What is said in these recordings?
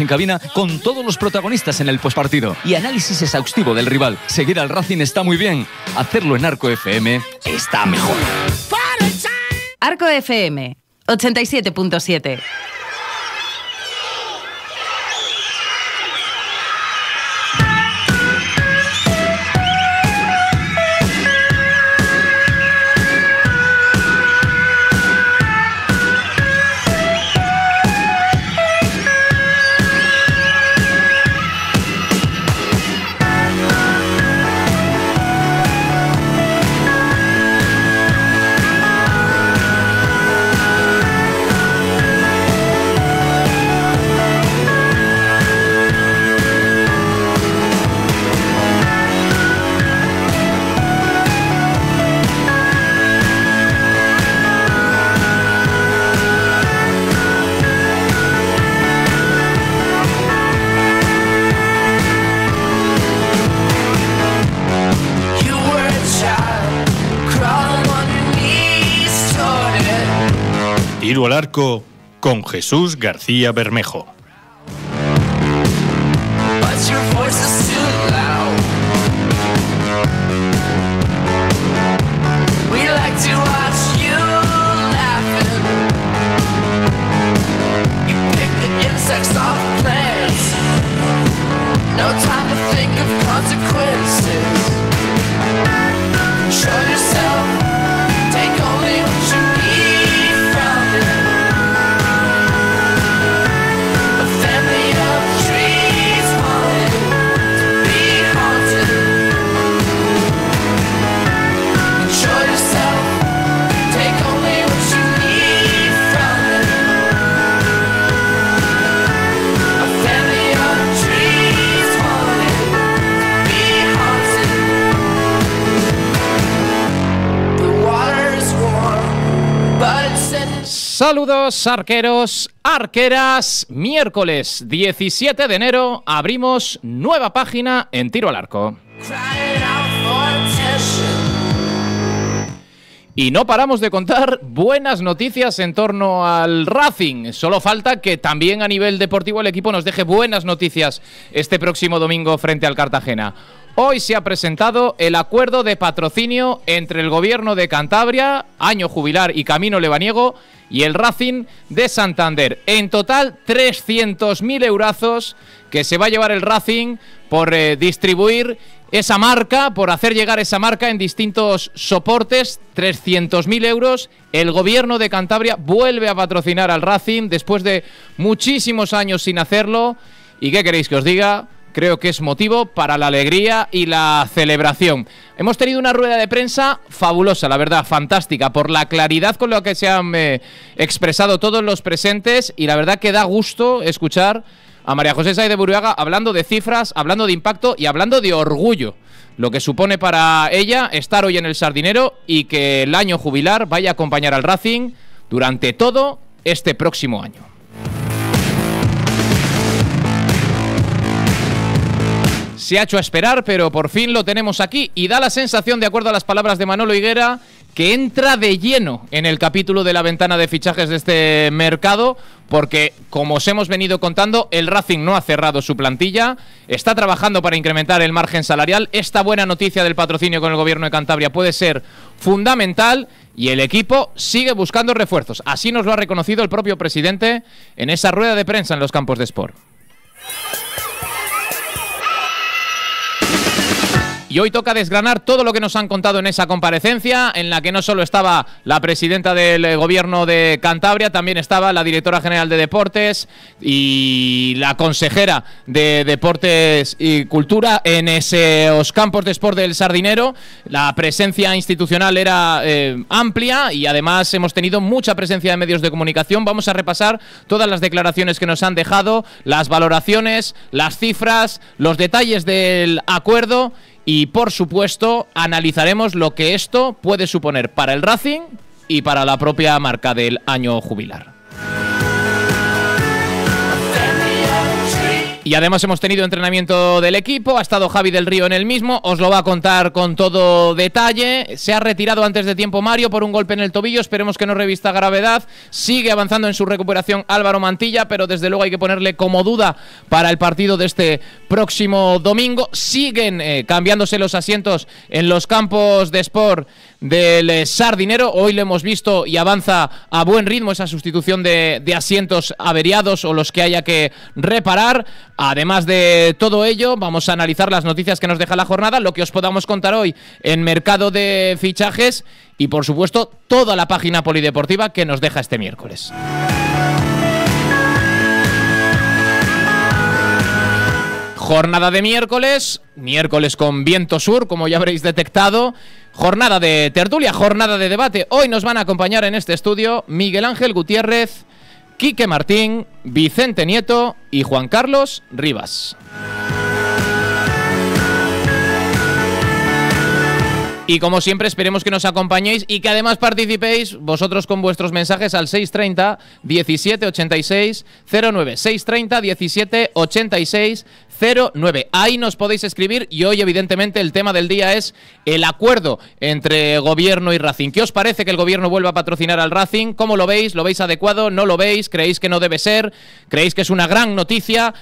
en cabina con todos los protagonistas en el pospartido. y análisis exhaustivo del rival. Seguir al Racing está muy bien, hacerlo en Arco FM está mejor. Arco FM 87.7 arco con Jesús García Bermejo. Saludos arqueros, arqueras. Miércoles 17 de enero abrimos nueva página en tiro al arco. Y no paramos de contar buenas noticias en torno al Racing. Solo falta que también a nivel deportivo el equipo nos deje buenas noticias este próximo domingo frente al Cartagena. Hoy se ha presentado el acuerdo de patrocinio entre el gobierno de Cantabria, Año Jubilar y Camino Lebaniego, y el Racing de Santander. En total, 300.000 euros que se va a llevar el Racing por eh, distribuir esa marca, por hacer llegar esa marca en distintos soportes, 300.000 euros. El gobierno de Cantabria vuelve a patrocinar al Racing después de muchísimos años sin hacerlo. ¿Y qué queréis que os diga? Creo que es motivo para la alegría y la celebración. Hemos tenido una rueda de prensa fabulosa, la verdad, fantástica, por la claridad con la que se han eh, expresado todos los presentes y la verdad que da gusto escuchar a María José Saide de hablando de cifras, hablando de impacto y hablando de orgullo. Lo que supone para ella estar hoy en el Sardinero y que el año jubilar vaya a acompañar al Racing durante todo este próximo año. Se ha hecho a esperar, pero por fin lo tenemos aquí y da la sensación, de acuerdo a las palabras de Manolo Higuera, que entra de lleno en el capítulo de la ventana de fichajes de este mercado, porque como os hemos venido contando, el Racing no ha cerrado su plantilla, está trabajando para incrementar el margen salarial, esta buena noticia del patrocinio con el gobierno de Cantabria puede ser fundamental y el equipo sigue buscando refuerzos. Así nos lo ha reconocido el propio presidente en esa rueda de prensa en los campos de Sport. Y hoy toca desgranar todo lo que nos han contado en esa comparecencia, en la que no solo estaba la presidenta del eh, gobierno de Cantabria, también estaba la directora general de Deportes y la consejera de Deportes y Cultura en esos campos de sport del Sardinero. La presencia institucional era eh, amplia y además hemos tenido mucha presencia de medios de comunicación. Vamos a repasar todas las declaraciones que nos han dejado, las valoraciones, las cifras, los detalles del acuerdo y por supuesto, analizaremos lo que esto puede suponer para el Racing y para la propia marca del año jubilar. Y además hemos tenido entrenamiento del equipo, ha estado Javi del Río en el mismo, os lo va a contar con todo detalle. Se ha retirado antes de tiempo Mario por un golpe en el tobillo, esperemos que no revista gravedad. Sigue avanzando en su recuperación Álvaro Mantilla, pero desde luego hay que ponerle como duda para el partido de este próximo domingo. Siguen eh, cambiándose los asientos en los campos de Sport del eh, Sardinero. Hoy lo hemos visto y avanza a buen ritmo esa sustitución de, asientos averiados o los que haya que reparar. Además de todo ello, vamos a analizar las noticias que nos deja la jornada, lo que os podamos contar hoy en mercado de fichajes y, por supuesto, toda la página polideportiva que nos deja este miércoles. Jornada de miércoles, miércoles con viento sur, como ya habréis detectado. Jornada de tertulia, jornada de debate. Hoy nos van a acompañar en este estudio Miguel Ángel Gutiérrez, Quique Martín, Vicente Nieto y Juan Carlos Rivas. Y como siempre, esperemos que nos acompañéis y que además participéis vosotros con vuestros mensajes al 630 1786 09. 630 1786 09. Ahí nos podéis escribir y hoy, evidentemente, el tema del día es el acuerdo entre gobierno y Racing. ¿Qué os parece que el gobierno vuelva a patrocinar al Racing? ¿Cómo lo veis? ¿Lo veis adecuado? ¿No lo veis? ¿Creéis que no debe ser? ¿Creéis que es una gran noticia?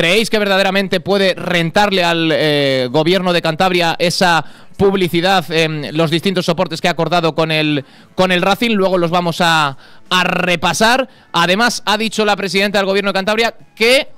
¿Creéis que verdaderamente puede rentarle al eh, gobierno de Cantabria esa publicidad en los distintos soportes que ha acordado con el, con el Racing? Luego los vamos a, a repasar. Además, ha dicho la presidenta del gobierno de Cantabria que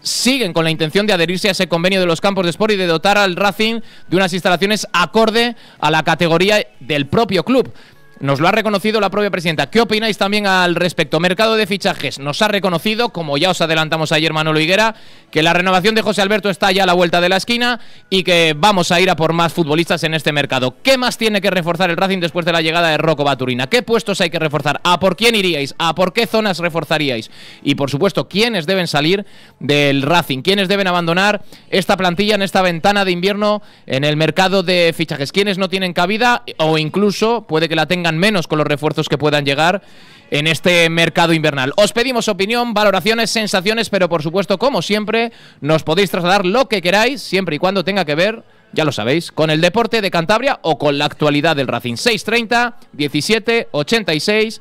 siguen con la intención de adherirse a ese convenio de los campos de sport y de dotar al Racing de unas instalaciones acorde a la categoría del propio club. Nos lo ha reconocido la propia presidenta. ¿Qué opináis también al respecto? Mercado de fichajes. Nos ha reconocido, como ya os adelantamos ayer Manolo Higuera, que la renovación de José Alberto está ya a la vuelta de la esquina y que vamos a ir a por más futbolistas en este mercado. ¿Qué más tiene que reforzar el Racing después de la llegada de Rocco Baturina? ¿Qué puestos hay que reforzar? ¿A por quién iríais? ¿A por qué zonas reforzaríais? Y por supuesto, ¿quiénes deben salir del Racing? ¿Quiénes deben abandonar esta plantilla en esta ventana de invierno en el mercado de fichajes? ¿Quiénes no tienen cabida o incluso puede que la tengan menos con los refuerzos que puedan llegar en este mercado invernal. Os pedimos opinión, valoraciones, sensaciones, pero por supuesto, como siempre, nos podéis trasladar lo que queráis, siempre y cuando tenga que ver, ya lo sabéis, con el deporte de Cantabria o con la actualidad del Racing. 630 17 86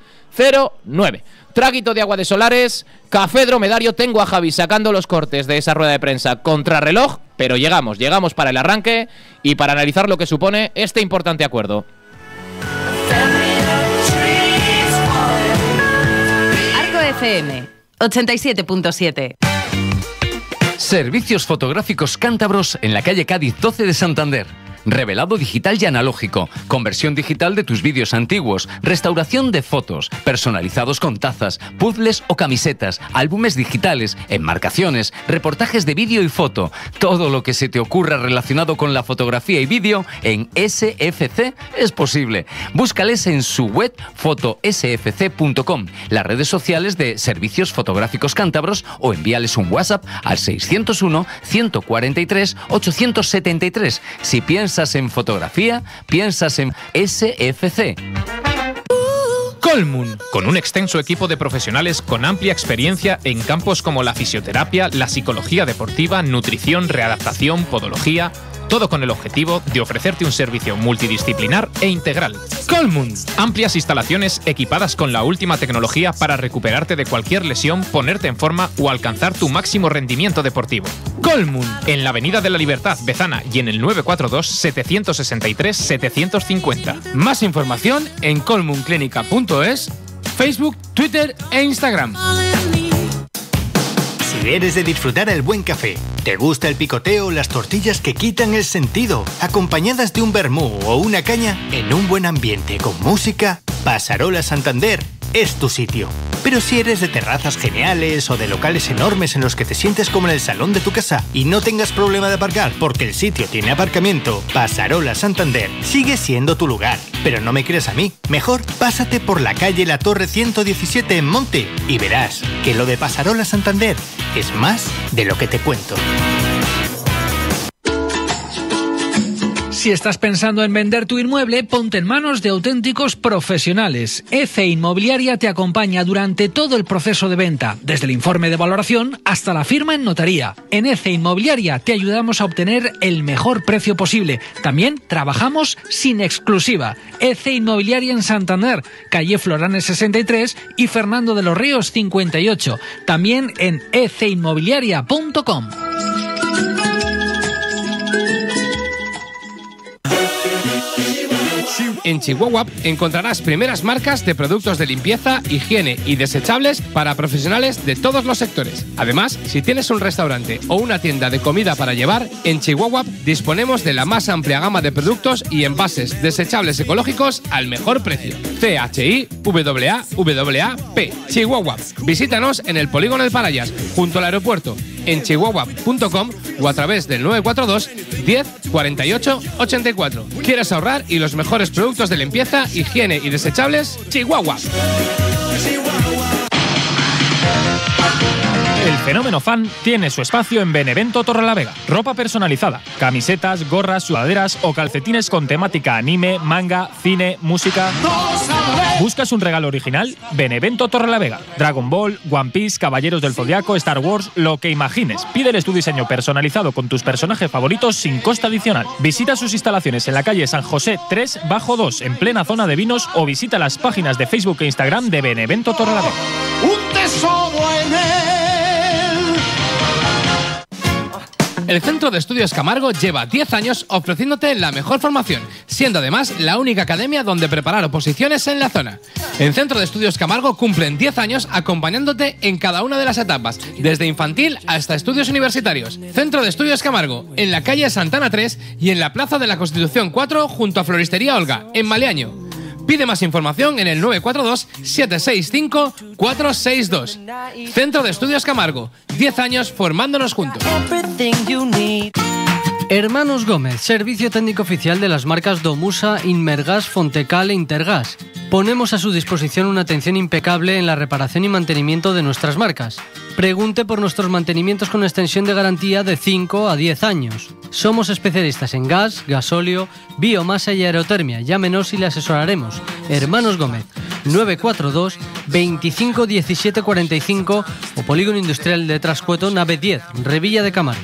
09. Traguito de agua de Solares, café dromedario. Tengo a Javi sacando los cortes de esa rueda de prensa contrarreloj, pero llegamos, llegamos para el arranque y para analizar lo que supone este importante acuerdo. 87.7. Servicios fotográficos cántabros en la calle Cádiz 12 de Santander revelado digital y analógico, conversión digital de tus vídeos antiguos, restauración de fotos, personalizados con tazas, puzzles o camisetas, álbumes digitales, enmarcaciones, reportajes de vídeo y foto, todo lo que se te ocurra relacionado con la fotografía y vídeo en SFC es posible. Búscales en su web fotosfc.com, las redes sociales de Servicios Fotográficos Cántabros o envíales un WhatsApp al 601 143 873 si piensas piensas en fotografía, piensas en SFC. Colmun, con un extenso equipo de profesionales con amplia experiencia en campos como la fisioterapia, la psicología deportiva, nutrición, readaptación, podología, todo con el objetivo de ofrecerte un servicio multidisciplinar e integral. Colmund, amplias instalaciones equipadas con la última tecnología para recuperarte de cualquier lesión, ponerte en forma o alcanzar tu máximo rendimiento deportivo. Colmund, en la Avenida de la Libertad, Bezana y en el 942-763-750. Más información en colmunclinica.es, Facebook, Twitter e Instagram eres de disfrutar el buen café, te gusta el picoteo, las tortillas que quitan el sentido, acompañadas de un vermú o una caña, en un buen ambiente con música, Pasarola Santander es tu sitio. Pero si eres de terrazas geniales o de locales enormes en los que te sientes como en el salón de tu casa y no tengas problema de aparcar porque el sitio tiene aparcamiento, Pasarola Santander sigue siendo tu lugar. Pero no me creas a mí, mejor pásate por la calle La Torre 117 en Monte y verás que lo de Pasarola Santander es más de lo que te cuento. Si estás pensando en vender tu inmueble, ponte en manos de auténticos profesionales. EFE Inmobiliaria te acompaña durante todo el proceso de venta, desde el informe de valoración hasta la firma en notaría. En EC Inmobiliaria te ayudamos a obtener el mejor precio posible. También trabajamos sin exclusiva. EFE Inmobiliaria en Santander, calle Floranes 63 y Fernando de los Ríos 58. También en eceinmobiliaria.com. en Chihuahua encontrarás primeras marcas de productos de limpieza, higiene y desechables para profesionales de todos los sectores. Además, si tienes un restaurante o una tienda de comida para llevar, en Chihuahua disponemos de la más amplia gama de productos y envases desechables ecológicos al mejor precio. CHI wap Chihuahua. Visítanos en el Polígono de Parayas, junto al aeropuerto en chihuahua.com o a través del 942 10 48 84. ¿Quieres ahorrar y los mejores productos de limpieza, higiene y desechables? Chihuahua. El fenómeno fan tiene su espacio en Benevento Torrelavega. Ropa personalizada, camisetas, gorras, sudaderas o calcetines con temática anime, manga, cine, música. ¿Buscas un regalo original? Benevento Torrelavega. Dragon Ball, One Piece, Caballeros del Zodiaco, Star Wars, lo que imagines. Pídeles tu diseño personalizado con tus personajes favoritos sin coste adicional. Visita sus instalaciones en la calle San José 3 bajo 2 en plena zona de vinos o visita las páginas de Facebook e Instagram de Benevento Torrelavega. Un tesoro en El Centro de Estudios Camargo lleva 10 años ofreciéndote la mejor formación, siendo además la única academia donde preparar oposiciones en la zona. El Centro de Estudios Camargo cumplen 10 años acompañándote en cada una de las etapas, desde infantil hasta estudios universitarios. Centro de Estudios Camargo, en la calle Santana 3 y en la Plaza de la Constitución 4 junto a Floristería Olga, en Maleaño. Pide más información en el 942-765-462. Centro de Estudios Camargo. 10 años formándonos juntos. Hermanos Gómez, servicio técnico oficial de las marcas Domusa, Inmergas, Fontecal e Intergas. Ponemos a su disposición una atención impecable en la reparación y mantenimiento de nuestras marcas. Pregunte por nuestros mantenimientos con extensión de garantía de 5 a 10 años. Somos especialistas en gas, gasóleo, biomasa y aerotermia. Llámenos y le asesoraremos. Hermanos Gómez, 942 251745 o Polígono Industrial de Trascueto, nave 10, Revilla de Cámara.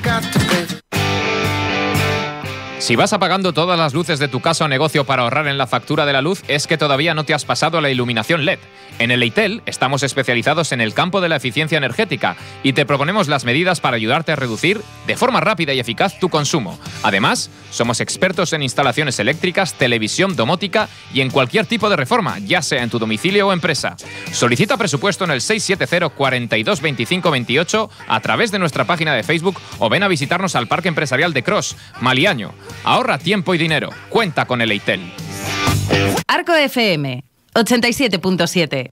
Si vas apagando todas las luces de tu casa o negocio para ahorrar en la factura de la luz, es que todavía no te has pasado a la iluminación LED. En el EITEL estamos especializados en el campo de la eficiencia energética y te proponemos las medidas para ayudarte a reducir de forma rápida y eficaz tu consumo. Además, somos expertos en instalaciones eléctricas, televisión domótica y en cualquier tipo de reforma, ya sea en tu domicilio o empresa. Solicita presupuesto en el 670 42 25 28 a través de nuestra página de Facebook o ven a visitarnos al Parque Empresarial de Cross, Maliaño Ahorra tiempo y dinero. Cuenta con el Eitel. Arco FM 87.7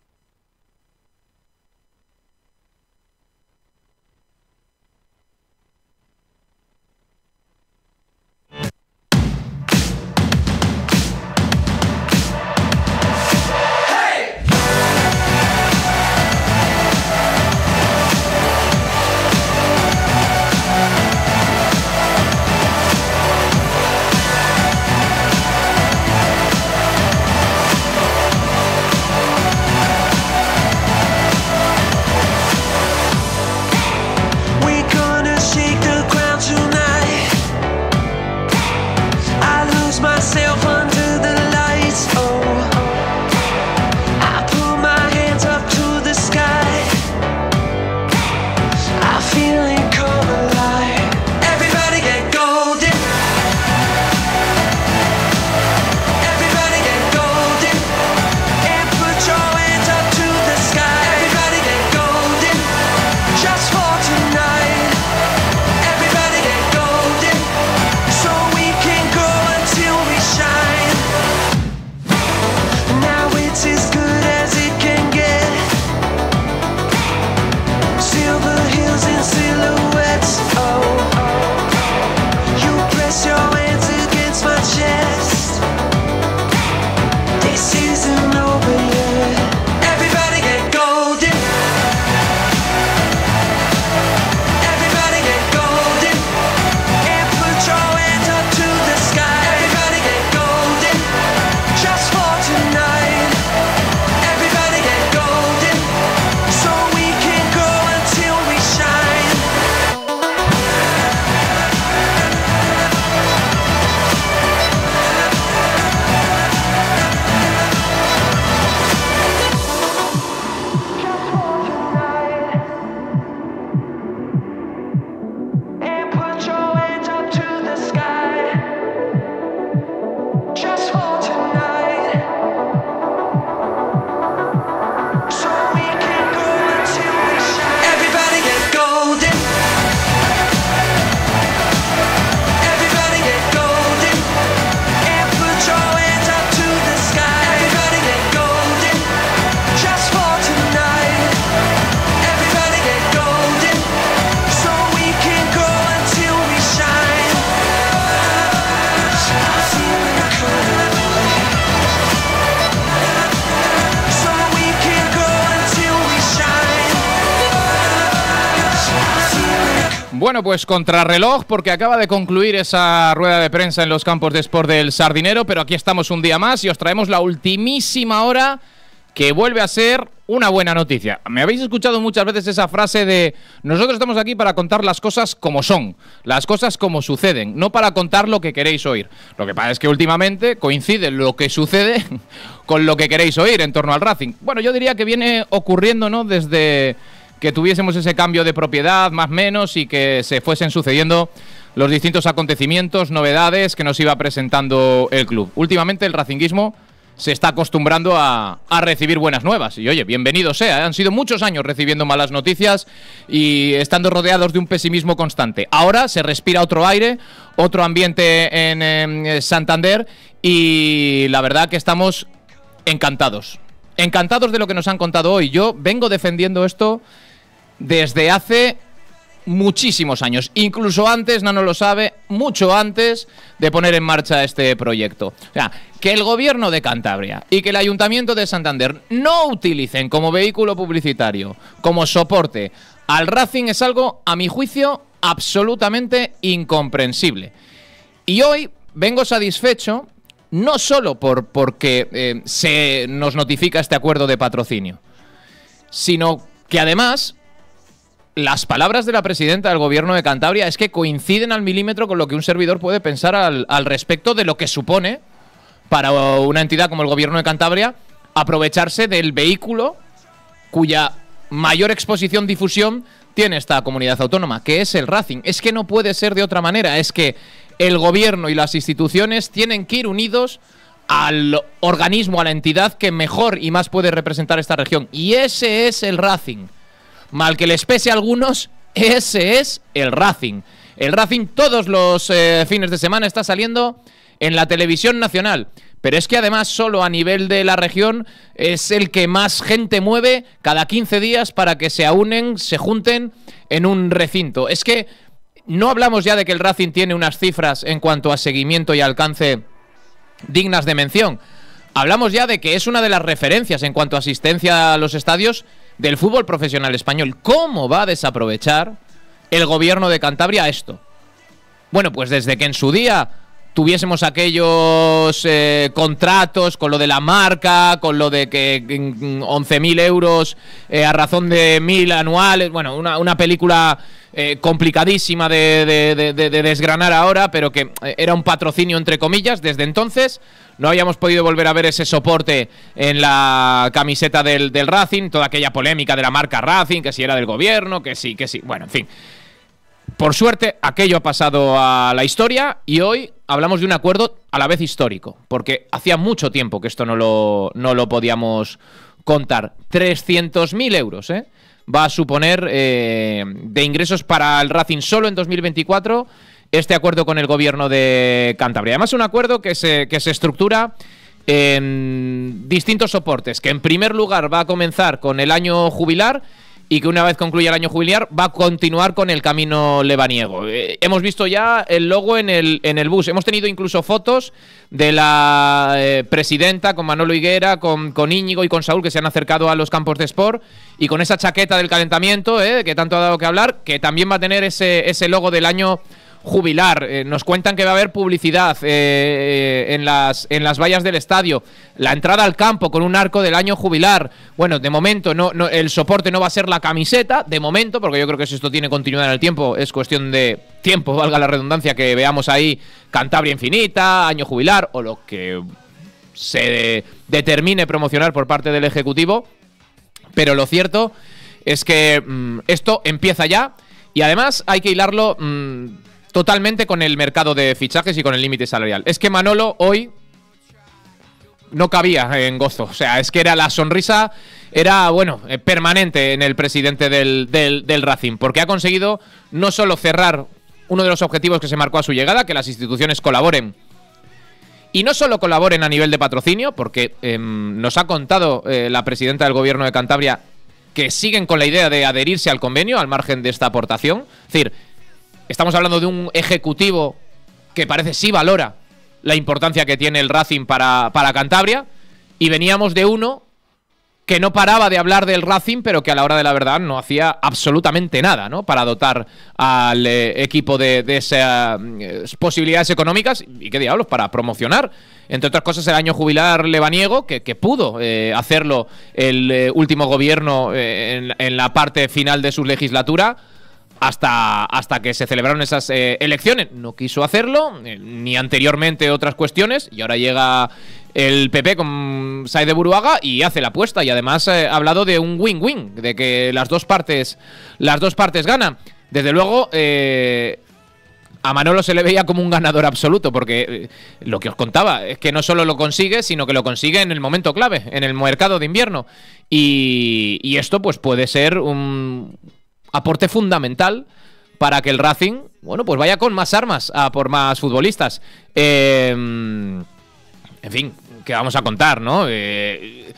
pues contrarreloj, porque acaba de concluir esa rueda de prensa en los campos de Sport del Sardinero, pero aquí estamos un día más y os traemos la ultimísima hora que vuelve a ser una buena noticia. Me habéis escuchado muchas veces esa frase de nosotros estamos aquí para contar las cosas como son, las cosas como suceden, no para contar lo que queréis oír. Lo que pasa es que últimamente coincide lo que sucede con lo que queréis oír en torno al Racing. Bueno, yo diría que viene ocurriendo, ¿no? Desde que tuviésemos ese cambio de propiedad, más menos, y que se fuesen sucediendo los distintos acontecimientos, novedades que nos iba presentando el club. Últimamente el racinguismo se está acostumbrando a, a, recibir buenas nuevas. Y oye, bienvenido sea. ¿eh? Han sido muchos años recibiendo malas noticias y estando rodeados de un pesimismo constante. Ahora se respira otro aire, otro ambiente en eh, Santander y la verdad que estamos encantados. Encantados de lo que nos han contado hoy. Yo vengo defendiendo esto desde hace muchísimos años, incluso antes, no nos lo sabe, mucho antes de poner en marcha este proyecto. O sea, que el gobierno de Cantabria y que el ayuntamiento de Santander no utilicen como vehículo publicitario, como soporte al Racing es algo, a mi juicio, absolutamente incomprensible. Y hoy vengo satisfecho no solo por, porque eh, se nos notifica este acuerdo de patrocinio, sino que además las palabras de la presidenta del gobierno de Cantabria es que coinciden al milímetro con lo que un servidor puede pensar al, respecto de lo que supone para una entidad como el gobierno de Cantabria aprovecharse del vehículo cuya mayor exposición difusión tiene esta comunidad autónoma, que es el Racing. Es que no puede ser de otra manera, es que el gobierno y las instituciones tienen que ir unidos al organismo, a la entidad que mejor y más puede representar esta región. Y ese es el Racing mal que les pese a algunos, ese es el Racing. El Racing todos los eh, fines de semana está saliendo en la televisión nacional. Pero es que además solo a nivel de la región es el que más gente mueve cada 15 días para que se unen, se junten en un recinto. Es que no hablamos ya de que el Racing tiene unas cifras en cuanto a seguimiento y alcance dignas de mención. Hablamos ya de que es una de las referencias en cuanto a asistencia a los estadios del fútbol profesional español. ¿Cómo va a desaprovechar el gobierno de Cantabria esto? Bueno, pues desde que en su día tuviésemos aquellos eh, contratos con lo de la marca, con lo de que 11.000 mm, mm, euros eh, a razón de 1.000 anuales, bueno, una, película eh, complicadísima de, desgranar ahora, pero que era un patrocinio entre comillas desde entonces. No habíamos podido volver a ver ese soporte en la camiseta del, del Racing, toda aquella polémica de la marca Racing, que si era del gobierno, que sí, que sí, bueno, en fin. Por suerte, aquello ha pasado a la historia y hoy hablamos de un acuerdo a la vez histórico, porque hacía mucho tiempo que esto no lo, no lo podíamos contar. 300.000 euros, ¿eh? Va a suponer eh, de ingresos para el Racing solo en 2024 este acuerdo con el gobierno de Cantabria. Además, un acuerdo que se, que se estructura en distintos soportes, que en primer lugar va a comenzar con el año jubilar y que una vez concluya el año jubiliar va a continuar con el camino lebaniego. Eh, hemos visto ya el logo en el, en el bus, hemos tenido incluso fotos de la eh, presidenta con Manolo Higuera, con, con, Íñigo y con Saúl que se han acercado a los campos de sport y con esa chaqueta del calentamiento eh, que tanto ha dado que hablar, que también va a tener ese, ese logo del año jubilar. Eh, nos cuentan que va a haber publicidad eh, eh, en, las, en las vallas del estadio. La entrada al campo con un arco del año jubilar. Bueno, de momento no, el soporte no va a ser la camiseta, de momento, porque yo creo que si esto tiene continuidad en el tiempo, es cuestión de tiempo, valga la redundancia, que veamos ahí Cantabria Infinita, año jubilar o lo que se determine promocionar por parte del Ejecutivo. Pero lo cierto es que mm, esto empieza ya y además hay que hilarlo mm, totalmente con el mercado de fichajes y con el límite salarial. Es que Manolo hoy no cabía en gozo. O sea, es que era la sonrisa, era, bueno, eh, permanente en el presidente del, Racing, porque ha conseguido no solo cerrar uno de los objetivos que se marcó a su llegada, que las instituciones colaboren. Y no solo colaboren a nivel de patrocinio, porque em, nos ha contado eh, la presidenta del gobierno de Cantabria que siguen con la idea de adherirse al convenio al margen de esta aportación. Es decir, Estamos hablando de un ejecutivo que parece sí valora la importancia que tiene el Racing para, Cantabria. Y veníamos de uno que no paraba de hablar del Racing, pero que a la hora de la verdad no hacía absolutamente nada, ¿no? Para dotar al eh, equipo de, esas mm, posibilidades económicas y qué diablos, para promocionar. Entre otras cosas, el año jubilar Levaniego, que, pudo eh, hacerlo el eh, último gobierno en la parte final de su legislatura hasta, hasta que se celebraron esas eh, elecciones. No quiso hacerlo, eh, ni anteriormente otras cuestiones, y ahora llega el PP con Saide Buruaga y hace la apuesta. Y además eh, ha hablado de un win-win, de que las dos partes, las dos partes ganan. Desde luego, a Manolo se le veía como un ganador absoluto, porque lo que os contaba es que no solo lo consigue, sino que lo consigue en el momento clave, en el mercado de invierno. Y, y esto pues puede ser un, aporte fundamental para que el Racing, bueno, pues vaya con más armas a por más futbolistas. Em, en fin, ¿qué vamos a contar, no? Eh,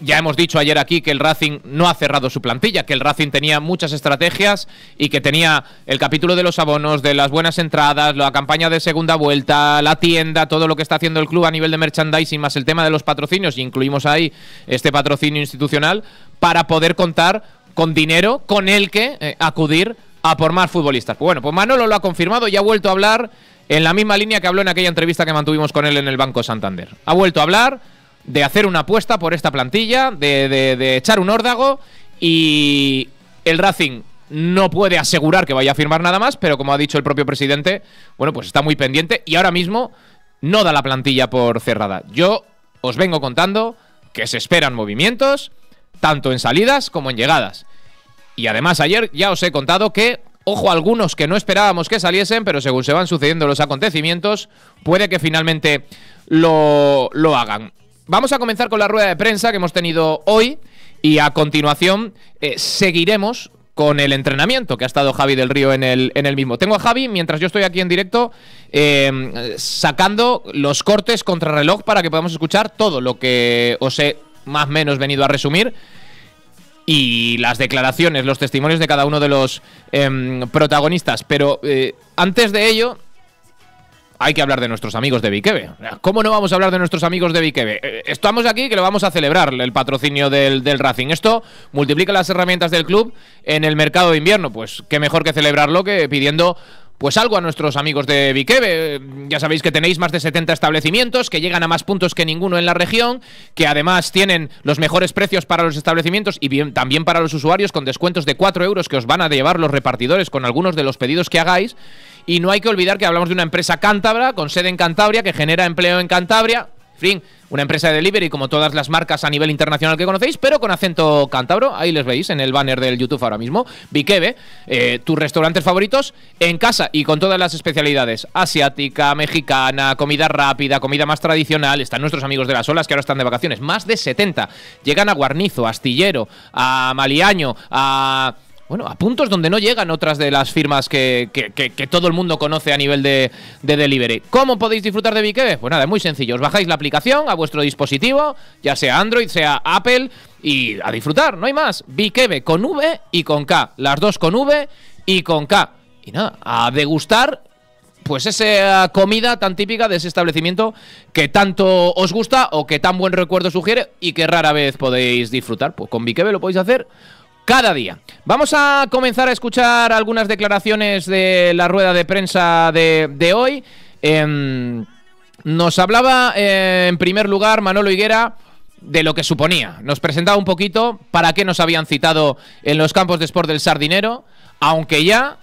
ya hemos dicho ayer aquí que el Racing no ha cerrado su plantilla, que el Racing tenía muchas estrategias y que tenía el capítulo de los abonos, de las buenas entradas, la campaña de segunda vuelta, la tienda, todo lo que está haciendo el club a nivel de merchandising, más el tema de los patrocinios, y incluimos ahí este patrocinio institucional, para poder contar con dinero con el que eh, acudir a por más futbolistas. Bueno, pues Manolo lo ha confirmado y ha vuelto a hablar en la misma línea que habló en aquella entrevista que mantuvimos con él en el Banco Santander. Ha vuelto a hablar de hacer una apuesta por esta plantilla, de, de echar un órdago y el Racing no puede asegurar que vaya a firmar nada más, pero como ha dicho el propio presidente, bueno, pues está muy pendiente y ahora mismo no da la plantilla por cerrada. Yo os vengo contando que se esperan movimientos, tanto en salidas como en llegadas. Y además ayer ya os he contado que, ojo, algunos que no esperábamos que saliesen, pero según se van sucediendo los acontecimientos, puede que finalmente lo, lo hagan. Vamos a comenzar con la rueda de prensa que hemos tenido hoy y a continuación eh, seguiremos con el entrenamiento que ha estado Javi del Río en el, mismo. Tengo a Javi, mientras yo estoy aquí en directo, em, sacando los cortes contrarreloj para que podamos escuchar todo lo que os he más o menos venido a resumir. Y las declaraciones, los testimonios de cada uno de los em, protagonistas. Pero eh, antes de ello, hay que hablar de nuestros amigos de Bikebe. ¿Cómo no vamos a hablar de nuestros amigos de Bikebe? Eh, eh, estamos aquí que lo vamos a celebrar, el patrocinio del, del, Racing. Esto multiplica las herramientas del club en el mercado de invierno. Pues qué mejor que celebrarlo que pidiendo pues algo a nuestros amigos de Viqueve... Ya sabéis que tenéis más de 70 establecimientos, que llegan a más puntos que ninguno en la región, que además tienen los mejores precios para los establecimientos y también para los usuarios con descuentos de 4 euros que os van a llevar los repartidores con algunos de los pedidos que hagáis. Y no hay que olvidar que hablamos de una empresa cántabra, con sede en Cantabria, que genera empleo en Cantabria, Fring, una empresa de delivery como todas las marcas a nivel internacional que conocéis, pero con acento cántabro. Ahí les veis en el banner del YouTube ahora mismo. Bikebe, eh, tus restaurantes favoritos en casa y con todas las especialidades. Asiática, mexicana, comida rápida, comida más tradicional. Están nuestros amigos de las olas que ahora están de vacaciones. Más de 70. Llegan a Guarnizo, a Astillero, a Maliaño, a bueno, a puntos donde no llegan otras de las firmas que, que, todo el mundo conoce a nivel de, de, delivery. ¿Cómo podéis disfrutar de Bikebe? Pues nada, es muy sencillo. Os bajáis la aplicación a vuestro dispositivo, ya sea Android, sea Apple, y a disfrutar, no hay más. Bikebe con V y con K. Las dos con V y con K. Y nada, a degustar pues esa comida tan típica de ese establecimiento que tanto os gusta o que tan buen recuerdo sugiere y que rara vez podéis disfrutar. Pues con Bikebe lo podéis hacer cada día. Vamos a comenzar a escuchar algunas declaraciones de la rueda de prensa de, hoy. Em, nos hablaba eh, en primer lugar Manolo Higuera de lo que suponía. Nos presentaba un poquito para qué nos habían citado en los campos de sport del Sardinero, aunque ya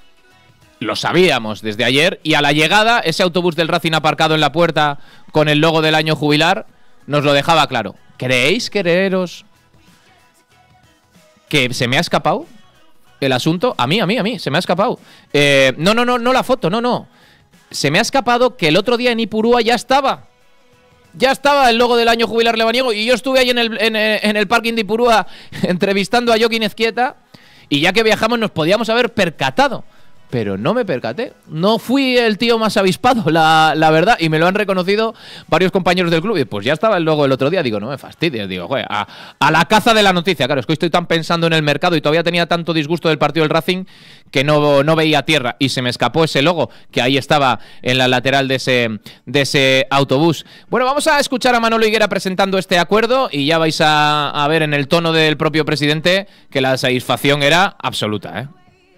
lo sabíamos desde ayer y a la llegada ese autobús del Racing aparcado en la puerta con el logo del año jubilar nos lo dejaba claro. ¿Creéis quereros que se me ha escapado el asunto. A mí, a mí, a mí, se me ha escapado. Eh, no, no, no, no la foto, no, no. Se me ha escapado que el otro día en Ipurúa ya estaba. Ya estaba el logo del año jubilar lebaniego y yo estuve ahí en el, en, eh, el parking de Ipurúa entrevistando a Joaquín Ezquieta y ya que viajamos nos podíamos haber percatado pero no me percaté. No fui el tío más avispado, la, verdad, y me lo han reconocido varios compañeros del club. Y pues ya estaba el logo el otro día, digo, no me fastidies, digo, joder, a, la caza de la noticia. Claro, es que hoy estoy tan pensando en el mercado y todavía tenía tanto disgusto del partido del Racing que no, no veía tierra y se me escapó ese logo que ahí estaba en la lateral de ese, de ese autobús. Bueno, vamos a escuchar a Manolo Higuera presentando este acuerdo y ya vais a, a ver en el tono del propio presidente que la satisfacción era absoluta, ¿eh?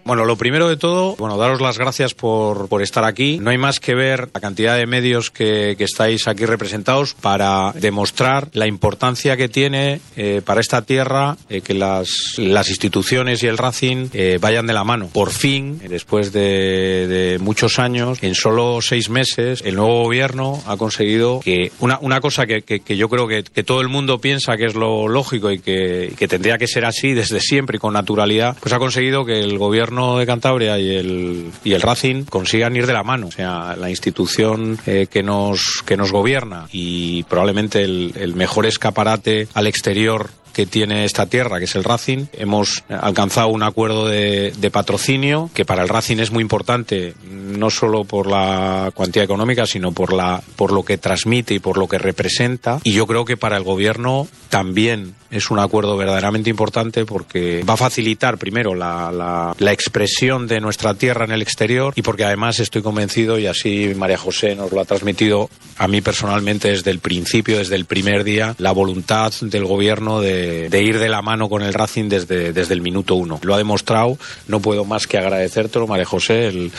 Bueno, lo primero de todo, bueno, daros las gracias por, por estar aquí. No hay más que ver la cantidad de medios que, que estáis aquí representados para demostrar la importancia que tiene eh, para esta tierra eh, que las, las instituciones y el Racing eh, vayan de la mano. Por fin, después de, muchos años, en solo seis meses, el nuevo gobierno ha conseguido que una, una cosa que, que, que yo creo que, que, todo el mundo piensa que es lo lógico y que, que tendría que ser así desde siempre y con naturalidad, pues ha conseguido que el gobierno de Cantabria y el, y el Racing consigan ir de la mano. O sea, la institución eh, que, nos, que nos gobierna y probablemente el mejor escaparate al exterior que tiene esta tierra, que es el Racing. Hemos alcanzado un acuerdo de, de patrocinio que para el Racing es muy importante, no solo por la cuantía económica, sino por, la, por lo que transmite y por lo que representa. Y yo creo que para el gobierno también es un acuerdo verdaderamente importante porque va a facilitar primero la, la, la, expresión de nuestra tierra en el exterior y porque además estoy convencido, y así María José nos lo ha transmitido a mí personalmente desde el principio, desde el primer día, la voluntad del gobierno de de, ir de la mano con el Racing desde, desde el minuto uno. Lo ha demostrado, no puedo más que agradecértelo, María José,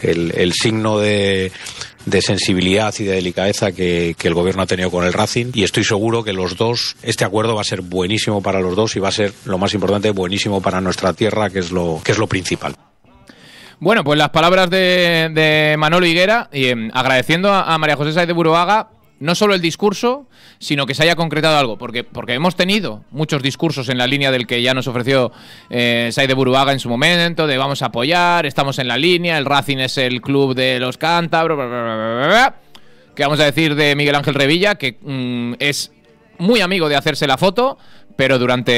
el, signo de, de sensibilidad y de delicadeza que, el gobierno ha tenido con el Racing y estoy seguro que los dos, este acuerdo va a ser buenísimo para los dos y va a ser, lo más importante, buenísimo para nuestra tierra, que es lo, que es lo principal. Bueno, pues las palabras de, de Manolo Higuera, y, em, agradeciendo a, María José Saiz de Buroaga no solo el discurso, sino que se haya concretado algo, porque, porque hemos tenido muchos discursos en la línea del que ya nos ofreció eh, Saide Buruaga en su momento, de vamos a apoyar, estamos en la línea, el Racing es el club de los cántabros, que vamos a decir de Miguel Ángel Revilla, que mm, es muy amigo de hacerse la foto, pero durante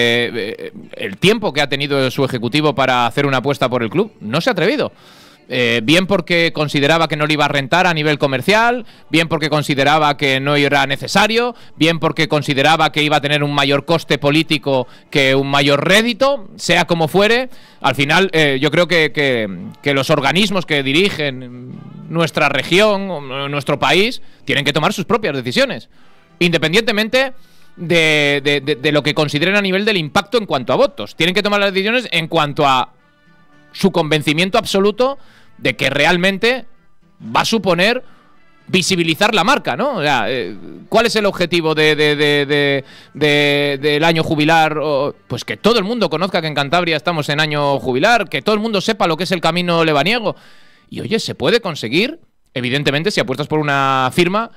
eh, el tiempo que ha tenido su ejecutivo para hacer una apuesta por el club, no se ha atrevido. Eh, bien porque consideraba que no le iba a rentar a nivel comercial, bien porque consideraba que no era necesario, bien porque consideraba que iba a tener un mayor coste político que un mayor rédito, sea como fuere. Al final, eh, yo creo que, que, los organismos que dirigen nuestra región, o nuestro país, tienen que tomar sus propias decisiones, independientemente de, de, lo que consideren a nivel del impacto en cuanto a votos. Tienen que tomar las decisiones en cuanto a su convencimiento absoluto de que realmente va a suponer visibilizar la marca, ¿no? O sea, eh, ¿cuál es el objetivo del año jubilar? Pues que todo el mundo conozca que en Cantabria estamos en año jubilar, que todo el mundo sepa lo que es el camino lebaniego. Y oye, se puede conseguir, evidentemente, si apuestas por una firma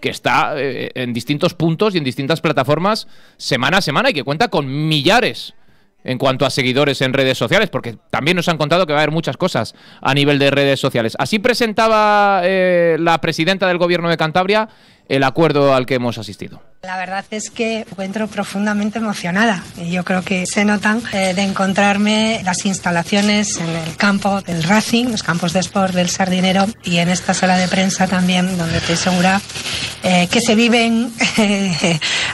que está eh, en distintos puntos y en distintas plataformas semana a semana y que cuenta con millares en cuanto a seguidores en redes sociales, porque también nos han contado que va a haber muchas cosas a nivel de redes sociales. Así presentaba eh, la presidenta del gobierno de Cantabria el acuerdo al que hemos asistido. La verdad es que me encuentro profundamente emocionada. y Yo creo que se notan eh, de encontrarme las instalaciones en el campo del Racing, los campos de sport del Sardinero y en esta sala de prensa también, donde estoy segura eh, que se viven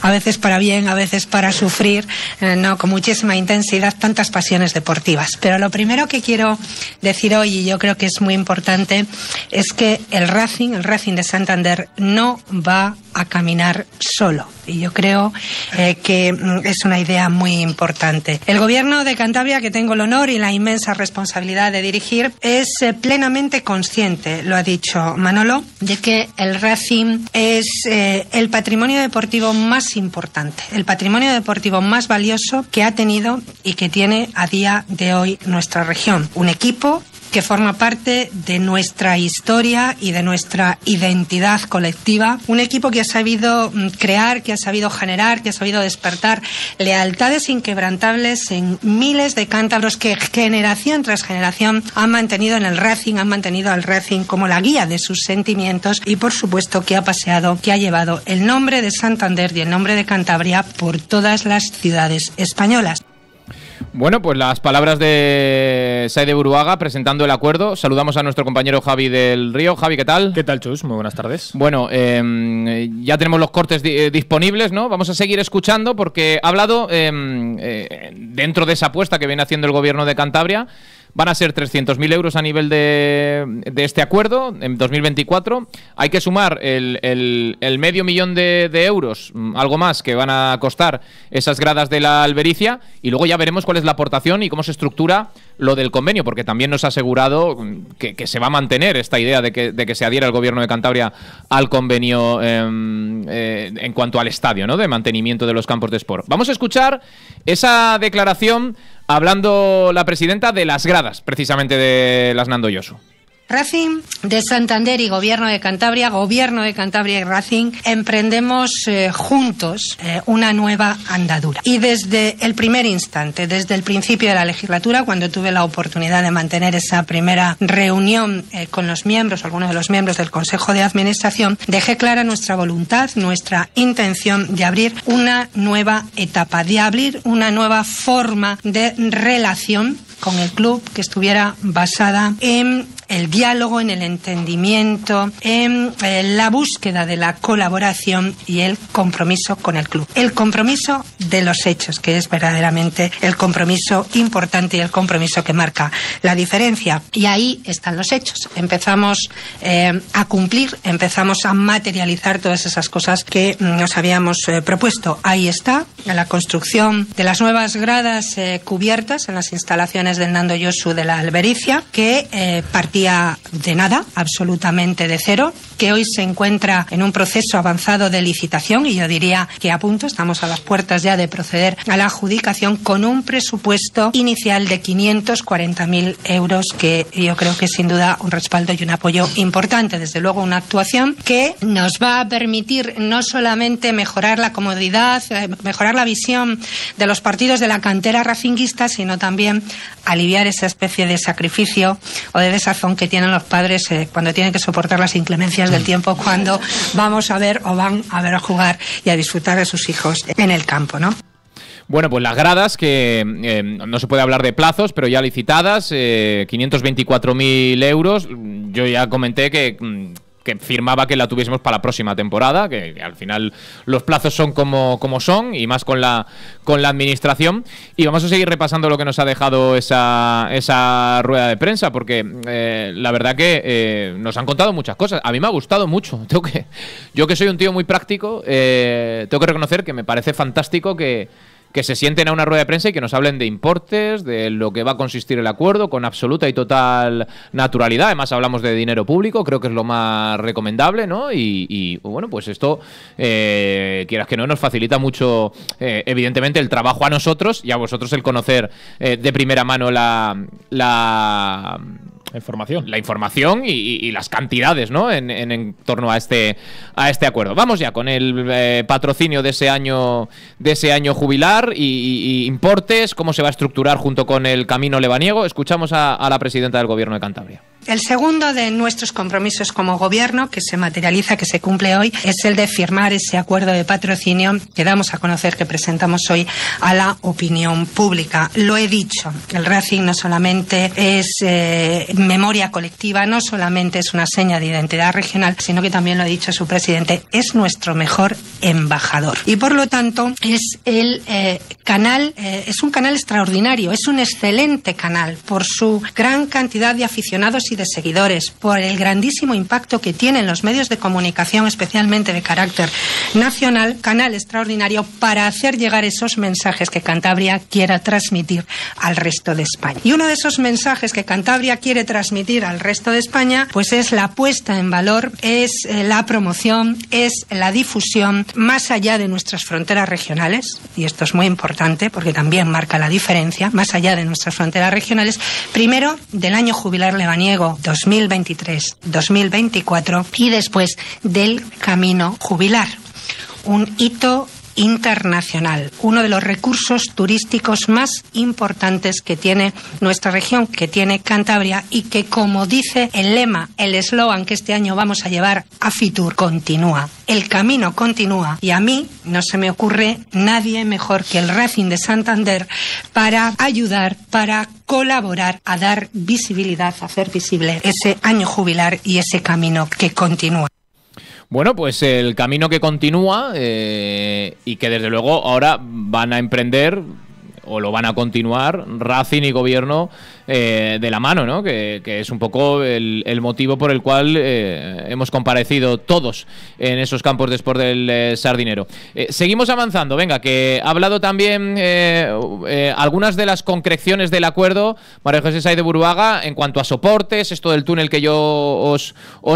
a veces para bien, a veces para sufrir, eh, no con muchísima intensidad, tantas pasiones deportivas. Pero lo primero que quiero decir hoy, y yo creo que es muy importante, es que el Racing, el Racing de Santander, no va a caminar solo. Y yo creo eh, que mm, es una idea muy importante. El gobierno de Cantabria, que tengo el honor y la inmensa responsabilidad de dirigir, es eh, plenamente consciente, lo ha dicho Manolo, de que el Racing es eh, el patrimonio deportivo más importante, el patrimonio deportivo más valioso que ha tenido y que tiene a día de hoy nuestra región. Un equipo que forma parte de nuestra historia y de nuestra identidad colectiva. Un equipo que ha sabido mm, crear, que ha sabido generar, que ha sabido despertar lealtades inquebrantables en miles de cántabros que generación tras generación han mantenido en el Racing, han mantenido al Racing como la guía de sus sentimientos y por supuesto que ha paseado, que ha llevado el nombre de Santander y el nombre de Cantabria por todas las ciudades españolas. Bueno, pues las palabras de Saide Buruaga presentando el acuerdo. Saludamos a nuestro compañero Javi del Río. Javi, ¿qué tal? ¿Qué tal, Chus? Muy buenas tardes. Bueno, em, ya tenemos los cortes eh, disponibles, ¿no? Vamos a seguir escuchando porque ha hablado em, eh, dentro de esa apuesta que viene haciendo el gobierno de Cantabria. Van a ser 300.000 euros a nivel de, de, este acuerdo en 2024. Hay que sumar el, medio millón de, de, euros, mm, algo más, que van a costar esas gradas de la albericia. Y luego ya veremos cuál es la aportación y cómo se estructura lo del convenio, porque también nos ha asegurado mm, que, se va a mantener esta idea de que, se adhiera el gobierno de Cantabria al convenio em, eh, en cuanto al estadio, ¿no? De mantenimiento de los campos de sport. Vamos a escuchar esa declaración hablando la presidenta de las gradas, precisamente de las Nando Yosu. Racing de Santander y Gobierno de Cantabria, Gobierno de Cantabria y Racing, emprendemos eh, juntos eh, una nueva andadura. Y desde el primer instante, desde el principio de la legislatura, cuando tuve la oportunidad de mantener esa primera reunión eh, con los miembros, algunos de los miembros del Consejo de Administración, dejé clara nuestra voluntad, nuestra intención de abrir una nueva etapa, de abrir una nueva forma de relación con el club que estuviera basada en el diálogo, en el entendimiento, en eh, la búsqueda de la colaboración y el compromiso con el club. El compromiso de los hechos, que es verdaderamente el compromiso importante y el compromiso que marca la diferencia. Y ahí están los hechos. Empezamos eh, a cumplir, empezamos a materializar todas esas cosas que nos habíamos eh, propuesto. Ahí está la construcción de las nuevas gradas cubiertas en las instalaciones de Nando Yosu de la Albericia, que de nada, absolutamente de cero, que hoy se encuentra en un proceso avanzado de licitación y yo diría que a punto, estamos a las puertas ya de proceder a la adjudicación con un presupuesto inicial de 540.000 euros que yo creo que es sin duda un respaldo y un apoyo importante. Desde luego una actuación que nos va a permitir no solamente mejorar la comodidad, eh, mejorar la visión de los partidos de la cantera racinguista, sino también aliviar esa especie de sacrificio o de desazón que tienen los padres eh, cuando tienen que soportar las inclemencias del tiempo cuando vamos a ver o van a ver a jugar y a disfrutar a sus hijos en el campo, ¿no? Bueno, pues las gradas, que eh, no se puede hablar de plazos, pero ya licitadas, eh, 524.000 euros. Yo ya comenté que mm, que firmaba que la tuviésemos para la próxima temporada, que, al final los plazos son como, como, son y más con la, con la administración. Y vamos a seguir repasando lo que nos ha dejado esa, rueda de prensa, porque eh, la verdad que eh, nos han contado muchas cosas. A mí me ha gustado mucho. Tengo que, yo que soy un tío muy práctico, eh, tengo que reconocer que me parece fantástico que que se sienten a una rueda de prensa y que nos hablen de importes, de lo que va a consistir el acuerdo, con absoluta y total naturalidad. Además, hablamos de dinero público, creo que es lo más recomendable, ¿no? Y, bueno, pues esto, eh, quieras que no, nos facilita mucho, eh, evidentemente, el trabajo a nosotros y a vosotros el conocer eh, de primera mano la, la Información. La información y, las cantidades, ¿no? En, torno a este, a este acuerdo. Vamos ya con el eh, patrocinio de ese año, de ese año jubilar y, importes, cómo se va a estructurar junto con el camino lebaniego. Escuchamos a la presidenta del Gobierno de Cantabria. El segundo de nuestros compromisos como gobierno, que se materializa, que se cumple hoy, es el de firmar ese acuerdo de patrocinio que damos a conocer, que presentamos hoy a la opinión pública. Lo he dicho, el Racing no solamente es eh, memoria colectiva, no solamente es una seña de identidad regional, sino que también lo ha dicho su presidente, es nuestro mejor embajador. Y por lo tanto, es el eh, canal, eh, es un canal extraordinario, es un excelente canal por su gran cantidad de aficionados y seguidores, por el grandísimo impacto que tienen los medios de comunicación, especialmente de carácter nacional, canal extraordinario para hacer llegar esos mensajes que Cantabria quiera transmitir al resto de España. Y uno de esos mensajes que Cantabria quiere transmitir al resto de España, pues es la puesta en valor, es eh, la promoción, es la difusión más allá de nuestras fronteras regionales, y esto es muy importante porque también marca la diferencia, más allá de nuestras fronteras regionales, primero del año jubilar lebaniego 2023-2024 y después del camino jubilar. Un hito internacional, uno de los recursos turísticos más importantes que tiene nuestra región, que tiene Cantabria y que, como dice el lema, el eslogan que este año vamos a llevar a Fitur, continúa. El camino continúa y a mí no se me ocurre nadie mejor que el Racing de Santander para ayudar, para colaborar a dar visibilidad, a hacer visible ese año jubilar y ese camino que continúa. Bueno, pues el camino que continúa eh, y que desde luego ahora van a emprender o lo van a continuar Racing y Gobierno eh, de la mano, ¿no? Que, es un poco el, motivo por el cual eh, hemos comparecido todos en esos campos de sport del eh, Sardinero. seguimos avanzando, venga, que ha hablado también algunas de las concreciones del acuerdo, María José Saide de Burbaga, en cuanto a soportes, esto del túnel que yo os,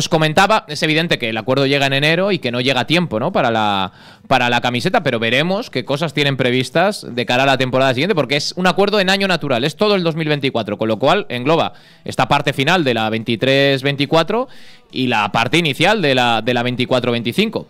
comentaba. Es evidente que el acuerdo llega en enero y que no llega a tiempo, ¿no? Para la, para la camiseta, pero veremos qué cosas tienen previstas de cara a la temporada siguiente, porque es un acuerdo en año natural, es todo el 2024 lo cual engloba esta parte final de la 23-24 y la parte inicial de la, de la 24-25.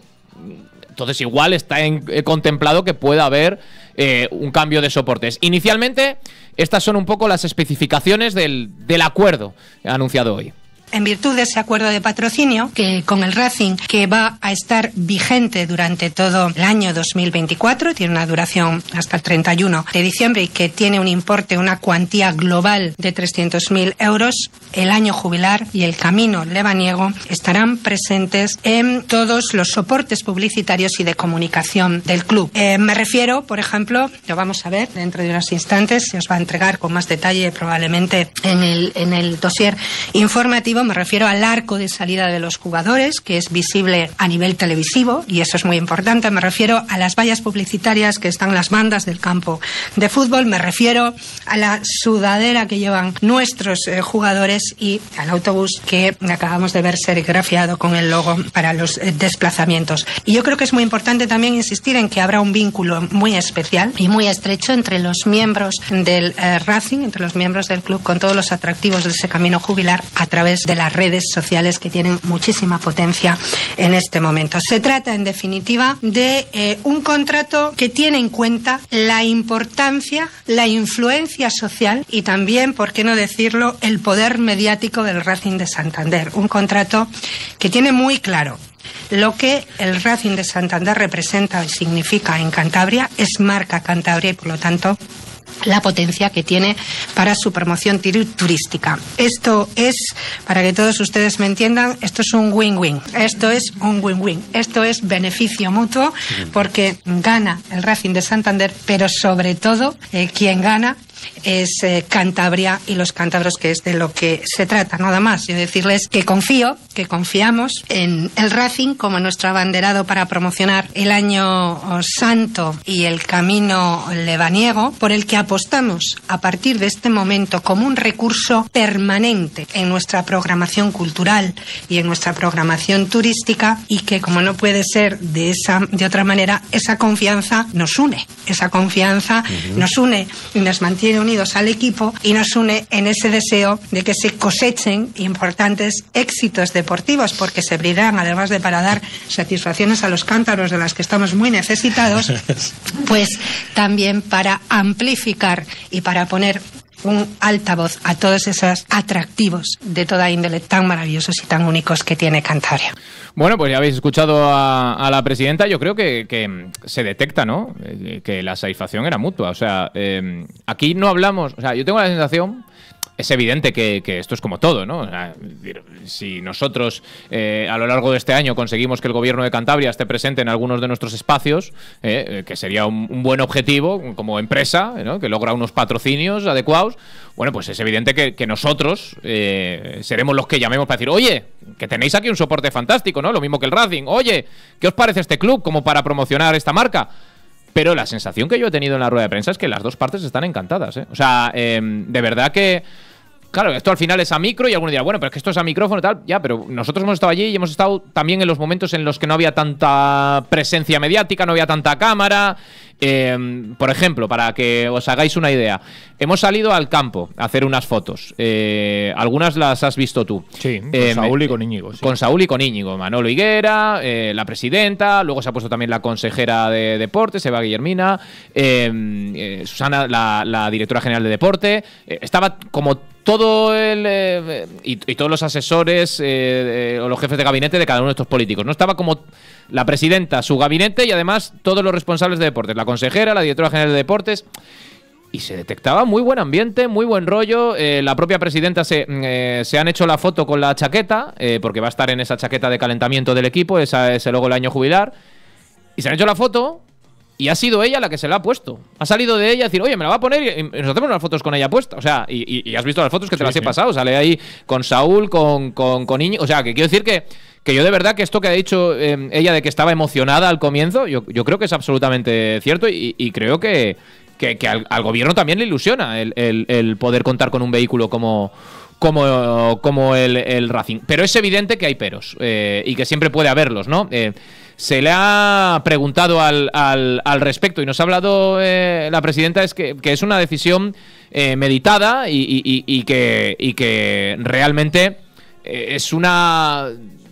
Entonces igual está eh, contemplado que pueda haber eh, un cambio de soportes. Inicialmente, estas son un poco las especificaciones del, del acuerdo anunciado hoy en virtud de ese acuerdo de patrocinio que con el Racing que va a estar vigente durante todo el año 2024, tiene una duración hasta el 31 de diciembre y que tiene un importe, una cuantía global de 300.000 euros, el año jubilar y el camino lebaniego estarán presentes en todos los soportes publicitarios y de comunicación del club. Eh, me refiero, por ejemplo, lo vamos a ver dentro de unos instantes, se os va a entregar con más detalle probablemente en el, en el dossier informativo me refiero al arco de salida de los jugadores, que es visible a nivel televisivo, y eso es muy importante. Me refiero a las vallas publicitarias que están las bandas del campo de fútbol, me refiero a la sudadera que llevan nuestros eh, jugadores y al autobús que acabamos de ver ser grafiado con el logo para los eh, desplazamientos. Y yo creo que es muy importante también insistir en que habrá un vínculo muy especial y muy estrecho entre los miembros del eh, Racing, entre los miembros del club, con todos los atractivos de ese camino jubilar a través de las redes sociales que tienen muchísima potencia en este momento. Se trata, en definitiva, de eh, un contrato que tiene en cuenta la importancia, la influencia social y también, por qué no decirlo, el poder mediático del Racing de Santander. Un contrato que tiene muy claro lo que el Racing de Santander representa y significa en Cantabria es marca Cantabria y, por lo tanto, la potencia que tiene para su promoción turística. Esto es, para que todos ustedes me entiendan, esto es un win-win. Esto es un win-win. Esto es beneficio mutuo porque gana el Racing de Santander, pero sobre todo eh, quien gana es eh, Cantabria y los cántabros, que es de lo que se trata, nada más. y decirles que confío, que confiamos en el Racing como nuestro abanderado para promocionar el año santo y el camino lebaniego, por el que apostamos a partir de este momento como un recurso permanente en nuestra programación cultural y en nuestra programación turística y que como no puede ser de esa de otra manera esa confianza nos une esa confianza nos une y nos mantiene unidos al equipo y nos une en ese deseo de que se cosechen importantes éxitos deportivos, porque se abrirán, además de para dar satisfacciones a los cántaros de las que estamos muy necesitados, pues también para amplificar y para poner un altavoz a todos esos atractivos de toda índole tan maravillosos y tan únicos que tiene Cantabria. Bueno, pues ya habéis escuchado a, la presidenta. Yo creo que, se detecta, ¿no? Eh, que la satisfacción era mutua. O sea, eh, aquí no hablamos. O sea, yo tengo la sensación es evidente que, esto es como todo, ¿no? Ah, si nosotros eh, a lo largo de este año conseguimos que el gobierno de Cantabria esté presente en algunos de nuestros espacios, eh, eh, que sería un, buen objetivo como empresa, que logra unos patrocinios adecuados, bueno, pues es evidente que, nosotros seremos los que llamemos para decir, oye, que tenéis aquí un soporte fantástico, ¿no? Lo mismo que el Racing, oye, ¿qué os parece este club como para promocionar esta marca? Pero la sensación que yo he tenido en la rueda de prensa es que las dos partes están encantadas. ¿eh? O sea, em, de verdad que Claro, esto al final es a micro y alguno dirá, bueno, pero es que esto es a micrófono y tal. Ya, pero nosotros hemos estado allí y hemos estado también en los momentos en los que no había tanta presencia mediática, no había tanta cámara. Em, por ejemplo, para que os hagáis una idea, hemos salido al campo a hacer unas fotos. Eh, algunas las has visto tú. Sí, con em, Saúl y con Íñigo. Con Saúl y con Íñigo. Manolo Higuera, eh, la presidenta, luego se ha puesto también la consejera de deportes, Eva Guillermina, em, eh, Susana, la, directora general de deporte. estaba como todo el eh, y, todos los asesores eh, eh, o los jefes de gabinete de cada uno de estos políticos. No estaba como la presidenta, su gabinete y además todos los responsables de deportes, la consejera, la directora general de deportes. Y se detectaba muy buen ambiente, muy buen rollo. la propia presidenta se, mm, se han hecho la foto con la chaqueta, porque va a estar en esa chaqueta de calentamiento del equipo, esa es luego el año jubilar. Y se han hecho la foto y ha sido ella la que se la ha puesto. Ha salido de ella a decir, oye, me la va a poner y nos hacemos unas fotos con ella puesta. O sea, y, has visto las fotos que te las he pasado. Sale ahí con Saúl, con, con, con Iñi. O sea, que quiero decir que, que yo de verdad que esto que ha dicho em, ella de que estaba emocionada al comienzo, yo, creo que es absolutamente cierto y, creo que, que, al, gobierno también le ilusiona el, poder contar con un vehículo como... Como, como el, el Racing. Pero es evidente que hay peros eh, y que siempre puede haberlos, ¿no? Eh, se le ha preguntado al, al, al respecto y nos ha hablado eh, la presidenta es que, es una decisión eh, meditada y, que, y que realmente eh, es una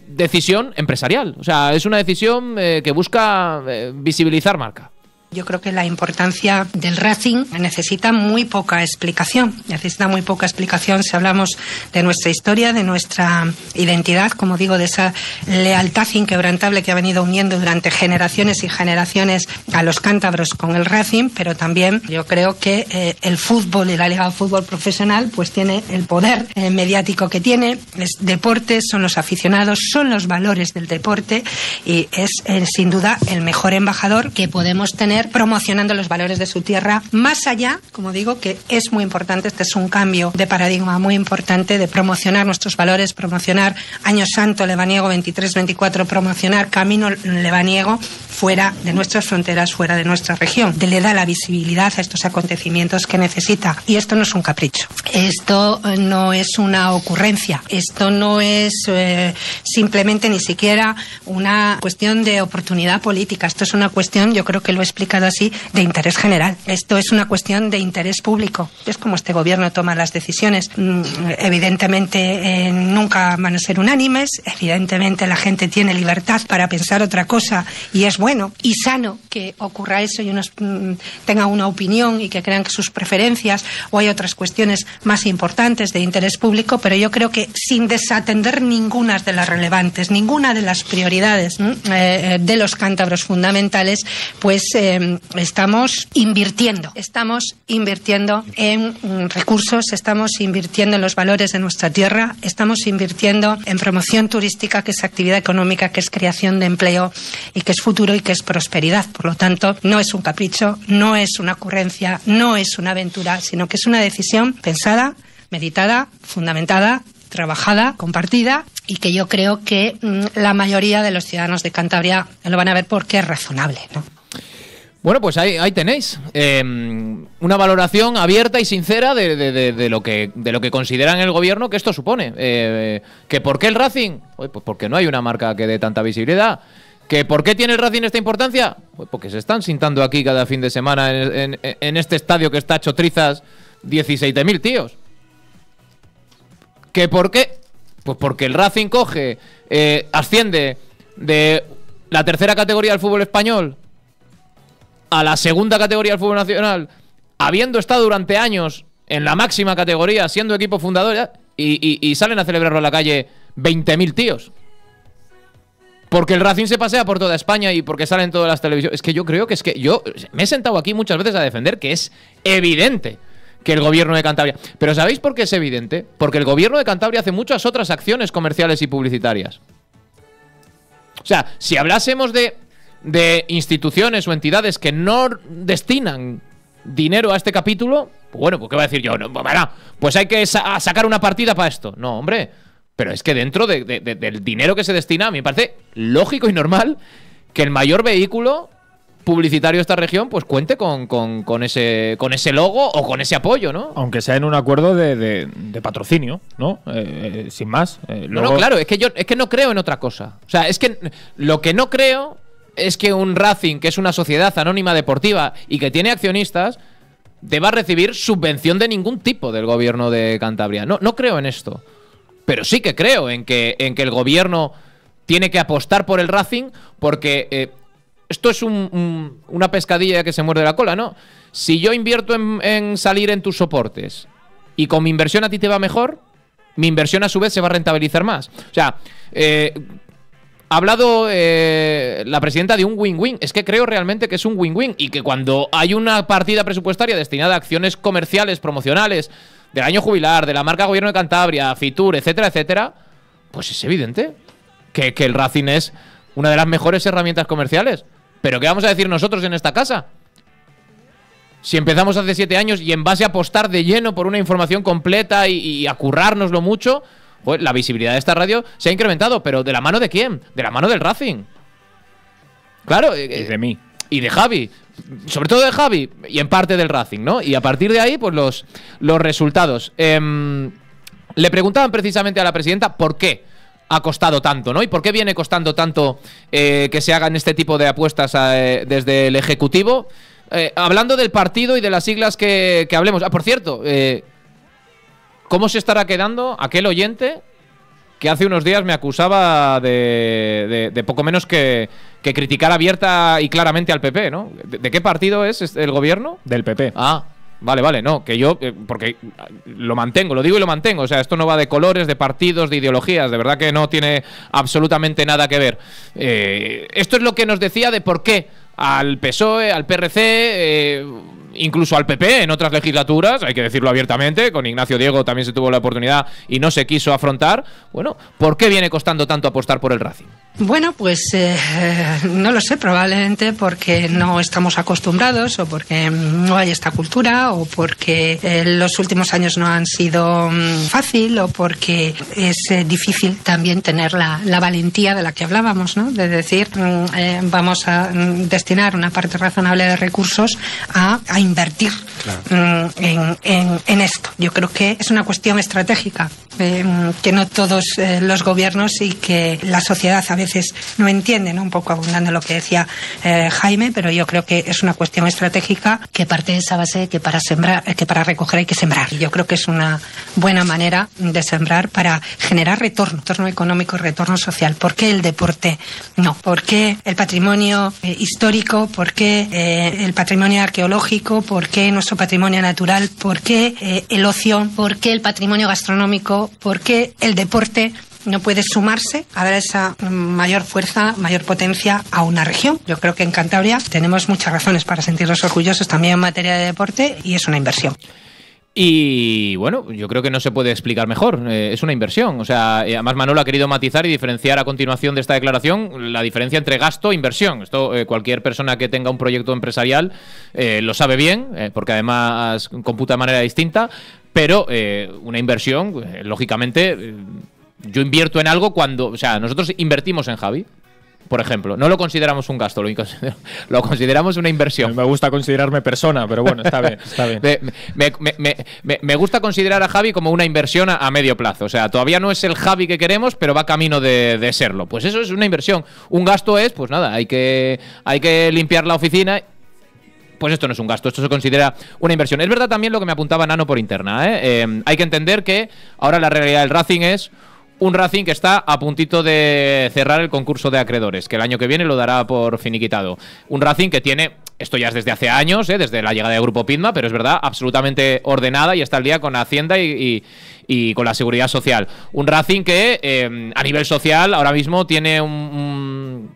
decisión empresarial. O sea, es una decisión que busca visibilizar marca. Yo creo que la importancia del Racing necesita muy poca explicación. Necesita muy poca explicación si hablamos de nuestra historia, de nuestra identidad, como digo, de esa lealtad inquebrantable que ha venido uniendo durante generaciones y generaciones a los cántabros con el Racing, pero también yo creo que eh, el fútbol y la Liga de Fútbol Profesional pues tiene el poder eh, mediático que tiene. Es deporte, son los aficionados, son los valores del deporte y es eh, sin duda el mejor embajador que podemos tener promocionando los valores de su tierra, más allá, como digo, que es muy importante, este es un cambio de paradigma muy importante de promocionar nuestros valores, promocionar Año Santo Levaniego 23-24, promocionar Camino Levaniego, fuera de nuestras fronteras, fuera de nuestra región. Le da la visibilidad a estos acontecimientos que necesita. Y esto no es un capricho, esto eh, no es una ocurrencia, esto no es eh, simplemente ni siquiera una cuestión de oportunidad política, esto es una cuestión, yo creo que lo explica así, de interés general. Esto es una cuestión de interés público. Es como este gobierno toma las decisiones. Mm, evidentemente eh, nunca van a ser unánimes, evidentemente la gente tiene libertad para pensar otra cosa y es bueno y sano que ocurra eso y unos, mm, tenga una opinión y que crean que sus preferencias o hay otras cuestiones más importantes de interés público, pero yo creo que sin desatender ninguna de las relevantes, ninguna de las prioridades mm, eh, eh, de los cántabros fundamentales, pues Em, estamos invirtiendo, estamos invirtiendo en mm, recursos, estamos invirtiendo en los valores de nuestra tierra, estamos invirtiendo en promoción turística, que es actividad económica, que es creación de empleo y que es futuro y que es prosperidad. Por lo tanto, no es un capricho, no es una ocurrencia, no es una aventura, sino que es una decisión pensada, meditada, fundamentada trabajada, compartida y que yo creo que mm, la mayoría de los ciudadanos de Cantabria lo van a ver porque es razonable. ¿no? Bueno, pues ahí, tenéis. Em, una valoración abierta y sincera de, lo que, consideran el gobierno que esto supone. Eh, que por qué el Racing, pues porque no hay una marca que dé tanta visibilidad. ¿Que ¿Por qué tiene el Racing esta importancia? Pues porque se están sintando aquí cada fin de semana en, este estadio que está hecho trizas 17.000 tíos. ¿Que por qué? Pues porque el Racing coge, eh, asciende de la tercera categoría del fútbol español a la segunda categoría del fútbol nacional, habiendo estado durante años en la máxima categoría, siendo equipo fundador, y, salen a celebrarlo a la calle 20.000 tíos. Porque el Racing se pasea por toda España y porque salen todas las televisiones. Es que yo creo que es que yo me he sentado aquí muchas veces a defender que es evidente que el gobierno de Cantabria. Pero ¿sabéis por qué es evidente? Porque el gobierno de Cantabria hace muchas otras acciones comerciales y publicitarias. O sea, si hablásemos de de instituciones o entidades que no destinan dinero a este capítulo, pues bueno, pues ¿qué va a decir yo? No, pues, pues hay que sacar una partida para esto. No, hombre. Pero es que dentro del dinero que se destina, a mí me parece lógico y normal que el mayor vehículo publicitario de esta región pues cuente con, ese, con ese logo o con ese apoyo, ¿no? Aunque sea en un acuerdo de, patrocinio, ¿no? Eh, eh, sin más. Eh, no, no, claro, es que yo es que no creo en otra cosa. O sea, es que lo que no creo es que un Racing, que es una sociedad anónima deportiva y que tiene accionistas, deba recibir subvención de ningún tipo del gobierno de Cantabria. No, no creo en esto. Pero sí que creo en que, en que el gobierno tiene que apostar por el Racing porque eh, esto es una pescadilla que se muerde la cola, ¿no? Si yo invierto en, salir en tus soportes y con mi inversión a ti te va mejor, mi inversión a su vez se va a rentabilizar más. O sea, eh, ha hablado eh, la presidenta de un win-win. Es que creo realmente que es un win-win y que cuando hay una partida presupuestaria destinada a acciones comerciales, promocionales, del año jubilar, de la marca Gobierno de Cantabria, Fitur, etcétera, etcétera, pues es evidente que, el Racing es una de las mejores herramientas comerciales. Pero ¿qué vamos a decir nosotros en esta casa? Si empezamos hace siete años y en base a apostar de lleno por una información completa y, y a currárnoslo mucho, pues la visibilidad de esta radio se ha incrementado, pero ¿de la mano de quién? De la mano del Racing. Claro. Eh, y eh, de mí. Y de Javi. Sobre todo de Javi y en parte del Racing, ¿no? Y a partir de ahí, pues los, los resultados. Em, le preguntaban precisamente a la presidenta por qué ha costado tanto, ¿no? ¿Y por qué viene costando tanto eh, que se hagan este tipo de apuestas desde el Ejecutivo? hablando del partido y de las siglas que, hablemos. Ah, por cierto, ¿Cómo se estará quedando aquel oyente que hace unos días me acusaba de, poco menos que, criticar abierta y claramente al PP, ¿no? ¿De, qué partido es este, el gobierno? Del PP. Ah, vale, vale, no, que yo, eh, porque lo mantengo, lo digo y lo mantengo, o sea, esto no va de colores, de partidos, de ideologías, de verdad que no tiene absolutamente nada que ver. Eh, esto es lo que nos decía de por qué al PSOE, al PRC... Eh, incluso al PP en otras legislaturas, hay que decirlo abiertamente, con Ignacio Diego también se tuvo la oportunidad y no se quiso afrontar. Bueno, ¿por qué viene costando tanto apostar por el RACI? Bueno, pues eh, no lo sé, probablemente porque no estamos acostumbrados o porque no hay esta cultura o porque eh, los últimos años no han sido mm, fácil o porque es eh, difícil también tener la, la, valentía de la que hablábamos, ¿no? De decir, mm, vamos a mm, destinar una parte razonable de recursos a invertir mm, en, esto. Yo creo que es una cuestión estratégica eh, que no todos eh, los gobiernos y que la sociedad a veces no entiende, un poco abundando lo que decía eh, Jaime, pero yo creo que es una cuestión estratégica que parte de esa base que para, sembrar, que para recoger hay que sembrar. yo creo que es una buena manera de sembrar para generar retorno, retorno económico, retorno social. ¿Por qué el deporte no? ¿Por qué el patrimonio histórico? ¿Por qué el patrimonio arqueológico? por qué nuestro patrimonio natural, por qué eh, el ocio, por qué el patrimonio gastronómico, por qué el deporte no puede sumarse a dar esa mayor fuerza, mayor potencia a una región. Yo creo que en Cantabria tenemos muchas razones para sentirnos orgullosos también en materia de deporte y es una inversión. Y bueno, yo creo que no se puede explicar mejor. Eh, es una inversión. O sea, eh, además Manolo ha querido matizar y diferenciar a continuación de esta declaración la diferencia entre gasto e inversión. Esto eh, cualquier persona que tenga un proyecto empresarial lo sabe bien, porque además computa de manera distinta. Pero una inversión, lógicamente, yo invierto en algo cuando. O sea, nosotros invertimos en Javi por ejemplo, no lo consideramos un gasto, lo, consideramos una inversión. Me gusta considerarme persona, pero bueno, está bien. Me, gusta considerar a Javi como una inversión a, medio plazo. O sea, todavía no es el Javi que queremos, pero va camino de, serlo. Pues eso es una inversión. Un gasto es, pues nada, hay que, hay que limpiar la oficina pues esto no es un gasto, esto se considera una inversión. Es verdad también lo que me apuntaba Nano por interna. ¿eh? Eh, hay que entender que ahora la realidad del Racing es un Racing que está a puntito de cerrar el concurso de acreedores, que el año que viene lo dará por finiquitado. Un Racing que tiene, esto ya es desde hace años, eh, desde la llegada del Grupo pinma pero es verdad, absolutamente ordenada y está al día con Hacienda y, con la seguridad social. Un Racing que eh, a nivel social ahora mismo tiene un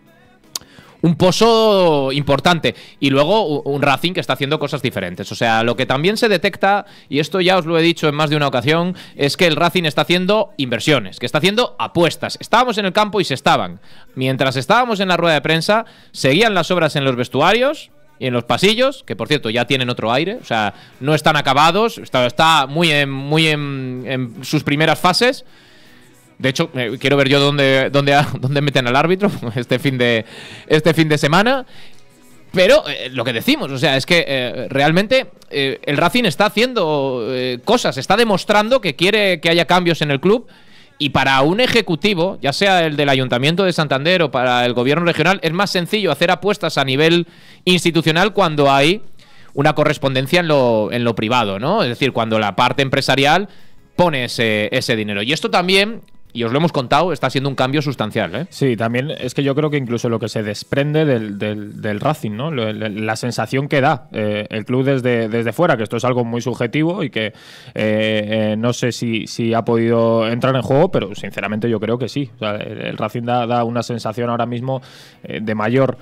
un pozo importante. Y luego un Racing que está haciendo cosas diferentes. O sea, lo que también se detecta, y esto ya os lo he dicho en más de una ocasión, es que el Racing está haciendo inversiones, que está haciendo apuestas. Estábamos en el campo y se estaban. Mientras estábamos en la rueda de prensa, seguían las obras en los vestuarios, y en los pasillos, que por cierto ya tienen otro aire, o sea, no están acabados, está, está muy, muy en sus primeras fases, de hecho, quiero ver yo dónde, dónde, dónde meten al árbitro este fin de, este fin de semana. Pero eh, lo que decimos, o sea, es que eh, realmente eh, el Racing está haciendo cosas, está demostrando que quiere que haya cambios en el club. Y para un ejecutivo, ya sea el del Ayuntamiento de Santander o para el gobierno regional, es más sencillo hacer apuestas a nivel institucional cuando hay una correspondencia en lo, en lo privado, ¿no? Es decir, cuando la parte empresarial pone ese, ese dinero. Y esto también y os lo hemos contado, está siendo un cambio sustancial. ¿eh? Sí, también es que yo creo que incluso lo que se desprende del, Racing, ¿no? la, sensación que da eh, el club desde, desde fuera, que esto es algo muy subjetivo y que eh, eh, no sé si, ha podido entrar en juego, pero sinceramente yo creo que sí. el, Racing da, una sensación ahora mismo de mayor,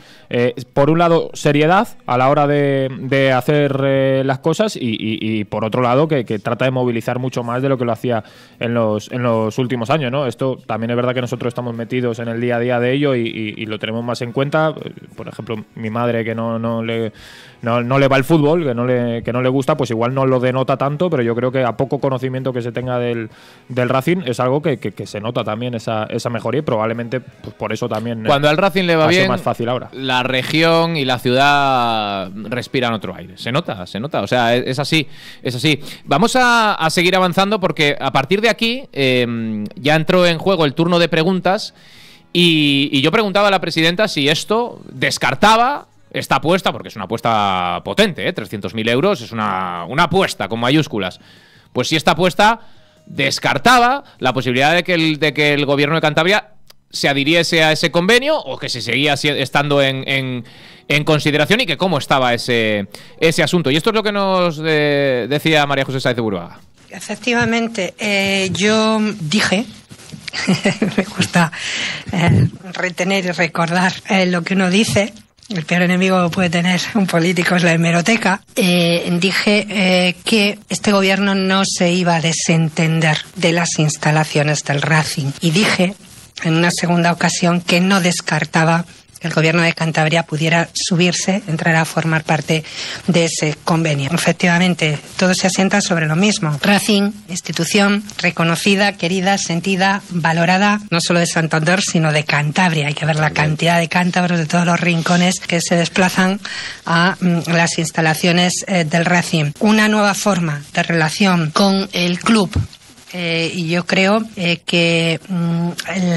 por un lado, seriedad a la hora de, hacer las cosas y, por otro lado, que, trata de movilizar mucho más de lo que lo hacía en los, en los últimos años. ¿no? Esto también es verdad que nosotros estamos metidos en el día a día de ello y, lo tenemos más en cuenta. Por ejemplo, mi madre que no, le, no, le va el fútbol, que no, le, que no le gusta, pues igual no lo denota tanto, pero yo creo que a poco conocimiento que se tenga del, del Racing es algo que, se nota también esa, esa mejoría y probablemente pues, por eso también. Eh, Cuando al Racing le va bien, más fácil ahora. la región y la ciudad respiran otro aire. Se nota, se nota. O sea, e, es, así, es así. Vamos a, seguir avanzando porque a partir de aquí eh, ya entramos en juego el turno de preguntas y, yo preguntaba a la presidenta si esto descartaba esta apuesta, porque es una apuesta potente, 300.000 ¿eh? euros, es una, apuesta con mayúsculas. Pues si esta apuesta descartaba la posibilidad de que el, de que el gobierno de Cantabria se adhiriese a ese convenio o que se seguía estando en, consideración y que cómo estaba ese, ese asunto. Y esto es lo que nos eh, decía María José Sáez de Buruaga. Efectivamente, eh, yo dije me gusta eh, retener y recordar eh, lo que uno dice. El peor enemigo que puede tener un político es la hemeroteca. Eh, dije que este gobierno no se iba a desentender de las instalaciones del Racing. Y dije en una segunda ocasión que no descartaba el gobierno de Cantabria pudiera subirse, entrar a formar parte de ese convenio. Efectivamente, todo se asienta sobre lo mismo. Racing, institución reconocida, querida, sentida, valorada, no solo de Santander, sino de Cantabria. Hay que ver la cantidad de cántabros de todos los rincones que se desplazan a mm, las instalaciones eh, del Racing. Una nueva forma de relación con el club, eh, y yo creo eh, que mm,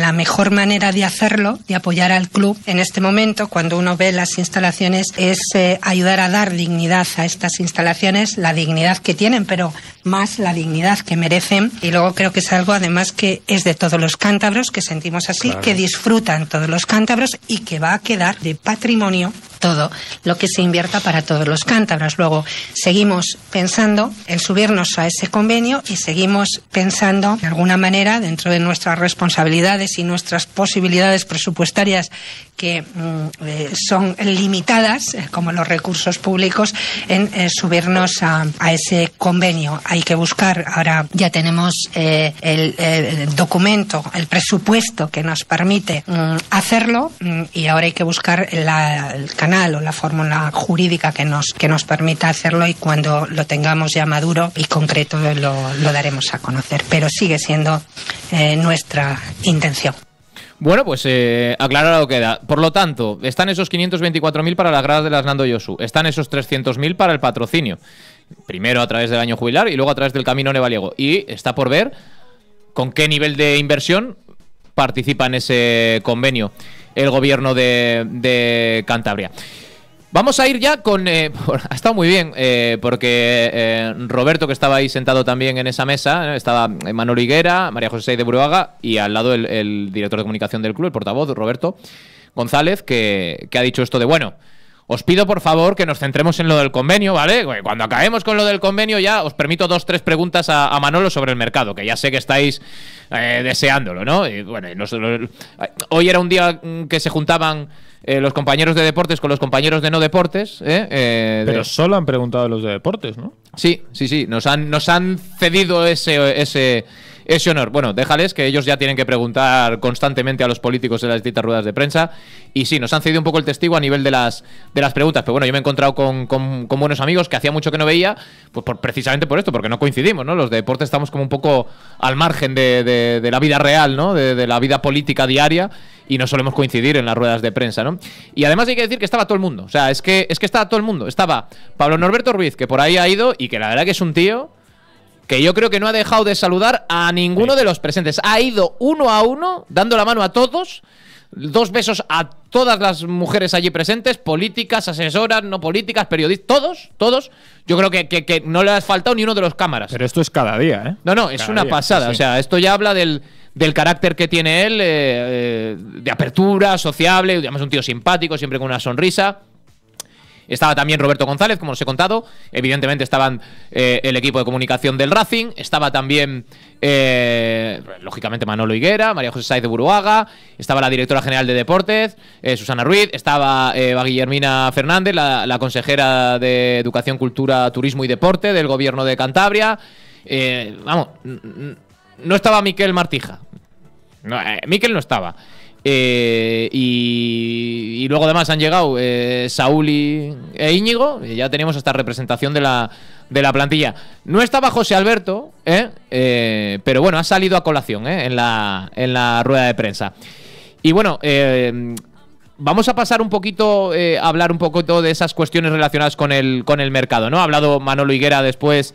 la mejor manera de hacerlo, de apoyar al club en este momento, cuando uno ve las instalaciones, es eh, ayudar a dar dignidad a estas instalaciones, la dignidad que tienen, pero más la dignidad que merecen. Y luego creo que es algo además que es de todos los cántabros, que sentimos así, que disfrutan todos los cántabros y que va a quedar de patrimonio todo lo que se invierta para todos los cántabros. Luego seguimos pensando en subirnos a ese convenio y seguimos pensando pensando de alguna manera dentro de nuestras responsabilidades y nuestras posibilidades presupuestarias que mm, eh, son limitadas, eh, como los recursos públicos, en eh, subirnos a, ese convenio. Hay que buscar, ahora ya tenemos eh, el, documento, el presupuesto que nos permite mm, hacerlo mm, y ahora hay que buscar la, el canal o la fórmula jurídica que nos, que nos permita hacerlo y cuando lo tengamos ya maduro y concreto lo, lo daremos a conocer. Pero sigue siendo nuestra intención. Bueno, pues eh, que da. Por lo tanto, están esos 524.000 para las gradas de las Nando Yosu, están esos 300.000 para el patrocinio, primero a través del año jubilar y luego a través del camino nevaliego. Y está por ver con qué nivel de inversión participa en ese convenio el gobierno de Cantabria. Vamos a ir ya con... Eh, ha estado muy bien, eh, porque eh, Roberto, que estaba ahí sentado también en esa mesa, estaba Manolo Higuera, María José de Buruaga y al lado el, director de comunicación del club, el portavoz, Roberto González, que, ha dicho esto de, bueno, os pido por favor que nos centremos en lo del convenio, ¿vale? Cuando acabemos con lo del convenio ya os permito dos, tres preguntas a, Manolo sobre el mercado, que ya sé que estáis deseándolo, ¿no? bueno, hoy era un día mm, que se juntaban eh, los compañeros de deportes con los compañeros de no deportes. ¿eh? Eh, Pero solo han preguntado los de deportes, ¿no? Sí, sí, sí. Nos han, nos han cedido ese, ese, ese honor. Bueno, déjales que ellos ya tienen que preguntar constantemente a los políticos en las distintas ruedas de prensa. Y sí, nos han cedido un poco el testigo a nivel de las, de las preguntas. Pero bueno, yo me he encontrado con, con, buenos amigos que hacía mucho que no veía, pues por, precisamente por esto, porque no coincidimos, ¿no? Los de deportes estamos como un poco al margen de, la vida real, ¿no? De, la vida política diaria y no solemos coincidir en las ruedas de prensa, ¿no? Y además hay que decir que estaba todo el mundo. O sea, es que, es que estaba todo el mundo. Estaba Pablo Norberto Ruiz, que por ahí ha ido y que la verdad que es un tío que yo creo que no ha dejado de saludar a ninguno de los presentes. Ha ido uno a uno, dando la mano a todos. Dos besos a todas las mujeres allí presentes, políticas, asesoras, no políticas, periodistas, todos, todos. Yo creo que, no le ha faltado ni uno de los cámaras. Pero esto es cada día, ¿eh? No, no, es una pasada. O sea, esto ya habla del, carácter que tiene él, eh, eh, de apertura, sociable, digamos un tío simpático, siempre con una sonrisa. Estaba también Roberto González, como os he contado. Evidentemente estaban eh, el equipo de comunicación del Racing. Estaba también, eh, lógicamente, Manolo Higuera, María José Saiz de Buruaga. Estaba la directora general de Deportes, eh, Susana Ruiz. Estaba Guillermina Fernández, la, consejera de Educación, Cultura, Turismo y Deporte del gobierno de Cantabria. vamos, no estaba Miquel Martija. Miquel no estaba. Eh, y, luego además han llegado eh, Saúl y, e Íñigo, y ya tenemos esta representación de la, plantilla. No estaba José Alberto, eh, ¿eh? pero bueno, ha salido a colación en, la, en la rueda de prensa. Y bueno, vamos a pasar un poquito, a hablar un poquito de esas cuestiones relacionadas con el, con el mercado, ¿no? Ha hablado Manolo Higuera después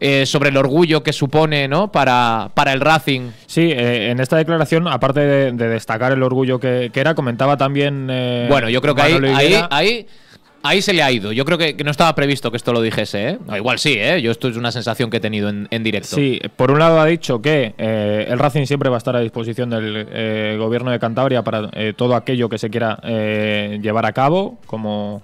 eh, sobre el orgullo que supone ¿no? para, para el Racing. Sí, eh, en esta declaración, aparte de, destacar el orgullo que, era, comentaba también... Eh, bueno, yo creo que ahí, ahí, ahí, se le ha ido. Yo creo que, no estaba previsto que esto lo dijese. igual sí, yo esto es una sensación que he tenido en, en directo. Sí, por un lado ha dicho que el Racing siempre va a estar a disposición del gobierno de Cantabria para todo aquello que se quiera llevar a cabo, como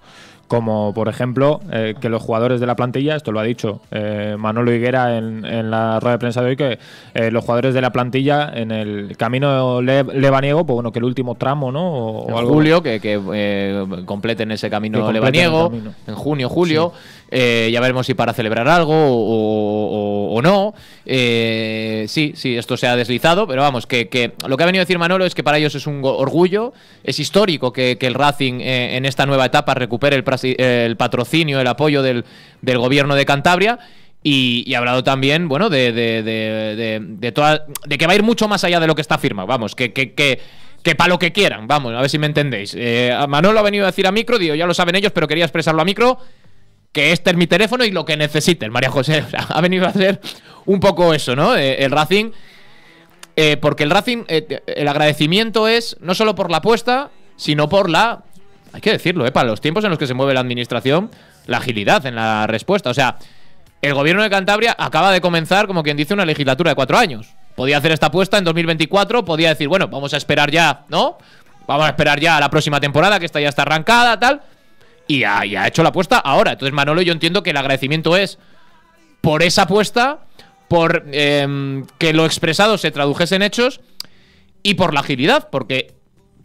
como por ejemplo eh, que los jugadores de la plantilla, esto lo ha dicho eh, Manolo Higuera en, la rueda de prensa de hoy, que eh, los jugadores de la plantilla en el camino le, lebaniego, pues bueno, que el último tramo, ¿no? O, julio, que, completen ese camino lebaniego, en junio, julio. Eh, ya veremos si para celebrar algo o, no. Eh, sí, sí, esto se ha deslizado, pero vamos, que, lo que ha venido a decir Manolo es que para ellos es un orgullo, es histórico que, el Racing eh, en esta nueva etapa recupere el, patrocinio, el apoyo del, gobierno de Cantabria. Y, ha hablado también, bueno, de, de, de, que va a ir mucho más allá de lo que está firmado. Vamos, que, que, que, para lo que quieran, vamos, a ver si me entendéis. Manolo ha venido a decir a micro, digo, ya lo saben ellos, pero quería expresarlo a micro que este es mi teléfono y lo que ...el María José. O sea, ha venido a hacer un poco eso, ¿no? Eh, el Racing. Eh, porque el Racing, eh, el agradecimiento es no solo por la apuesta, sino por la. Hay que decirlo, ¿eh? Para los tiempos en los que se mueve la administración, la agilidad en la respuesta. O sea, el gobierno de Cantabria acaba de comenzar, como quien dice, una legislatura de cuatro años. Podía hacer esta apuesta en 2024, podía decir, bueno, vamos a esperar ya, ¿no? Vamos a esperar ya a la próxima temporada, que esta ya está arrancada, tal y ha, hecho la apuesta ahora. Entonces, Manolo, yo entiendo que el agradecimiento es por esa apuesta, por em, que lo expresado se tradujese en hechos y por la agilidad, porque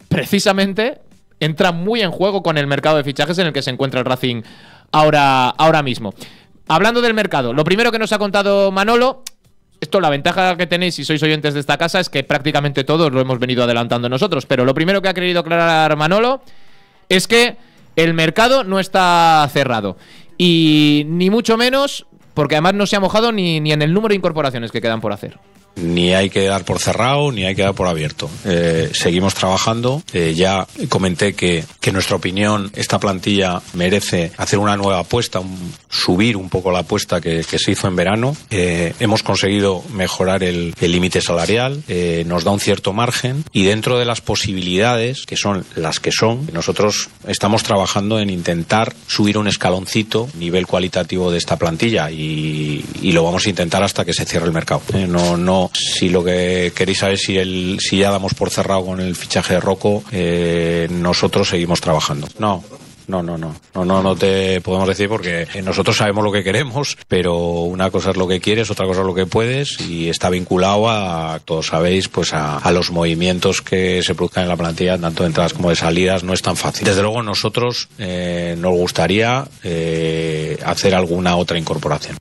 precisamente entra muy en juego con el mercado de fichajes en el que se encuentra el Racing ahora, ahora mismo. Hablando del mercado, lo primero que nos ha contado Manolo esto, la ventaja que tenéis si sois oyentes de esta casa es que prácticamente todos lo hemos venido adelantando nosotros, pero lo primero que ha querido aclarar Manolo es que el mercado no está cerrado. Y ni mucho menos, porque además no se ha mojado ni, en el número de incorporaciones que quedan por hacer ni hay que dar por cerrado ni hay que dar por abierto. Eh, seguimos trabajando. Eh, ya comenté que, que, nuestra opinión esta plantilla merece hacer una nueva apuesta, subir un poco la apuesta que, se hizo en verano. Eh, hemos conseguido mejorar el límite salarial, nos da un cierto margen y dentro de las posibilidades, que son las que son, nosotros estamos trabajando en intentar subir un escaloncito nivel cualitativo de esta plantilla y, y lo vamos a intentar hasta que se cierre el mercado. no, no si lo que queréis saber si, el, si ya damos por cerrado con el fichaje de Rocco, eh, nosotros seguimos trabajando. No, no, no, no, no, no, te podemos decir porque eh, nosotros sabemos lo que queremos, pero una cosa es lo que quieres, otra cosa es lo que puedes y está vinculado a, todos sabéis, pues a, los movimientos que se produzcan en la plantilla, tanto de entradas como de salidas, no es tan fácil. Desde luego nosotros eh, nos gustaría hacer alguna otra incorporación.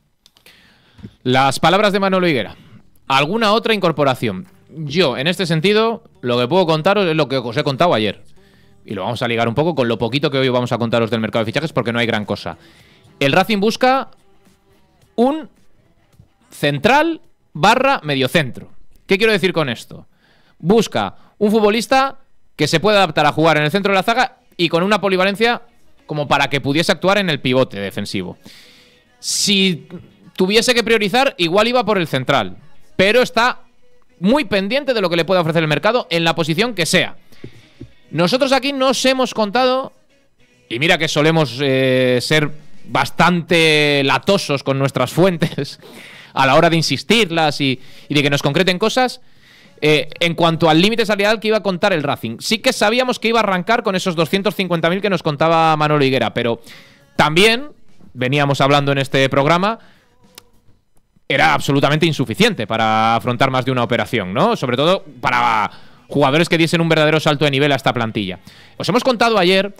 Las palabras de Manolo Higuera alguna otra incorporación. Yo, en este sentido, lo que puedo contaros es lo que os he contado ayer. Y lo vamos a ligar un poco con lo poquito que hoy vamos a contaros del mercado de fichajes porque no hay gran cosa. El Racing busca un central barra mediocentro. ¿Qué quiero decir con esto? Busca un futbolista que se pueda adaptar a jugar en el centro de la zaga y con una polivalencia como para que pudiese actuar en el pivote defensivo. Si tuviese que priorizar, igual iba por el central pero está muy pendiente de lo que le pueda ofrecer el mercado en la posición que sea. Nosotros aquí nos hemos contado, y mira que solemos eh, ser bastante latosos con nuestras fuentes a la hora de insistirlas y, de que nos concreten cosas. Eh, en cuanto al límite salarial que iba a contar el Racing, sí que sabíamos que iba a arrancar con esos 250.000 que nos contaba Manolo Higuera, pero también veníamos hablando en este programa era absolutamente insuficiente para afrontar más de una operación, ¿no? Sobre todo para jugadores que diesen un verdadero salto de nivel a esta plantilla. Os hemos contado ayer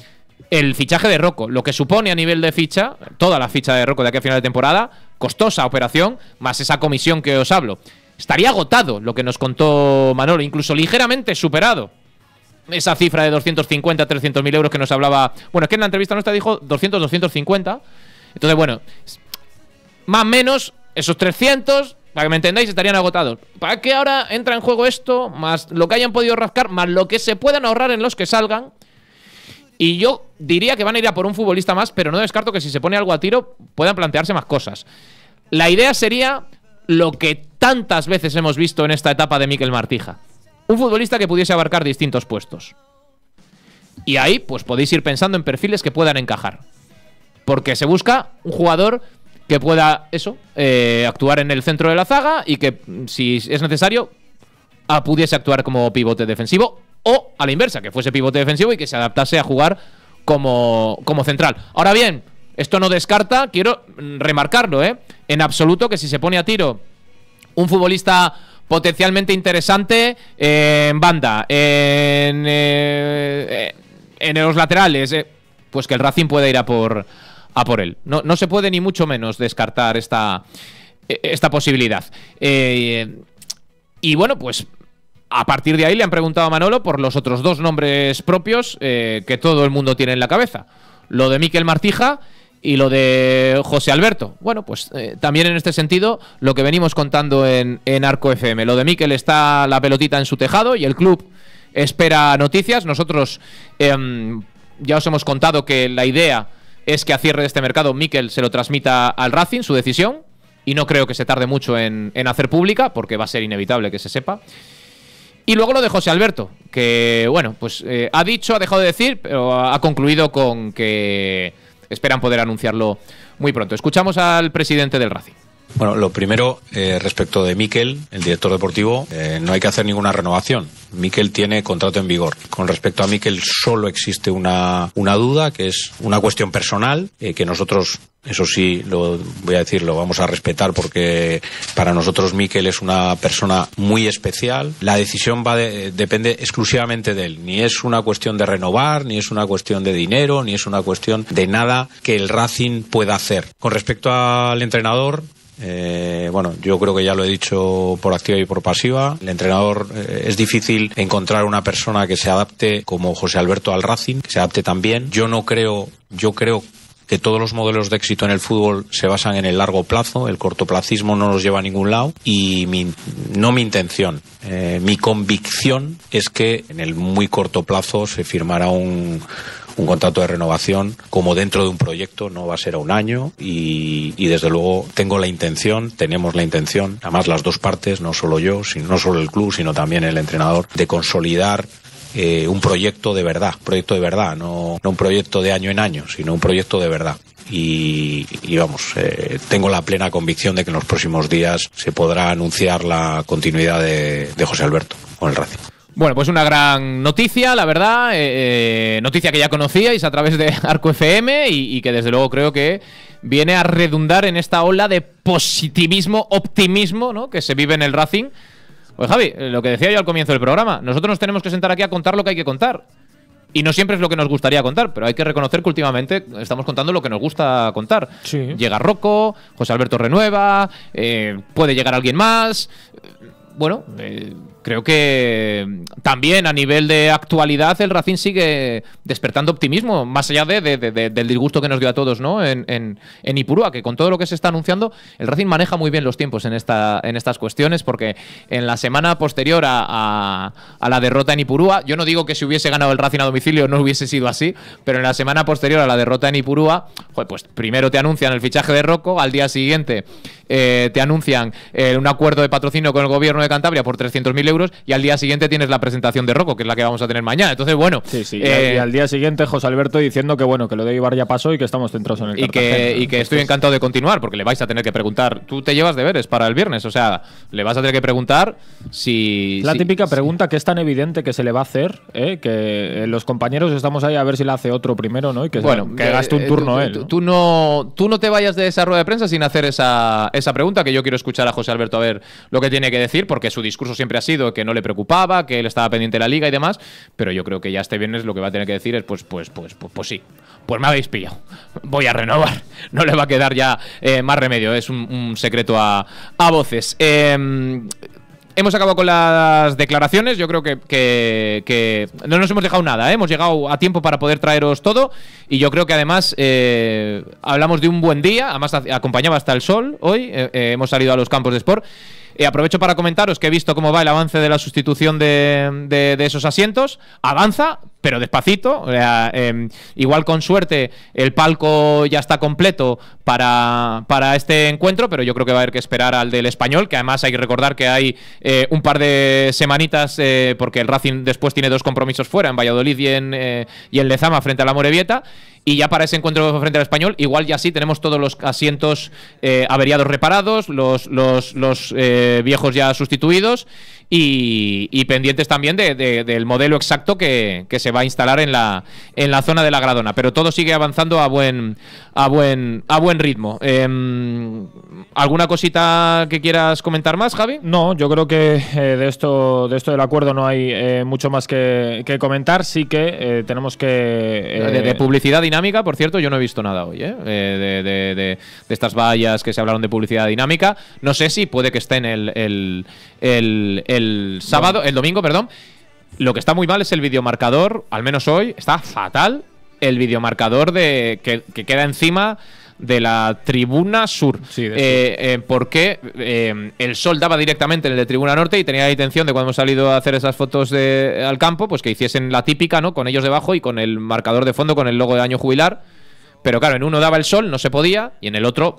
el fichaje de Rocco, lo que supone a nivel de ficha, toda la ficha de Rocco de aquí a final de temporada, costosa operación, más esa comisión que os hablo. Estaría agotado lo que nos contó Manolo, incluso ligeramente superado esa cifra de 250, 300 mil euros que nos hablaba. Bueno, es que en la entrevista nuestra dijo 200, 250. Entonces, bueno, más o menos esos 300, para que me entendáis, estarían agotados. ¿Para qué ahora entra en juego esto? Más lo que hayan podido rascar, más lo que se puedan ahorrar en los que salgan. Y yo diría que van a ir a por un futbolista más, pero no descarto que si se pone algo a tiro puedan plantearse más cosas. La idea sería lo que tantas veces hemos visto en esta etapa de Miquel Martija. Un futbolista que pudiese abarcar distintos puestos. Y ahí, pues podéis ir pensando en perfiles que puedan encajar. Porque se busca un jugador que pueda eso, eh, actuar en el centro de la zaga y que mm, si es necesario ah, pudiese actuar como pivote defensivo o a la inversa, que fuese pivote defensivo y que se adaptase a jugar como, como central. Ahora bien, esto no descarta, quiero mm, remarcarlo, ¿eh? en absoluto que si se pone a tiro un futbolista potencialmente interesante eh, en banda, en, eh, en los laterales, pues que el Racing pueda ir a por a por él. No, se puede ni mucho menos descartar esta, e, esta posibilidad. Eh, y bueno, pues a partir de ahí le han preguntado a Manolo por los otros dos nombres propios eh, que todo el mundo tiene en la cabeza. Lo de Miquel Martija y lo de José Alberto. Bueno, pues eh, también en este sentido lo que venimos contando en, Arco FM. Lo de Miquel está la pelotita en su tejado y el club espera noticias. Nosotros em, ya os hemos contado que la idea es que a cierre de este mercado Mikel se lo transmita al Racing, su decisión, y no creo que se tarde mucho en, hacer pública, porque va a ser inevitable que se sepa. Y luego lo de José Alberto, que bueno, pues eh, ha dicho, ha dejado de decir, pero ha concluido con que esperan poder anunciarlo muy pronto. Escuchamos al presidente del Racing. Bueno, lo primero, eh, respecto de Miquel, el director deportivo, eh, no hay que hacer ninguna renovación. Miquel tiene contrato en vigor. Con respecto a Miquel, solo existe una, una duda, que es una cuestión personal, eh, que nosotros eso sí, lo voy a decir, lo vamos a respetar porque para nosotros Miquel es una persona muy especial. La decisión va depende exclusivamente de él. Ni es una cuestión de renovar, ni es una cuestión de dinero, ni es una cuestión de nada que el Racing pueda hacer. Con respecto al entrenador, eh, bueno, yo creo que ya lo he dicho por activa y por pasiva. El entrenador eh, es difícil encontrar una persona que se adapte como José Alberto al Racing, que se adapte también. Yo no creo, yo creo que todos los modelos de éxito en el fútbol se basan en el largo plazo, el cortoplacismo no nos lleva a ningún lado y mi, no mi intención, eh, mi convicción es que en el muy corto plazo se firmará un, un contrato de renovación como dentro de un proyecto, no va a ser a un año y, y desde luego tengo la intención, tenemos la intención, además las dos partes, no solo yo, sino, no solo el club, sino también el entrenador, de consolidar eh, un proyecto de verdad, proyecto de verdad, no, no, un proyecto de año en año, sino un proyecto de verdad. Y, vamos, eh, tengo la plena convicción de que en los próximos días se podrá anunciar la continuidad de, de José Alberto con el Racing. Bueno, pues una gran noticia, la verdad, eh, eh, noticia que ya conocíais a través de Arco FM y, que desde luego creo que viene a redundar en esta ola de positivismo, optimismo, ¿no? Que se vive en el Racing. Pues Javi, eh, lo que decía yo al comienzo del programa, nosotros nos tenemos que sentar aquí a contar lo que hay que contar. Y no siempre es lo que nos gustaría contar, pero hay que reconocer que últimamente estamos contando lo que nos gusta contar. Llega Rocco, José Alberto Renueva, puede llegar alguien más bueno, eh, creo que también a nivel de actualidad el Racing sigue despertando optimismo, más allá de, del disgusto que nos dio a todos ¿no? En, en, Ipurúa, que con todo lo que se está anunciando, el Racing maneja muy bien los tiempos en, esta, en estas cuestiones, porque en la semana posterior a, a, la derrota en Ipurúa, yo no digo que si hubiese ganado el Racing a domicilio no hubiese sido así, pero en la semana posterior a la derrota en Ipurúa, pues primero te anuncian el fichaje de Rocco, al día siguiente eh, te anuncian eh, un acuerdo de patrocinio con el gobierno de Cantabria por 300.000 euros y al día siguiente tienes la presentación de Rocco, que es la que vamos a tener mañana. Entonces, bueno. Sí, sí. y, al, eh, día siguiente José Alberto diciendo que bueno, que lo de Ibar ya pasó y que estamos centrados en el y Que, y que estoy encantado de continuar, porque le vais a tener que preguntar. Tú te llevas deberes para el viernes, o sea, le vas a tener que preguntar si. La típica pregunta que es tan evidente que se le va a hacer, que los compañeros estamos ahí a ver si le hace otro primero, ¿no? Y que, bueno, que gaste un turno él. Tú, no, tú no te vayas de esa rueda de prensa sin hacer esa esa pregunta, que yo quiero escuchar a José Alberto a ver lo que tiene que decir, porque su discurso siempre ha sido que no le preocupaba, que él estaba pendiente de la liga y demás, pero yo creo que ya este viernes lo que va a tener que decir es pues, pues, pues, pues, pues sí, pues me habéis pillado, voy a renovar, no le va a quedar ya eh, más remedio, es un, secreto a, voces. Em, Hemos acabado con las declaraciones. Yo creo que, no nos hemos dejado nada. ¿eh? Hemos llegado a tiempo para poder traeros todo. Y yo creo que además eh, hablamos de un buen día. Además, acompañaba hasta el sol hoy. Eh, hemos salido a los campos de sport. Eh, aprovecho para comentaros que he visto cómo va el avance de la sustitución de, de, esos asientos. Avanza, pero despacito. Em, igual con suerte el palco ya está completo para, este encuentro, pero yo creo que va a haber que esperar al del español, que además hay que recordar que hay eh, un par de semanitas, eh, porque el Racing después tiene dos compromisos fuera, en Valladolid y en, y en Lezama frente a la Morevieta, y ya para ese encuentro frente al español, igual ya sí tenemos todos los asientos eh, averiados reparados, los, los, los eh, viejos ya sustituidos y, pendientes también del modelo exacto que, se va a instalar en la, en la zona de la Gradona. Pero todo sigue avanzando a buen, a buen, a buen ritmo. Em, ¿Alguna cosita que quieras comentar más, Javi? No, yo creo que eh, de, esto, de esto del acuerdo no hay eh, mucho más que, comentar. Sí que eh, tenemos que... De, publicidad dinámica, por cierto, yo no he visto nada hoy. De, de, estas vallas que se hablaron de publicidad dinámica. No sé si puede que esté en el el sábado, el domingo, perdón. Lo que está muy mal es el videomarcador, al menos hoy, está fatal el videomarcador de, que, queda encima de la tribuna sur. Eh, eh, porque eh, el sol daba directamente en el de tribuna norte y tenía la intención de cuando hemos salido a hacer esas fotos de, al campo, pues que hiciesen la típica, ¿no? Con ellos debajo y con el marcador de fondo, con el logo de año jubilar. Pero claro, en uno daba el sol, no se podía, y en el otro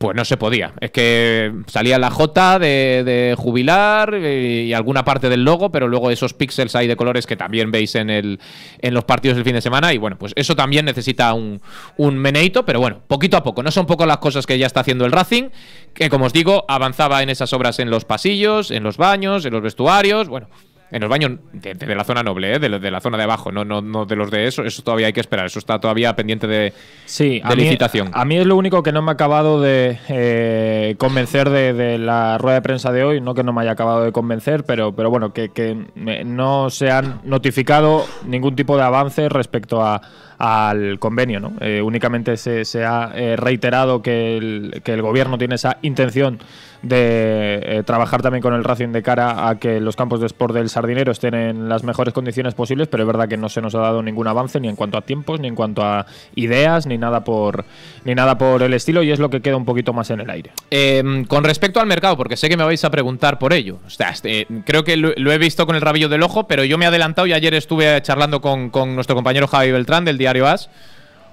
pues no se podía. Es que salía la J de, jubilar y, alguna parte del logo, pero luego esos píxeles ahí de colores que también veis en, el, en los partidos del fin de semana. Y bueno, pues eso también necesita un, un meneito, pero bueno, poquito a poco. No son poco las cosas que ya está haciendo el Racing, que como os digo, avanzaba en esas obras en los pasillos, en los baños, en los vestuarios. Bueno, en los baños de, la zona noble, ¿eh? de, la zona de abajo, no, no, no de los de eso. Eso todavía hay que esperar. Eso está todavía pendiente de, sí, licitación. A mí es lo único que no me ha acabado de eh, convencer de, la rueda de prensa de hoy. No que no me haya acabado de convencer, pero, pero bueno, que, que no se han notificado ningún tipo de avance respecto a al convenio. ¿no? Eh, únicamente se, ha eh, reiterado que el, gobierno tiene esa intención de eh, trabajar también con el Racing de cara a que los campos de sport del Sardinero estén en las mejores condiciones posibles, pero es verdad que no se nos ha dado ningún avance ni en cuanto a tiempos, ni en cuanto a ideas, ni nada por, ni nada por el estilo, y es lo que queda un poquito más en el aire. Em, con respecto al mercado, porque sé que me vais a preguntar por ello, este, creo que lo, he visto con el rabillo del ojo, pero yo me he adelantado y ayer estuve charlando con, con nuestro compañero Javi Beltrán del día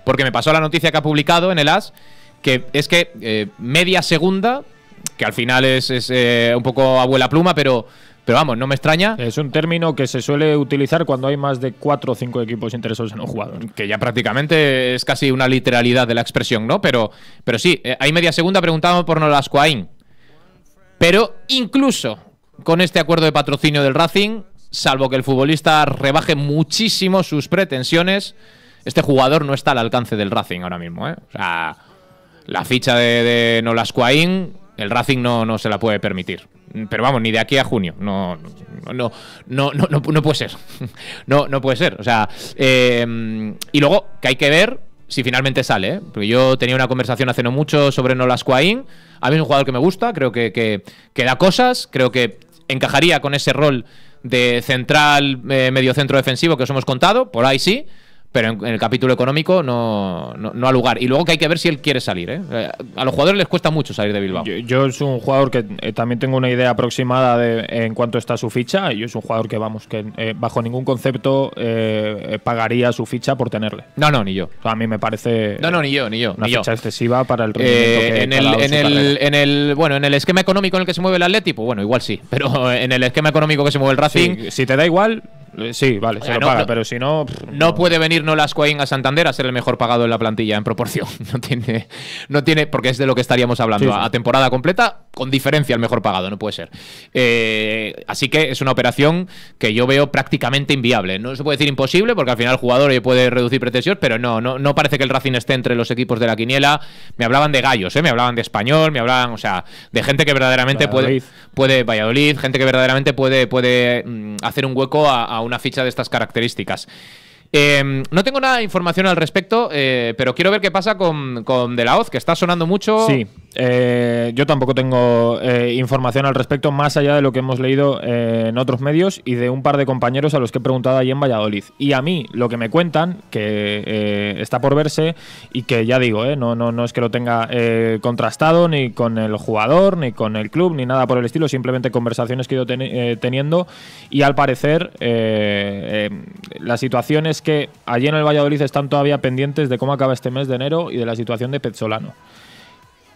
porque me pasó la noticia que ha publicado en el As, que es que eh, media segunda, que al final es, eh, un poco abuela pluma, pero, pero vamos, no me extraña. Es un término que se suele utilizar cuando hay más de cuatro o cinco equipos interesados en un jugador. Que ya prácticamente es casi una literalidad de la expresión, ¿no? Pero, pero sí, eh, hay media segunda Preguntamos por Nolascoain. Pero incluso con este acuerdo de patrocinio del Racing, salvo que el futbolista rebaje muchísimo sus pretensiones, este jugador no está al alcance del Racing ahora mismo, ¿eh? O sea, la ficha de, de el Racing no, no se la puede permitir. Pero vamos, ni de aquí a junio. No, no, no, no, no, puede ser. No, no puede ser. O sea, eh, y luego que hay que ver si finalmente sale. ¿eh? Porque yo tenía una conversación hace no mucho sobre Nolascuaín. A mí es un jugador que me gusta, creo que, que, da cosas, creo que encajaría con ese rol de central eh, medio centro defensivo que os hemos contado, por ahí sí pero en, el capítulo económico no, no, ha lugar. Y luego que hay que ver si él quiere salir. ¿eh? eh a los jugadores les cuesta mucho salir de Bilbao. Yo, es un jugador que eh, también tengo una idea aproximada de en cuánto está su ficha. Y yo es un jugador que, vamos, que eh, bajo ningún concepto pagaría su ficha por tenerle. No, no, ni yo. a mí me parece. No, no, ni yo, ni yo. Una ficha excesiva para el que en, el, en, el, Bueno, en el esquema económico en el que se mueve el Atlético, pues bueno, igual sí. Pero en el esquema económico que se mueve el Racing. si te da igual, eh, sí, vale, se lo paga, pero si no. no, puede venir Nolas a Santander a ser el mejor pagado en la plantilla en proporción. No tiene. No tiene porque es de lo que estaríamos hablando. A temporada completa, con diferencia el mejor pagado, no puede ser. Eh, así que es una operación que yo veo prácticamente inviable. No se puede decir imposible, porque al final el jugador eh, puede reducir pretensiones, pero no, no, parece que el Racing esté entre los equipos de la quiniela. Me hablaban de gallos, ¿eh? me hablaban de español, me hablaban, o sea, de gente que verdaderamente puede. Puede. Valladolid, gente que verdaderamente puede, puede mm, hacer un hueco a, a una ficha de estas características. Em, no tengo nada de información al respecto, eh, pero quiero ver qué pasa con, con De La Hoz, que está sonando mucho. Sí, eh, yo tampoco tengo eh, información al respecto, más allá de lo que hemos leído eh, en otros medios y de un par de compañeros a los que he preguntado allí en Valladolid. Y a mí lo que me cuentan, que está por verse y que ya digo, no, es que lo tenga contrastado ni con el jugador, ni con el club, ni nada por el estilo, simplemente conversaciones que he ido teniendo y al parecer la situación es que allí en el Valladolid están todavía pendientes de cómo acaba este mes de enero y de la situación de Pezzolano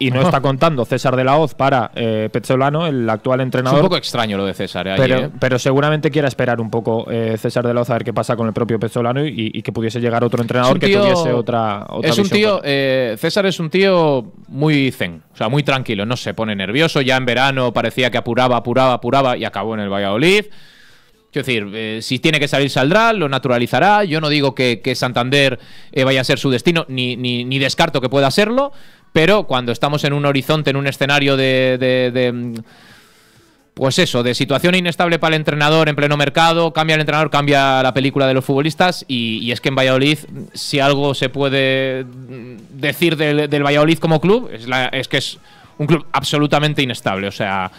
y no está contando César de la Hoz para eh, Pezzolano, el actual entrenador. Es un poco extraño lo de César, eh, pero, ¿eh? seguramente quiera esperar un poco eh, César de la Hoz a ver qué pasa con el propio Pezzolano y, que pudiese llegar otro entrenador que tuviese otra. otra es un tío, eh, César es un tío muy zen, o sea, muy tranquilo, no se pone nervioso. Ya en verano parecía que apuraba, apuraba, apuraba y acabó en el Valladolid. Quiero decir, si tiene que salir, saldrá, lo naturalizará. Yo no digo que, Santander vaya a ser su destino, ni, ni, ni, descarto que pueda serlo, pero cuando estamos en un horizonte, en un escenario de, mm, pues eso, de situación inestable para el entrenador en pleno mercado, cambia el entrenador, cambia la película de los futbolistas y, es que en Valladolid, si algo se puede mm, decir del, del Valladolid como club, es, es que es un club absolutamente inestable. O sea,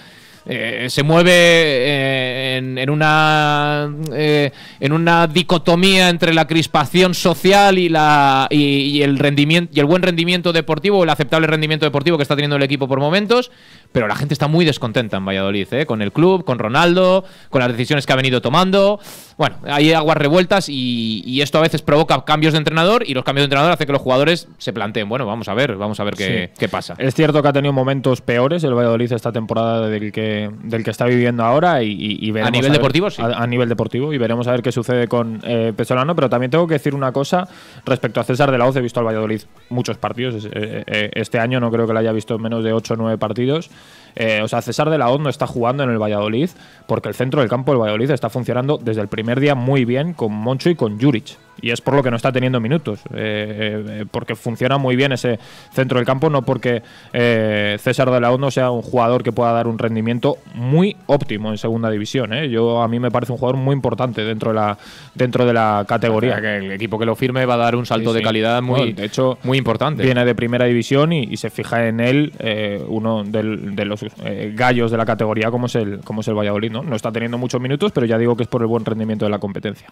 eh, se mueve eh, en, una, eh, en una dicotomía entre la crispación social y, la, y, el rendimiento, y el buen rendimiento deportivo, o el aceptable rendimiento deportivo que está teniendo el equipo por momentos, pero la gente está muy descontenta en Valladolid, con el club, con Ronaldo, con las decisiones que ha venido tomando bueno, hay aguas revueltas y, esto a veces provoca cambios de entrenador y los cambios de entrenador hacen que los jugadores se planteen, bueno, vamos a ver, vamos a ver qué, pasa. Es cierto que ha tenido momentos peores el Valladolid esta temporada del que, del que está viviendo ahora y, A nivel deportivo, A, nivel deportivo y veremos a ver qué sucede con eh, Pesolano, pero también tengo que decir una cosa respecto a César de la Hoz, he visto al Valladolid muchos partidos eh, eh, este año, no creo que lo haya visto menos de 8 o 9 partidos. o sea, César de la Hoz no está jugando en el Valladolid porque el centro del campo del Valladolid está funcionando desde el primer día muy bien con Moncho y con Juric y es por lo que no está teniendo minutos, eh, eh, eh, porque funciona muy bien ese centro del campo, no porque César de la Hondo sea un jugador que pueda dar un rendimiento muy óptimo en segunda división. Yo a mí me parece un jugador muy importante dentro de la dentro de la categoría. que el equipo que lo firme va a dar un salto de calidad muy, muy importante. Viene de primera división y, se fija en él uno de los gallos de la categoría como es el como es el Valladolid. No, no está teniendo muchos minutos, pero ya digo que es por el buen rendimiento de la competencia.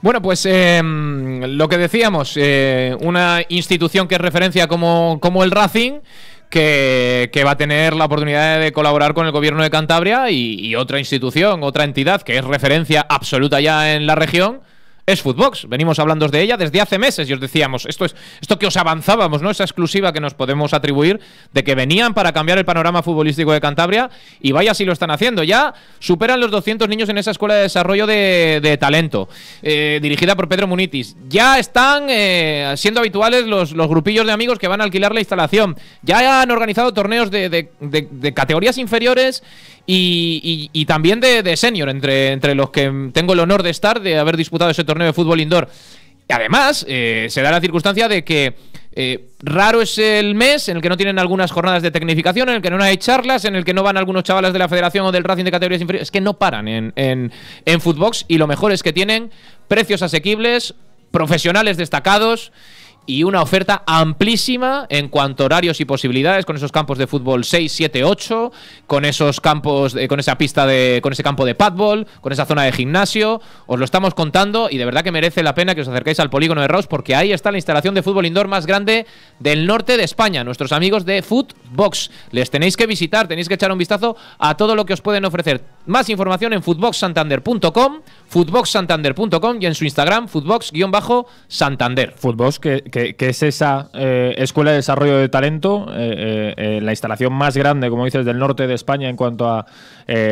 Bueno, pues em, Mm, lo que decíamos, eh, una institución que es referencia como, el Racing, que, va a tener la oportunidad de colaborar con el gobierno de Cantabria y, otra institución, otra entidad que es referencia absoluta ya en la región, es Footbox. Venimos hablando de ella desde hace meses y os decíamos, esto es esto que os avanzábamos, ¿no? Esa exclusiva que nos podemos atribuir de que venían para cambiar el panorama futbolístico de Cantabria y vaya si lo están haciendo. Ya superan los 200 niños en esa escuela de desarrollo de, talento, eh, dirigida por Pedro Munitis. Ya están eh, siendo habituales los, grupillos de amigos que van a alquilar la instalación. Ya han organizado torneos de categorías inferiores y, también de, senior, entre, entre los que tengo el honor de estar, de haber disputado ese torneo de fútbol indoor. Y además, eh, se da la circunstancia de que eh, raro es el mes en el que no tienen algunas jornadas de tecnificación, en el que no hay charlas, en el que no van algunos chavales de la federación o del Racing de categorías inferiores. Es que no paran en, en, en Footbox y lo mejor es que tienen precios asequibles, profesionales destacados y una oferta amplísima en cuanto a horarios y posibilidades con esos campos de fútbol 6, 7, 8, con esos campos con esa pista de con ese campo de padball, con esa zona de gimnasio, os lo estamos contando y de verdad que merece la pena que os acerquéis al polígono de Ross porque ahí está la instalación de fútbol indoor más grande del norte de España, nuestros amigos de Footbox. Les tenéis que visitar, tenéis que echar un vistazo a todo lo que os pueden ofrecer. Más información en footboxsantander.com, footboxsantander.com y en su Instagram footbox-santander. Footbox que que, es esa eh, escuela de desarrollo de talento, eh, eh, la instalación más grande, como dices, del norte de España en cuanto a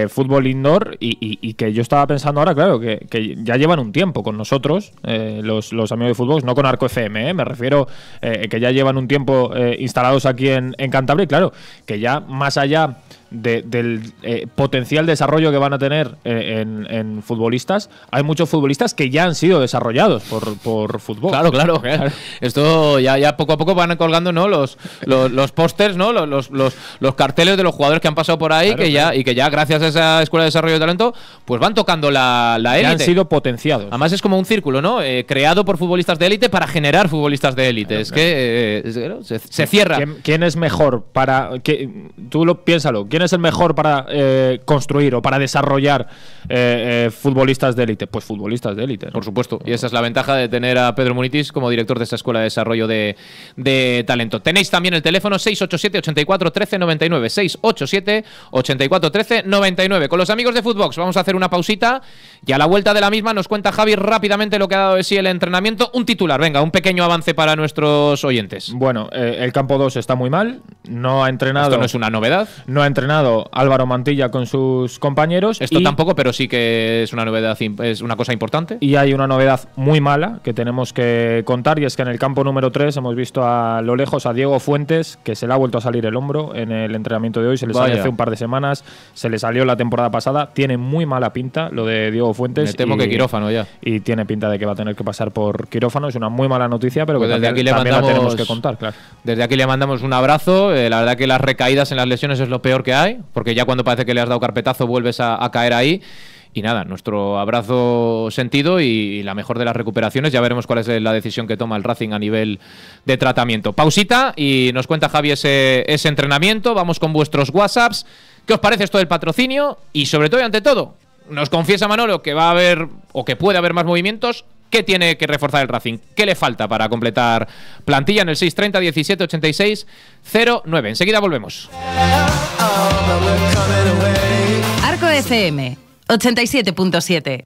fútbol indoor, y, que yo estaba pensando ahora, claro, que, ya llevan un tiempo con nosotros, los, amigos de fútbol, no con Arco FM, me refiero que ya llevan un tiempo instalados aquí en, en Cantabria, y claro, que ya más allá del eh, potencial desarrollo que van a tener eh, en, futbolistas, hay muchos futbolistas que ya han sido desarrollados por, por fútbol. Claro, claro. Esto ya, ya poco a poco van colgando ¿no? los, los, los pósters, ¿no? Los, los, los, carteles de los jugadores que han pasado por ahí que Ya, y que ya gracias a esa escuela de desarrollo de talento pues van tocando la, la élite. Ya han sido potenciados. Además es como un círculo, ¿no? Eh, creado por futbolistas de élite para generar futbolistas de élite. es que se, cierra. ¿Quién, es mejor para...? Que, tú lo piénsalo. ¿Quién es el mejor para eh, construir o para desarrollar eh, eh, futbolistas de élite? Pues futbolistas de élite. Por supuesto. Y esa es la ventaja de tener a Pedro Munitis como director de esta Escuela de Desarrollo de, Talento. Tenéis también el teléfono 687 84 13 99 687 84 13 99. Con los amigos de Footbox vamos a hacer una pausita y a la vuelta de la misma nos cuenta Javi rápidamente lo que ha dado de sí el entrenamiento. Un titular, venga, un pequeño avance para nuestros oyentes. Bueno, el campo 2 está muy mal, no ha entrenado. Esto no es una novedad. No ha entrenado Álvaro Mantilla con sus compañeros. Esto tampoco, pero sí que es una novedad, es una cosa importante. Y hay una novedad muy mala que tenemos que contar y es que en el campo número 3 hemos visto a lo lejos a Diego Fuentes que se le ha vuelto a salir el hombro en el entrenamiento de hoy, se le salió hace un par de semanas, se le salió la temporada pasada, tiene muy mala pinta lo de Diego Fuentes. Me temo que quirófano ya. Y tiene pinta de que va a tener que pasar por quirófano, es una muy mala noticia, pero pues desde aquí le mandamos, tenemos que contar, Desde aquí le mandamos un abrazo, eh, la verdad que las recaídas en las lesiones es lo peor que hay porque ya cuando parece que le has dado carpetazo vuelves a, caer ahí. Y nada, nuestro abrazo sentido y la mejor de las recuperaciones. Ya veremos cuál es la decisión que toma el Racing a nivel de tratamiento. Pausita y nos cuenta Javi ese, ese entrenamiento. Vamos con vuestros WhatsApps. ¿Qué os parece esto del patrocinio? Y sobre todo y ante todo, nos confiesa Manolo que va a haber o que puede haber más movimientos ¿Qué tiene que reforzar el Racing? ¿Qué le falta para completar plantilla en el 630 17 86 09? Enseguida volvemos. Arco FM 87.7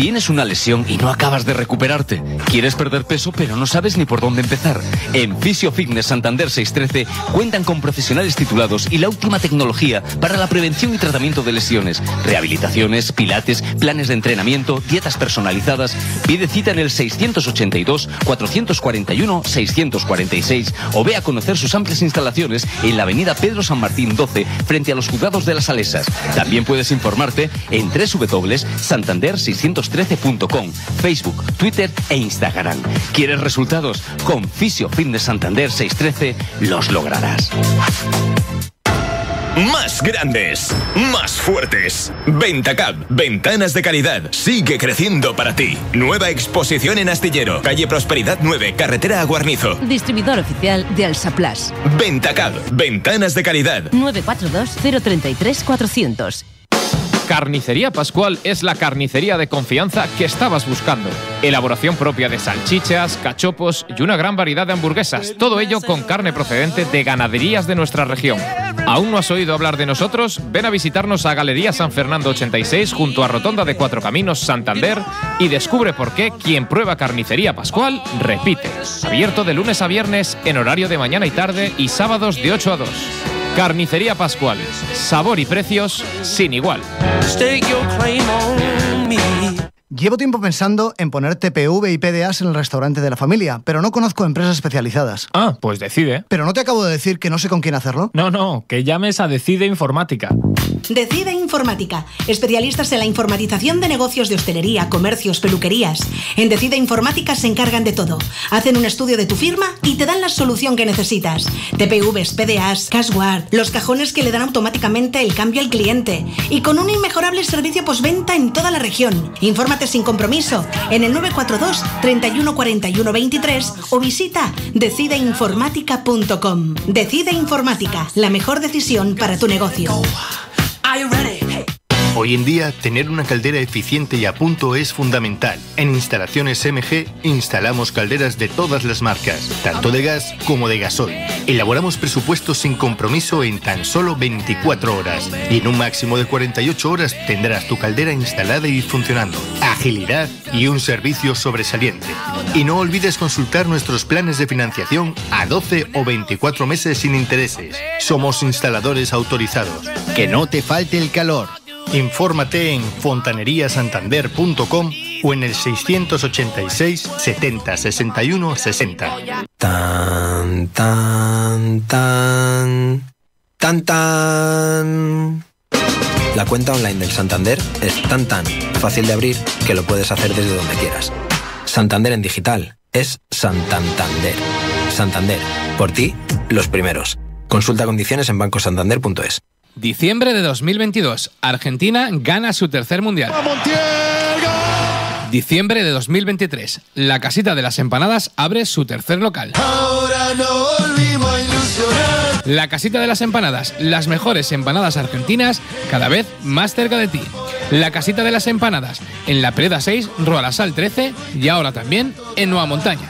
Tienes una lesión y no acabas de recuperarte. Quieres perder peso pero no sabes ni por dónde empezar. En Fisio Fitness Santander 613 cuentan con profesionales titulados y la última tecnología para la prevención y tratamiento de lesiones, rehabilitaciones, pilates, planes de entrenamiento, dietas personalizadas. Pide cita en el 682 441 646 o ve a conocer sus amplias instalaciones en la Avenida Pedro San Martín 12 frente a los juzgados de las Alesas. También puedes informarte en Santander 613 13com Facebook, Twitter e Instagram. ¿Quieres resultados? Con Fisio Fitness Santander 613 los lograrás. Más grandes, más fuertes. Ventacab, ventanas de calidad, sigue creciendo para ti. Nueva exposición en Astillero, calle Prosperidad 9, carretera a Guarnizo. Distribuidor oficial de Alsaplas. Ventacab, ventanas de calidad. 942 033 400. Carnicería Pascual es la carnicería de confianza que estabas buscando. Elaboración propia de salchichas, cachopos y una gran variedad de hamburguesas, todo ello con carne procedente de ganaderías de nuestra región. ¿Aún no has oído hablar de nosotros? Ven a visitarnos a Galería San Fernando 86 junto a Rotonda de Cuatro Caminos Santander y descubre por qué quien prueba Carnicería Pascual repite. Abierto de lunes a viernes en horario de mañana y tarde y sábados de 8 a 2. Carnicería Pascual, sabor y precios sin igual. Llevo tiempo pensando en poner TPV y PDAs en el restaurante de la familia, pero no conozco empresas especializadas. Ah, pues decide. Pero no te acabo de decir que no sé con quién hacerlo. No, no, que llames a Decide Informática. Decide Informática, especialistas en la informatización de negocios de hostelería, comercios, peluquerías. En Decide Informática se encargan de todo. Hacen un estudio de tu firma y te dan la solución que necesitas. TPVs, PDAs, Cashguard, los cajones que le dan automáticamente el cambio al cliente y con un inmejorable servicio postventa en toda la región. Informa sin compromiso en el 942 31 41 23 o visita decideinformática.com. Decide Informática, la mejor decisión para tu negocio. Hoy en día, tener una caldera eficiente y a punto es fundamental. En Instalaciones MG instalamos calderas de todas las marcas, tanto de gas como de gasoil. Elaboramos presupuestos sin compromiso en tan solo 24 horas y en un máximo de 48 horas tendrás tu caldera instalada y funcionando. Agilidad y un servicio sobresaliente. Y no olvides consultar nuestros planes de financiación a 12 o 24 meses sin intereses. Somos instaladores autorizados. Que no te falte el calor. Infórmate en fontaneriasantander.com o en el 686 70 61 60. Tan, tan, tan. Tan, tan. La cuenta online del Santander es tan, tan fácil de abrir que lo puedes hacer desde donde quieras. Santander en digital es Santantander. Santander, por ti, los primeros. Consulta condiciones en bancosantander.es. Diciembre de 2022. Argentina gana su tercer mundial. Diciembre de 2023. La casita de las empanadas abre su tercer local. Ahora no La casita de las empanadas. Las mejores empanadas argentinas cada vez más cerca de ti. La casita de las empanadas. En la Preda 6, Roalasal 13 y ahora también en Nueva Montaña.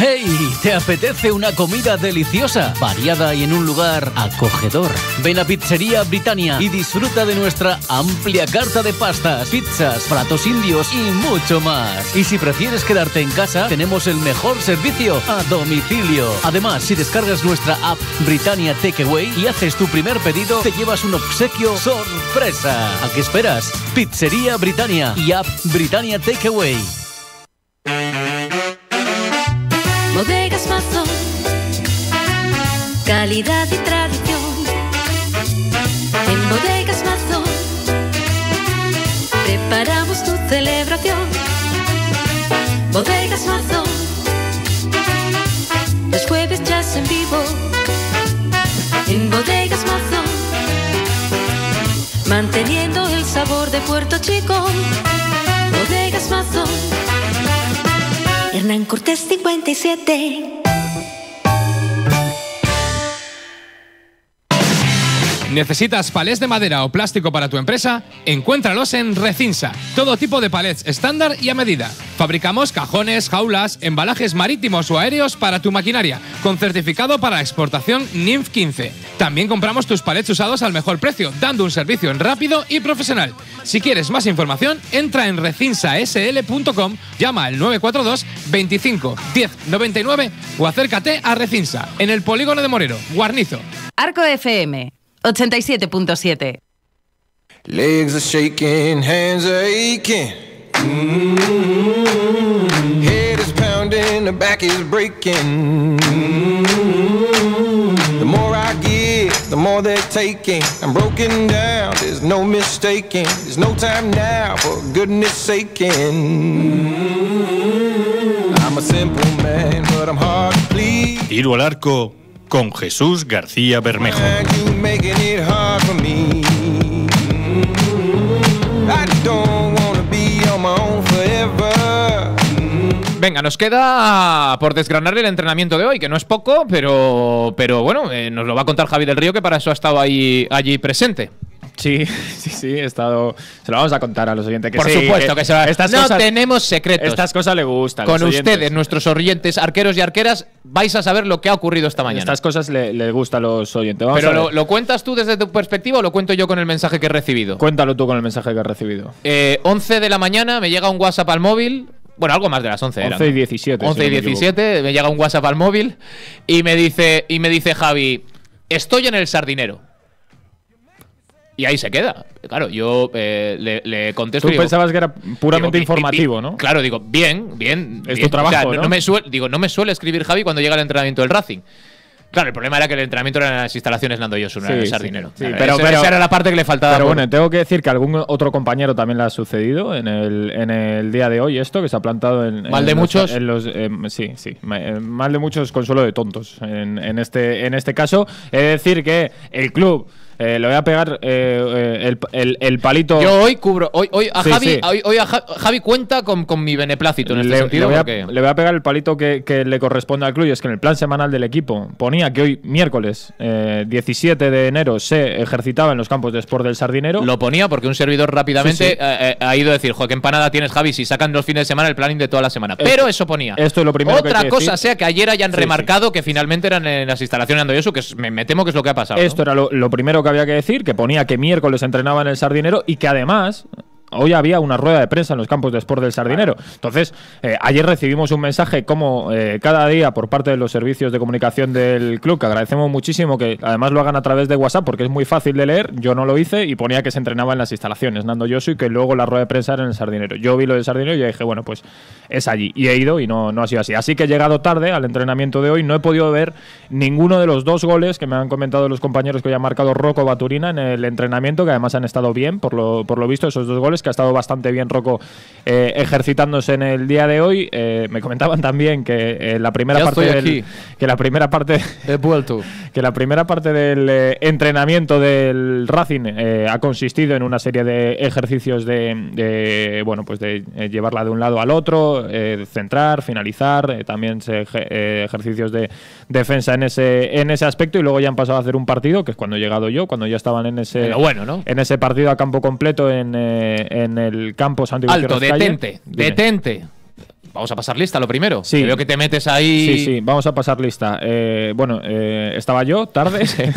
¡Hey! ¿Te apetece una comida deliciosa, variada y en un lugar acogedor? Ven a Pizzería Britannia y disfruta de nuestra amplia carta de pastas, pizzas, platos indios y mucho más. Y si prefieres quedarte en casa, tenemos el mejor servicio a domicilio. Además, si descargas nuestra app Britannia Takeaway y haces tu primer pedido, te llevas un obsequio sorpresa. ¿A qué esperas? Pizzería Britannia y app Britannia Takeaway. Bodegas Mazón, calidad y tradición. En Bodegas Mazón, preparamos tu celebración. Bodegas Mazón, los jueves ya en vivo. En Bodegas Mazón, manteniendo el sabor de Puerto Chico. Bodegas Mazón Hernán Cortés 57. ¿Necesitas palés de madera o plástico para tu empresa? Encuéntralos en Recinsa. Todo tipo de palets estándar y a medida. Fabricamos cajones, jaulas, embalajes marítimos o aéreos para tu maquinaria, con certificado para exportación NIMF 15. También compramos tus palets usados al mejor precio, dando un servicio rápido y profesional. Si quieres más información, entra en recinsasl.com, llama al 942 25 10 99 o acércate a Recinsa, en el polígono de Morero, Guarnizo. Arco FM 87.7. Legs are shaking, hands are aching. Head is pounding, the back is breaking. The more I give, the more they're taking. I'm broken down, there's no mistaking. There's no time now, for goodness saking. I'm a simple man, but I'm hard to please. al arco con Jesús García Bermejo. Venga, nos queda por desgranar el entrenamiento de hoy, que no es poco, pero, pero bueno, eh, nos lo va a contar Javi del Río, que para eso ha estado ahí, allí presente. Sí, sí, sí, he estado. Se lo vamos a contar a los oyentes. Que Por supuesto que, se va. no tenemos secretos. Estas cosas le gustan. Con ustedes, nuestros oyentes, arqueros y arqueras, vais a saber lo que ha ocurrido esta mañana. Estas cosas le, gustan a los oyentes. Pero lo, cuentas tú desde tu perspectiva o lo cuento yo con el mensaje que he recibido? Cuéntalo tú con el mensaje que he recibido. 11 eh, de la mañana me llega un WhatsApp al móvil bueno, algo más de las 11. 11 y 17. 11 y 17, me llega un WhatsApp al móvil y me dice, y me dice Javi, estoy en el sardinero. Y ahí se queda. Claro, yo eh, le, contesto. Tú pensabas que era puramente informativo, ¿no? Claro, digo, bien, bien. Esto trabaja. trabajo. ¿no? me digo, no me suele escribir Javi cuando llega el entrenamiento del Racing. Claro, el problema era que el entrenamiento eran en las instalaciones Nando yo no era sardinero. pero, esa, era la parte que le faltaba. Pero bueno, tengo que decir que algún otro compañero también le ha sucedido en el, día de hoy esto, que se ha plantado en. Mal de muchos. Em, sí, sí. Eh, mal de muchos, consuelo de tontos en, este, en este caso. es decir que el club. Eh, le voy a pegar eh, eh, el, el, palito. Yo hoy cubro. Hoy, hoy a Javi, Hoy, a Javi cuenta con, con, mi beneplácito en este sentido. Le voy, a, pegar el palito que, le corresponde al club. Y es que en el plan semanal del equipo ponía que hoy, miércoles 17 eh, de enero, se ejercitaba en los campos de Sport del Sardinero. Lo ponía porque un servidor rápidamente ha ido a decir: Joder, qué empanada tienes, Javi, si sacan los fines de semana el planning de toda la semana. Pero eso ponía. Esto es lo primero Otra cosa sea que ayer hayan remarcado que finalmente eran en las instalaciones de Andoyosu, que me, temo que es lo que ha pasado. Esto era lo primero que que había que decir, que ponía que miércoles entrenaba en el Sardinero y que además hoy había una rueda de prensa en los campos de Sport del Sardinero. Entonces, eh, ayer recibimos un mensaje como eh, cada día por parte de los servicios de comunicación del club, que agradecemos muchísimo que además lo hagan a través de WhatsApp porque es muy fácil de leer. Yo no lo hice y ponía que se entrenaba en las instalaciones Nando Yosu y que luego la rueda de prensa era en el Sardinero. Yo vi lo del Sardinero y dije, bueno, pues es allí. Y he ido y no, no ha sido así. Así que he llegado tarde al entrenamiento de hoy. No he podido ver ninguno de los dos goles que me han comentado los compañeros que hoy han marcado Rocco Baturina en el entrenamiento, que además han estado bien, por lo, por lo visto, esos dos goles que ha estado bastante bien Rocco eh, ejercitándose en el día de hoy. Eh, me comentaban también eh, que la primera parte del, que la primera parte vuelto. que la primera parte del entrenamiento del Racing ha consistido en una serie de ejercicios de, bueno pues de llevarla de un lado al otro, centrar, finalizar, también ejercicios de defensa en ese en ese aspecto y luego ya han pasado a hacer un partido que es cuando he llegado yo, cuando ya estaban en ese bueno, en ese partido a campo completo en, en el campo Santiago Alto, detente, detente vamos a pasar lista lo primero. Sí. veo que te metes ahí. Sí, sí, vamos a pasar lista. Eh, bueno, eh, estaba yo tarde.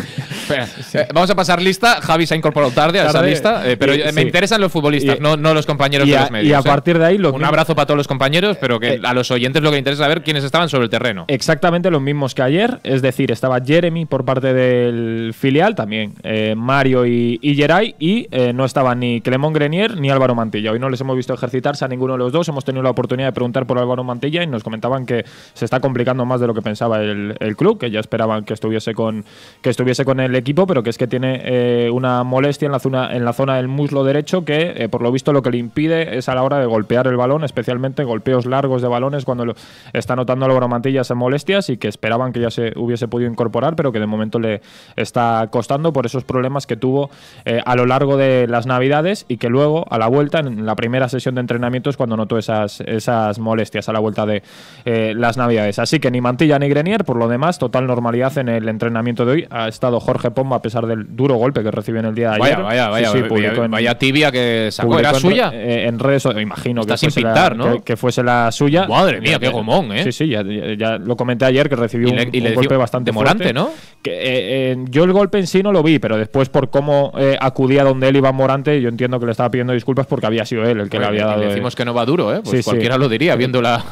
Eh, vamos a pasar lista. Javi se ha incorporado tarde, a esa lista, pero me interesan los futbolistas, no, los compañeros de los medios. Y a partir de ahí. un abrazo para todos los compañeros, pero que a los oyentes lo que interesa interesa saber quiénes estaban sobre el terreno. Exactamente los mismos que ayer, es decir, estaba Jeremy por parte del filial, también Mario y, Geray, y no estaba ni Clemón Grenier ni Álvaro Mantilla. Hoy no les hemos visto ejercitarse a ninguno de los dos, hemos tenido la oportunidad de preguntar por Mantilla y nos comentaban que se está complicando más de lo que pensaba el, club, que ya esperaban que estuviese con que estuviese con el equipo, pero que es que tiene eh, una molestia en la zona en la zona del muslo derecho que eh, por lo visto lo que le impide es a la hora de golpear el balón, especialmente golpeos largos de balones cuando lo, está notando Álvaro Mantilla esas molestias y que esperaban que ya se hubiese podido incorporar, pero que de momento le está costando por esos problemas que tuvo eh, a lo largo de las Navidades y que luego a la vuelta en la primera sesión de entrenamientos cuando notó esas esas molestias molestias a la vuelta de eh, las Navidades. Así que ni Mantilla ni Grenier, por lo demás, total normalidad en el entrenamiento de hoy. Ha estado Jorge Pomba a pesar del duro golpe que recibió en el día de ayer. Vaya, vaya, vaya, vaya tibia que sacó. ¿Era suya? Eh, en redes, imagino que, fuese la, que, fuese la suya. Madre mía, qué gomón, ¿eh? Sí, sí, ya, lo comenté ayer que recibió un, golpe bastante Morante, ¿no? Eh, yo el golpe en sí no lo vi, pero después por cómo acudía donde él iba Morante, yo entiendo que le estaba pidiendo disculpas porque había sido él el que le había dado. decimos que no va duro, ¿eh? Pues cualquiera lo diría viendo la,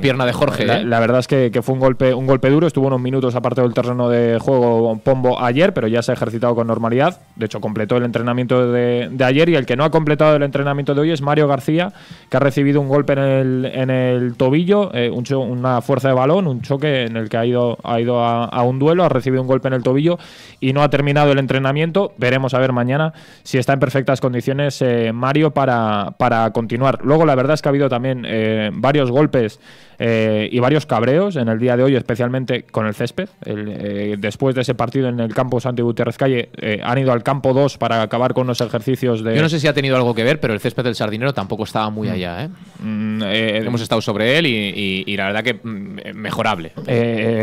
pierna de Jorge. La, ¿eh? verdad es que, fue un golpe, un golpe duro. Estuvo unos minutos aparte del terreno de juego Pombo ayer, pero ya se ha ejercitado con normalidad. De hecho, completó el entrenamiento de, ayer y el que no ha completado el entrenamiento de hoy es Mario García, que ha recibido un golpe en el, en el tobillo, eh, una fuerza de balón, un choque en el que ha ido, ha ido a, un duelo, ha recibido un golpe en el tobillo y no ha terminado el entrenamiento. Veremos a ver mañana si está en perfectas condiciones eh, Mario para, para continuar. Luego, la verdad es que ha habido también varios golpes eh, y varios cabreos en el día de hoy, especialmente con el césped. Eh, después de ese partido en el campo Santi Gutiérrez Calle, eh, han ido al campo 2 para acabar con los ejercicios de. Yo no sé si ha tenido algo que ver, pero el césped del Sardinero tampoco estaba muy mm. allá. Mm, Hemos estado sobre él y, la verdad que mm, mejorable.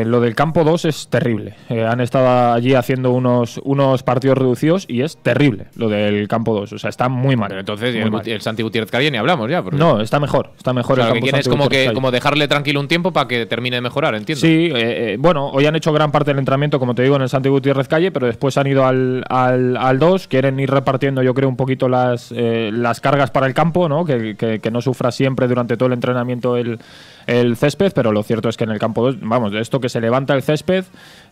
lo del campo 2 es terrible. han estado allí haciendo unos, unos partidos reducidos y es terrible lo del campo 2. O sea, está muy mal. entonces, el, Santi Gutiérrez Calle ni hablamos ya. No, está mejor. Está mejor como, que, como dejarle tranquilo un tiempo para que termine de mejorar, entiendo. Sí, eh, eh, bueno, hoy han hecho gran parte del entrenamiento, como te digo, en el Santiago Gutiérrez Calle, pero después han ido al, al, 2, quieren ir repartiendo, yo creo, un poquito las, eh, las cargas para el campo, ¿no? Que, no sufra siempre durante todo el entrenamiento el, césped, pero lo cierto es que en el campo 2, vamos, esto que se levanta el césped,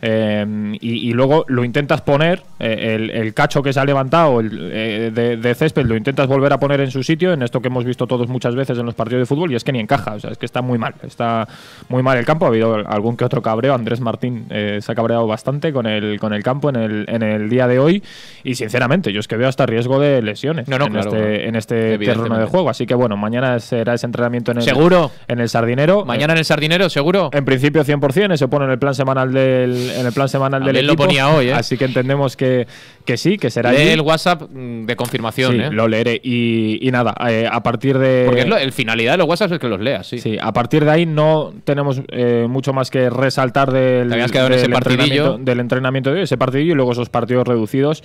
Em, y, luego lo intentas poner, eh, el, cacho que se ha levantado el, eh, de, césped, lo intentas volver a poner en su sitio, en esto que hemos visto todos muchas veces en los partidos de fútbol, y es que ni encaja, o sea, es que está muy mal, está muy mal el campo, ha habido algún que otro cabreo, Andrés Martín eh, se ha cabreado bastante con el, con el campo en el, en el día de hoy, y sinceramente, yo es que veo hasta riesgo de lesiones este, en, este, terreno de juego, así que bueno, mañana será ese entrenamiento en el, ¿Seguro? En el Sardinero. Mañana en el Sardinero, seguro. En principio 100%, se pone en el plan semanal del en el plan semanal del equipo. lo ponía hoy, ¿eh? Así que entendemos que, que sí, que será Lee el WhatsApp mm, de confirmación, sí, ¿eh? lo leeré. Y, nada, eh, a partir de... Porque es el finalidad de los WhatsApp es que los lea, sí. Sí, a partir de ahí no tenemos mucho más que resaltar del, del, entrenamiento, del entrenamiento de hoy, ese partidillo y luego esos partidos reducidos.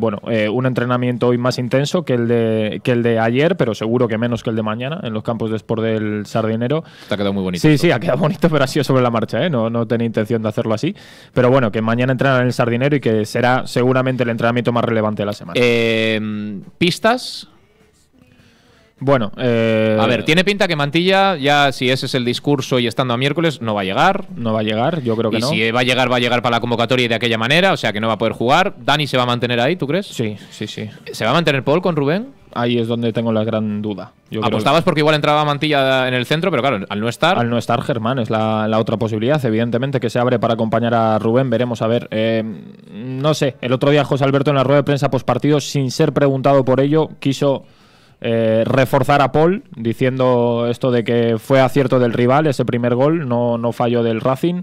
bueno, un entrenamiento hoy más intenso que el, de, que el de ayer, pero seguro que menos que el de mañana en los campos de Sport del Sardinero. Te ha quedado muy bonito. Sí, sí, ha quedado bonito, pero ha sido sobre la marcha, No, no tenía intención de hacerlo así. Pero bueno, que mañana entrarán en el Sardinero y que será seguramente el entrenamiento más relevante de la semana. Em, ¿Pistas? Bueno, eh, a ver, tiene pinta que Mantilla, ya si ese es el discurso y estando a miércoles, no va a llegar. No va a llegar, yo creo que y Si va a llegar, va a llegar para la convocatoria y de aquella manera, o sea que no va a poder jugar. Dani se va a mantener ahí, ¿tú crees? Sí, sí, sí. ¿Se va a mantener Paul con Rubén? ahí es donde tengo la gran duda. Apostabas porque igual entraba Mantilla en el centro, pero claro, al no estar. Al no estar, Germán, es la, otra posibilidad, evidentemente, que se abre para acompañar a Rubén. Veremos, a ver. Eh, no sé, el otro día José Alberto en la rueda de prensa postpartido, sin ser preguntado por ello, quiso. Eh, reforzar a Paul diciendo esto de que fue acierto del rival ese primer gol, no, no fallo del Racing.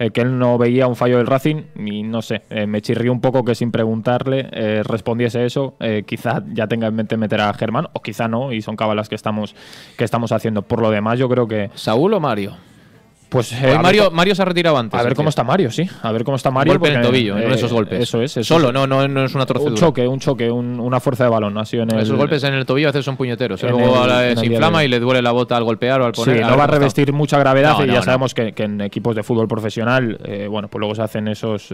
Eh, que él no veía un fallo del Racing y no sé, eh, me chirrió un poco que sin preguntarle eh, respondiese eso, quizá ya tenga en mente meter a Germán o quizá no y son cábalas que estamos, que estamos haciendo. Por lo demás yo creo que... Saúl o Mario. Pues, pues eh, Mario, Mario se ha retirado antes. A ver cómo está Mario, sí. A ver cómo está Mario. Golpe en el tobillo, en ¿eh? eh, esos golpes. Eso es. Solo, No, no, es una torcedura. Un choque, un choque, una fuerza de balón. Ha esos golpes en el tobillo a veces son puñeteros. Luego se inflama y le duele la bota al golpear o al poner. Sí, no va a revestir mucha gravedad y ya sabemos que, en equipos de fútbol profesional, bueno, pues luego se hacen esos.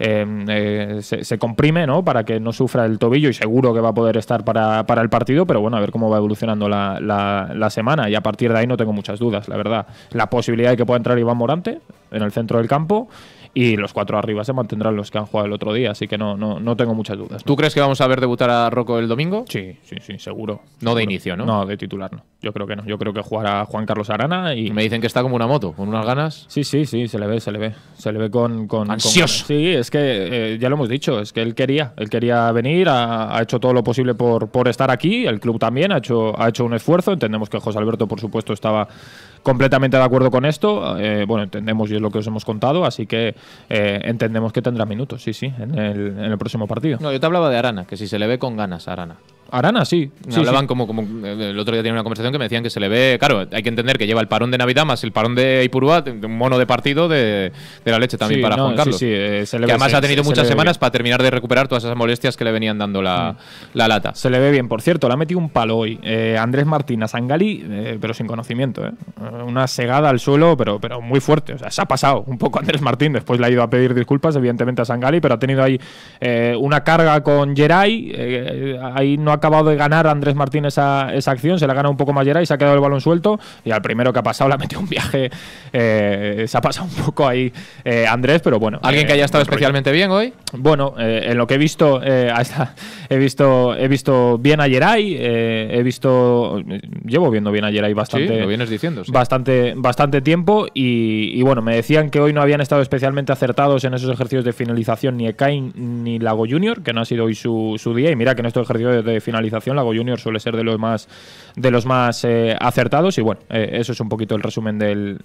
Em, se, comprime, ¿no? Para que no sufra el tobillo y seguro que va a poder estar para, el partido, pero bueno, a ver cómo va evolucionando la, la semana y a partir de ahí no tengo muchas dudas, la verdad. La posibilidad que pueda entrar Iván Morante en el centro del campo y los cuatro arriba se mantendrán los que han jugado el otro día, así que no, no, tengo muchas dudas. ¿Tú crees que vamos a ver debutar a Rocco el domingo? Sí, sí, sí, seguro. No de inicio, ¿no? No, de titular no. Yo creo que no. Yo creo que jugará Juan Carlos Arana y. Me dicen que está como una moto, con unas ganas. Sí, sí, sí, se le ve, se le ve. Se le ve con. ¡Ansioso! Sí, es que eh, ya lo hemos dicho, es que él quería. Él quería venir, ha, hecho todo lo posible por, por, estar aquí. El club también ha hecho, ha hecho un esfuerzo. Entendemos que José Alberto, por supuesto, estaba completamente de acuerdo con esto. Eh, bueno, entendemos y es lo que os hemos contado, así que eh, entendemos que tendrá minutos, sí, sí, en el, en el próximo partido. No, yo te hablaba de Arana, que si se le ve con ganas a Arana. Arana, sí. hablaban Como, como. Eh, el otro día tenía una conversación que me decían que se le ve. Claro, hay que entender que lleva el parón de Navidad más el parón de Ipurúa, un mono de partido de, la leche también para Juan Carlos. Eh, que además ha tenido muchas semanas para terminar de recuperar todas esas molestias que le venían dando mm. la, lata. Se le ve bien, por cierto, le ha metido un palo hoy. Eh, Andrés Martín a Sangali, pero sin conocimiento. Una segada al suelo, pero, pero muy fuerte. O sea, se ha pasado un poco Andrés Martín. Después le ha ido a pedir disculpas, evidentemente, a Sangali, pero ha tenido ahí una carga con Geray. ahí no ha acabado de ganar Andrés Martín esa, esa acción, se la gana un poco más y se ha quedado el balón suelto y al primero que ha pasado la metido un viaje, eh, se ha pasado un poco ahí eh, Andrés, pero bueno. ¿Alguien que haya eh, estado especialmente bien hoy? Bueno, en lo que he visto, he visto he visto bien a Yeray, he visto, llevo viendo bien a Yeray bastante, diciendo, bastante, bastante tiempo y, bueno, me decían que hoy no habían estado especialmente acertados en esos ejercicios de finalización ni Ekain ni Lago Junior, que no ha sido hoy su, su día y mira que en estos ejercicios de finalización finalización, Lago Junior suele ser de los más, de los más eh, acertados. Y bueno, eh, eso es un poquito el resumen del,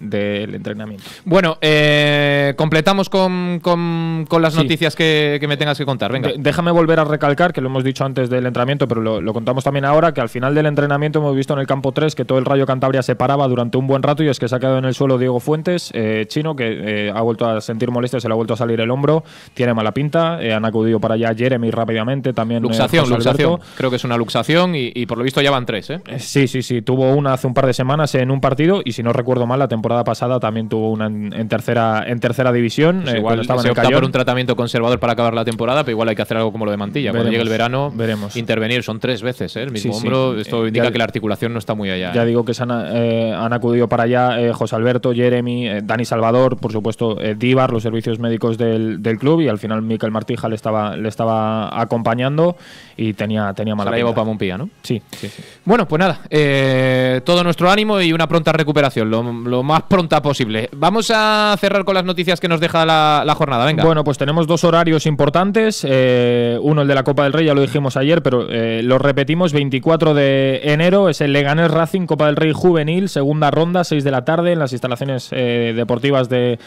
entrenamiento. Bueno, eh, completamos con, con, las noticias que, me tengas que contar. Venga. déjame volver a recalcar, que lo hemos dicho antes del entrenamiento, pero lo, contamos también ahora, que al final del entrenamiento hemos visto en el campo 3 que todo el Rayo Cantabria se paraba durante un buen rato y es que se ha quedado en el suelo Diego Fuentes, chino, que ha vuelto a sentir molestias, se le ha vuelto a salir el hombro, tiene mala pinta, han acudido para allá Jeremy rápidamente, también luxación, luxación, que es una luxación y, por lo visto ya van tres. ¿eh? Sí, sí, sí. Tuvo una hace un par de semanas en un partido y si no recuerdo mal, la temporada pasada también tuvo una en, tercera en tercera división. Pues eh, igual estaba opta por un tratamiento conservador para acabar la temporada, pero igual hay que hacer algo como lo de Mantilla. Cuando llegue el verano, veremos. intervenir. Son tres veces ¿eh? el mismo hombro. Esto eh, indica que la articulación no está muy allá. Ya digo que se han, han acudido para allá José Alberto, Jeremy, Dani Salvador, por supuesto, Díbar, los servicios médicos del, del club y al final Miquel Martija le estaba, le estaba acompañando y tenía, tenía la llevo para Mompía, ¿no? Sí. Bueno, pues nada, eh, todo nuestro ánimo y una pronta recuperación, lo, más pronta posible. Vamos a cerrar con las noticias que nos deja la, jornada, venga. Bueno, pues tenemos dos horarios importantes. Eh, uno, el de la Copa del Rey, ya lo dijimos ayer, pero eh, lo repetimos: 24 de enero es el Leganés Racing Copa del Rey Juvenil, segunda ronda, 6 de la tarde, en las instalaciones deportivas de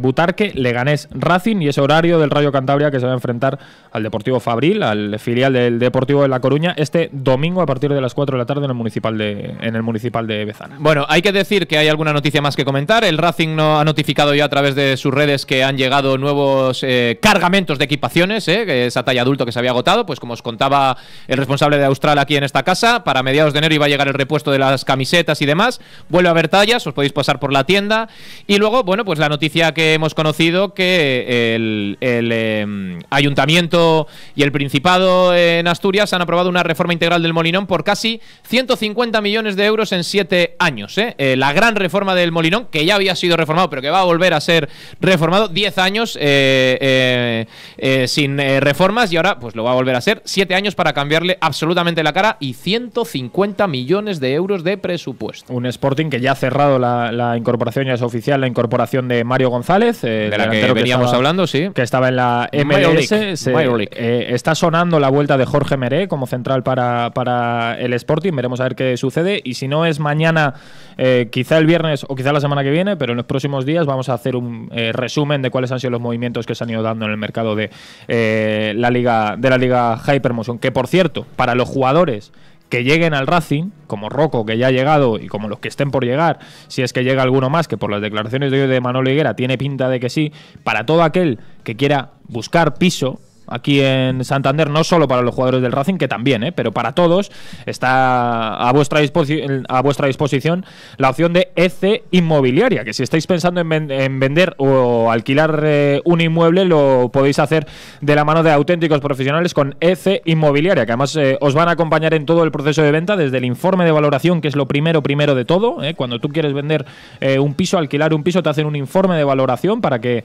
Butarque. Leganés Racing y ese horario del Radio Cantabria que se va a enfrentar al Deportivo Fabril, al filial del Deportivo de la Coruña este domingo a partir de las 4 de la tarde en el municipal de, en el municipal de Bezana. Bueno, hay que decir que hay alguna noticia más que comentar. El Racing no ha notificado ya a través de sus redes que han llegado nuevos eh, cargamentos de equipaciones, eh, esa talla adulto que se había agotado, pues como os contaba el responsable de Austral aquí en esta casa, para mediados de enero iba a llegar el repuesto de las camisetas y demás. Vuelve a haber tallas, os podéis pasar por la tienda. Y luego, bueno, pues la noticia que hemos conocido que eh, el, ayuntamiento y el principado en Asturias han aprobado una reforma integral del Molinón por casi 150 millones de euros en siete años. ¿eh? Eh, la gran reforma del Molinón, que ya había sido reformado, pero que va a volver a ser reformado, 10 años eh, sin reformas y ahora pues lo va a volver a ser, 7 años para cambiarle absolutamente la cara y 150 millones de euros de presupuesto. Un Sporting que ya ha cerrado la, incorporación, ya es oficial, la incorporación de Mario González, de la que veníamos hablando, sí. Que estaba en la MLS. está sonando la vuelta de Jorge Meré como central para, el Sporting. Veremos a ver qué sucede. Y si no es mañana, eh, quizá el viernes o quizá la semana que viene, pero en los próximos días vamos a hacer un eh, resumen de cuáles han sido los movimientos que se han ido dando en el mercado de, eh, la, liga, de la Liga Hypermotion. Que por cierto, para los jugadores que lleguen al Racing, como Rocco, que ya ha llegado, y como los que estén por llegar, si es que llega alguno más, que por las declaraciones de hoy de Manolo Higuera tiene pinta de que sí, para todo aquel que quiera buscar piso, aquí en Santander, no solo para los jugadores del Racing, que también, ¿eh? pero para todos, está a vuestra, a vuestra disposición la opción de EC inmobiliaria, que si estáis pensando en, vender o alquilar eh, un inmueble, lo podéis hacer de la mano de auténticos profesionales con EC inmobiliaria, que además eh, os van a acompañar en todo el proceso de venta, desde el informe de valoración, que es lo primero, primero de todo. Cuando tú quieres vender un piso, alquilar un piso, te hacen un informe de valoración para que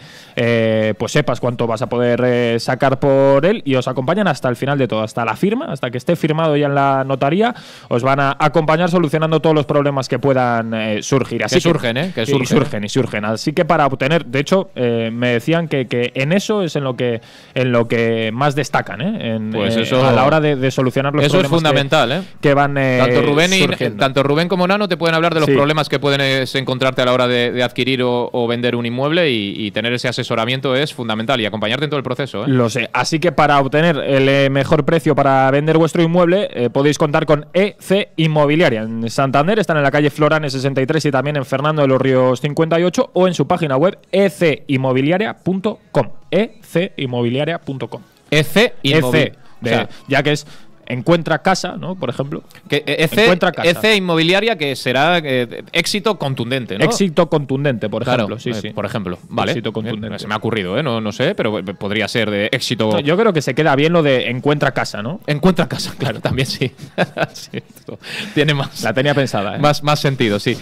pues sepas cuánto vas a poder sacar por él y os acompañan hasta el final de todo, hasta la firma, hasta que esté firmado ya en la notaría, os van a acompañar solucionando todos los problemas que puedan eh, surgir. Así que, surgen, ¿eh? Que surgen. Y surgen, Así que para obtener, de hecho, eh, me decían que, en eso es en lo que, en lo que más destacan, En, pues a la hora de, solucionar los problemas. Eso es fundamental, que, van. tanto, Rubén y, tanto Rubén como Nano te pueden hablar de los problemas que pueden encontrarte a la hora de, adquirir o, vender un inmueble y, tener ese asesoramiento es fundamental y acompañarte en todo el proceso. Lo sé Así que para obtener el eh, mejor precio para vender vuestro inmueble, eh, podéis contar con EC Inmobiliaria. En Santander están en la calle Florane 63 y también en Fernando de los Ríos 58 o en su página web ecinmobiliaria.com. ecinmobiliaria.com. EC Inmobiliaria. EC, e e o ya que es Encuentra Casa, ¿no? Por ejemplo. Que EC, eh, Inmobiliaria, que será eh, éxito contundente, ¿no? Éxito contundente, por ejemplo. Eh, sí, Por ejemplo, Éxito contundente. Se me ha ocurrido, ¿eh? No, sé, pero podría ser de éxito. Yo creo que se queda bien lo de Encuentra Casa, ¿no? Encuentra Casa, claro, también sí. tiene más. La tenía pensada, ¿eh? Más, más sentido, sí.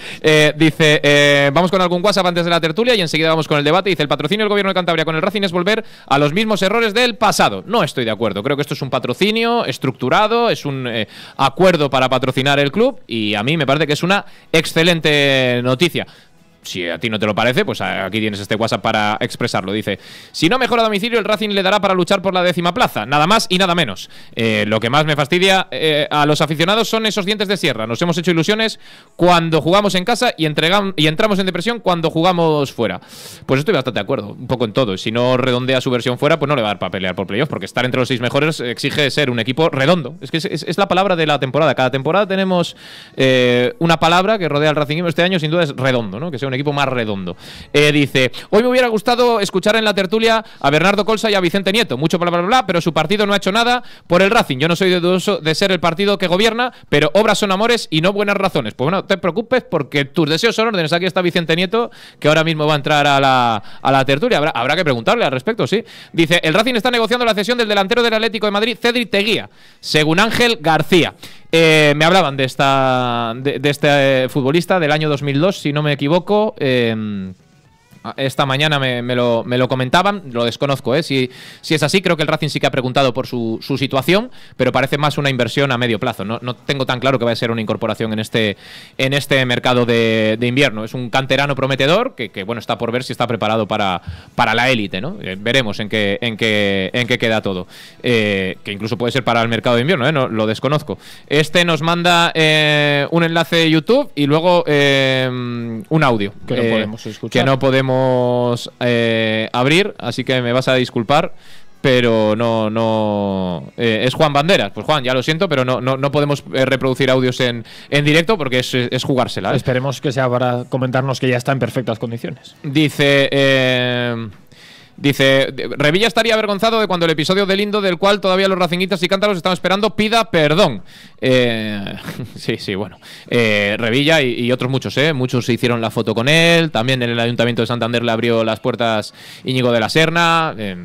dice, vamos con algún WhatsApp antes de la tertulia y enseguida vamos con el debate. Dice, el patrocinio del gobierno de Cantabria con el Racing es volver a los mismos errores del pasado. No estoy de acuerdo. Creo que esto es un patrocinio estructural es un eh, acuerdo para patrocinar el club y a mí me parece que es una excelente noticia si a ti no te lo parece, pues aquí tienes este WhatsApp para expresarlo. Dice, si no mejora domicilio, el Racing le dará para luchar por la décima plaza. Nada más y nada menos. Eh, lo que más me fastidia eh, a los aficionados son esos dientes de sierra. Nos hemos hecho ilusiones cuando jugamos en casa y, y entramos en depresión cuando jugamos fuera. Pues estoy bastante de acuerdo, un poco en todo. Si no redondea su versión fuera, pues no le va a dar para pelear por playoffs, porque estar entre los seis mejores exige ser un equipo redondo. Es que es, la palabra de la temporada. Cada temporada tenemos eh, una palabra que rodea al Racing Este año, sin duda, es redondo, ¿no? Que sea un equipo más redondo. Eh, dice, hoy me hubiera gustado escuchar en la tertulia a Bernardo Colsa y a Vicente Nieto, mucho bla, bla, bla, pero su partido no ha hecho nada por el Racing. Yo no soy dudoso de ser el partido que gobierna, pero obras son amores y no buenas razones. Pues bueno, te preocupes porque tus deseos son órdenes. Aquí está Vicente Nieto, que ahora mismo va a entrar a la, a la tertulia. Habrá, habrá que preguntarle al respecto, sí. Dice, el Racing está negociando la cesión del delantero del Atlético de Madrid, Cedric Teguía, según Ángel García. Eh, me hablaban de, esta, de, este eh, futbolista del año 2002, si no me equivoco. Eh, Ah, esta mañana me, lo, comentaban, lo desconozco, ¿eh? si, es así, creo que el Racing sí que ha preguntado por su, situación, pero parece más una inversión a medio plazo, no, tengo tan claro que vaya a ser una incorporación en este, este mercado de, invierno, es un canterano prometedor que, bueno, está por ver si está preparado para, la élite, ¿no? Eh, veremos en qué, en en qué queda todo, eh, que incluso puede ser para el mercado de invierno, ¿eh? lo desconozco. Este nos manda un enlace de YouTube y luego un audio que no podemos escuchar. Que no podemos eh, abrir, así que me vas a disculpar. Pero no, no. Eh, es Juan Banderas. Pues Juan, ya lo siento, pero no, no, podemos eh, reproducir audios en, directo porque es jugársela. Esperemos que sea para comentarnos que ya está en perfectas condiciones. Dice. Dice, Revilla estaría avergonzado de cuando el episodio del Lindo, del cual todavía los racinguitas y cántaros están esperando, pida perdón. Eh, sí, sí, bueno. Eh, Revilla y, otros muchos, ¿eh? Muchos se hicieron la foto con él. También en el Ayuntamiento de Santander le abrió las puertas Íñigo de la Serna. Eh,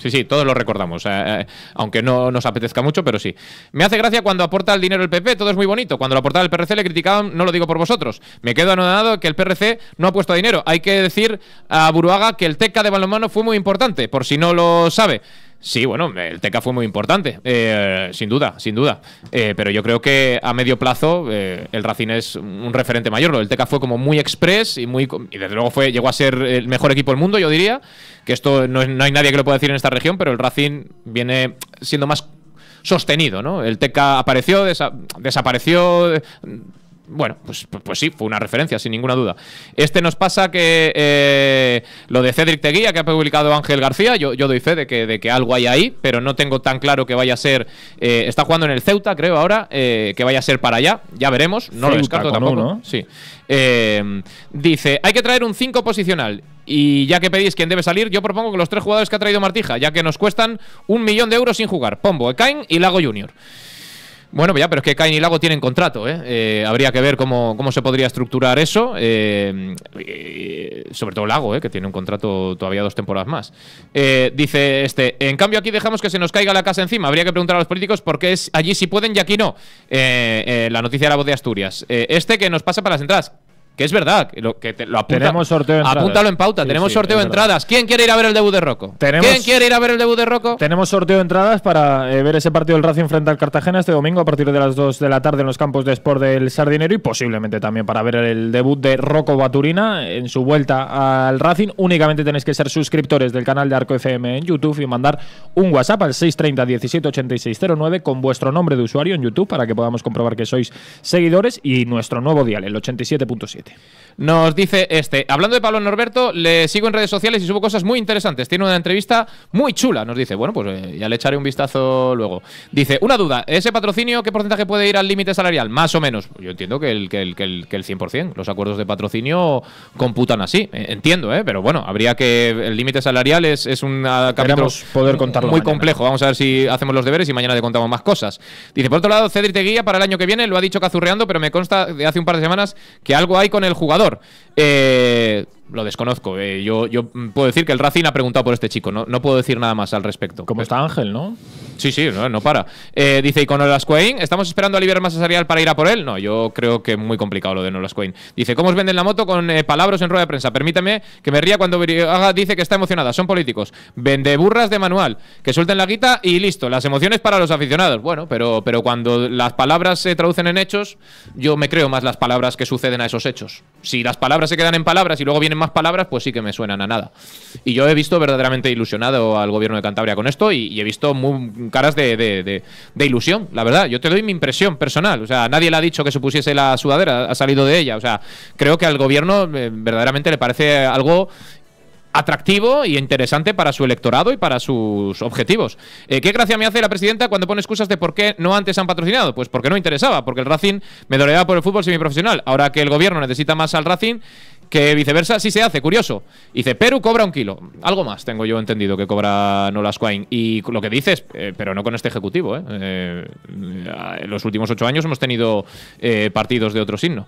sí, sí, todos lo recordamos, eh, eh, aunque no nos apetezca mucho, pero sí. Me hace gracia cuando aporta el dinero el PP, todo es muy bonito. Cuando lo aportaba el PRC le criticaban, no lo digo por vosotros. Me quedo anonadado que el PRC no ha puesto dinero. Hay que decir a Buruaga que el TECA de balonmano fue muy importante, por si no lo sabe. Sí, bueno, el TECA fue muy importante, eh, sin duda, sin duda. Eh, pero yo creo que a medio plazo eh, el Racing es un referente mayor. El TECA fue como muy express y muy y desde luego fue llegó a ser el mejor equipo del mundo, yo diría. Que esto no, hay nadie que lo pueda decir en esta región, pero el Racing viene siendo más sostenido, ¿no? El Teca apareció, desapareció, bueno, pues, pues, pues, sí, fue una referencia, sin ninguna duda. Este nos pasa que eh, lo de Cedric Teguía, que ha publicado Ángel García, yo, doy fe de que, de que algo hay ahí, pero no tengo tan claro que vaya a ser. Eh, está jugando en el Ceuta, creo ahora, eh, que vaya a ser para allá, ya veremos, no lo descarto tampoco. dice: hay que traer un 5 posicional. Y ya que pedís quién debe salir, yo propongo que los tres jugadores que ha traído Martija, ya que nos cuestan un millón de euros sin jugar, Pombo, Ekain y Lago Junior. Bueno, ya, pero es que Cain y Lago tienen contrato, ¿eh? eh habría que ver cómo, se podría estructurar eso. Eh, sobre todo Lago, ¿eh? que tiene un contrato todavía dos temporadas más. Eh, dice este, en cambio aquí dejamos que se nos caiga la casa encima. Habría que preguntar a los políticos por qué es allí si pueden y aquí no. la noticia de la voz de Asturias. este que nos pasa para las entradas que es verdad, lo, que lo sorteo Apúntalo en pauta, tenemos sorteo de entradas. ¿Quién quiere ir a ver el debut de Rocco? ¿Quién quiere ir a ver el debut de Rocco? Tenemos sorteo de entradas para eh, ver ese partido del Racing frente al Cartagena este domingo a partir de las 2 de la tarde en los campos de Sport del Sardinero y posiblemente también para ver el debut de Rocco Baturina en su vuelta al Racing. Únicamente tenéis que ser suscriptores del canal de Arco FM en YouTube y mandar un WhatsApp al 630 178609 con vuestro nombre de usuario en YouTube para que podamos comprobar que sois seguidores y nuestro nuevo dial, el 87.7. Nos dice este, hablando de Pablo Norberto, le sigo en redes sociales y subo cosas muy interesantes. Tiene una entrevista muy chula, nos dice. Bueno, pues eh, ya le echaré un vistazo luego. Dice, una duda, ¿ese patrocinio qué porcentaje puede ir al límite salarial? Más o menos. Yo entiendo que el, que el, 100%. Los acuerdos de patrocinio computan así. Eh, entiendo, ¿eh? Pero bueno, habría que... El límite salarial es, es un ah, capítulo poder muy complejo. Vamos a ver si hacemos los deberes y mañana le contamos más cosas. Dice, por otro lado, Cedric guía para el año que viene, lo ha dicho Cazurreando, pero me consta de hace un par de semanas que algo hay con el jugador. Eh, lo desconozco. Eh. yo, yo puedo decir que el Racing ha preguntado por este chico. No, no puedo decir nada más al respecto. Como está Ángel, ¿no? Sí, sí, no, para. Eh, dice, y con Quain? ¿estamos esperando a liberar masa para ir a por él? No, yo creo que es muy complicado lo de Quain. Dice, ¿cómo os venden la moto con eh, palabras en rueda de prensa? Permítame que me ría cuando haga. dice que está emocionada. Son políticos. Vende burras de manual, que suelten la guita y listo. Las emociones para los aficionados. Bueno, pero, pero cuando las palabras se traducen en hechos, yo me creo más las palabras que suceden a esos hechos. Si las palabras se quedan en palabras y luego vienen más palabras, pues sí que me suenan a nada. Y yo he visto verdaderamente ilusionado al gobierno de Cantabria con esto y he visto muy caras de, ilusión, la verdad. Yo te doy mi impresión personal. O sea, nadie le ha dicho que se pusiese la sudadera, ha salido de ella. O sea, creo que al gobierno eh, verdaderamente le parece algo atractivo y interesante para su electorado y para sus objetivos. Eh, ¿Qué gracia me hace la presidenta cuando pone excusas de por qué no antes han patrocinado? Pues porque no interesaba, porque el Racing me doleaba por el fútbol semiprofesional. Ahora que el gobierno necesita más al Racing, que viceversa sí se hace, curioso. Dice, Perú cobra un kilo. Algo más tengo yo entendido que cobra Nolas Quine. Y lo que dices, eh, pero no con este ejecutivo. ¿eh? en eh, los últimos ocho años hemos tenido eh, partidos de otro signo.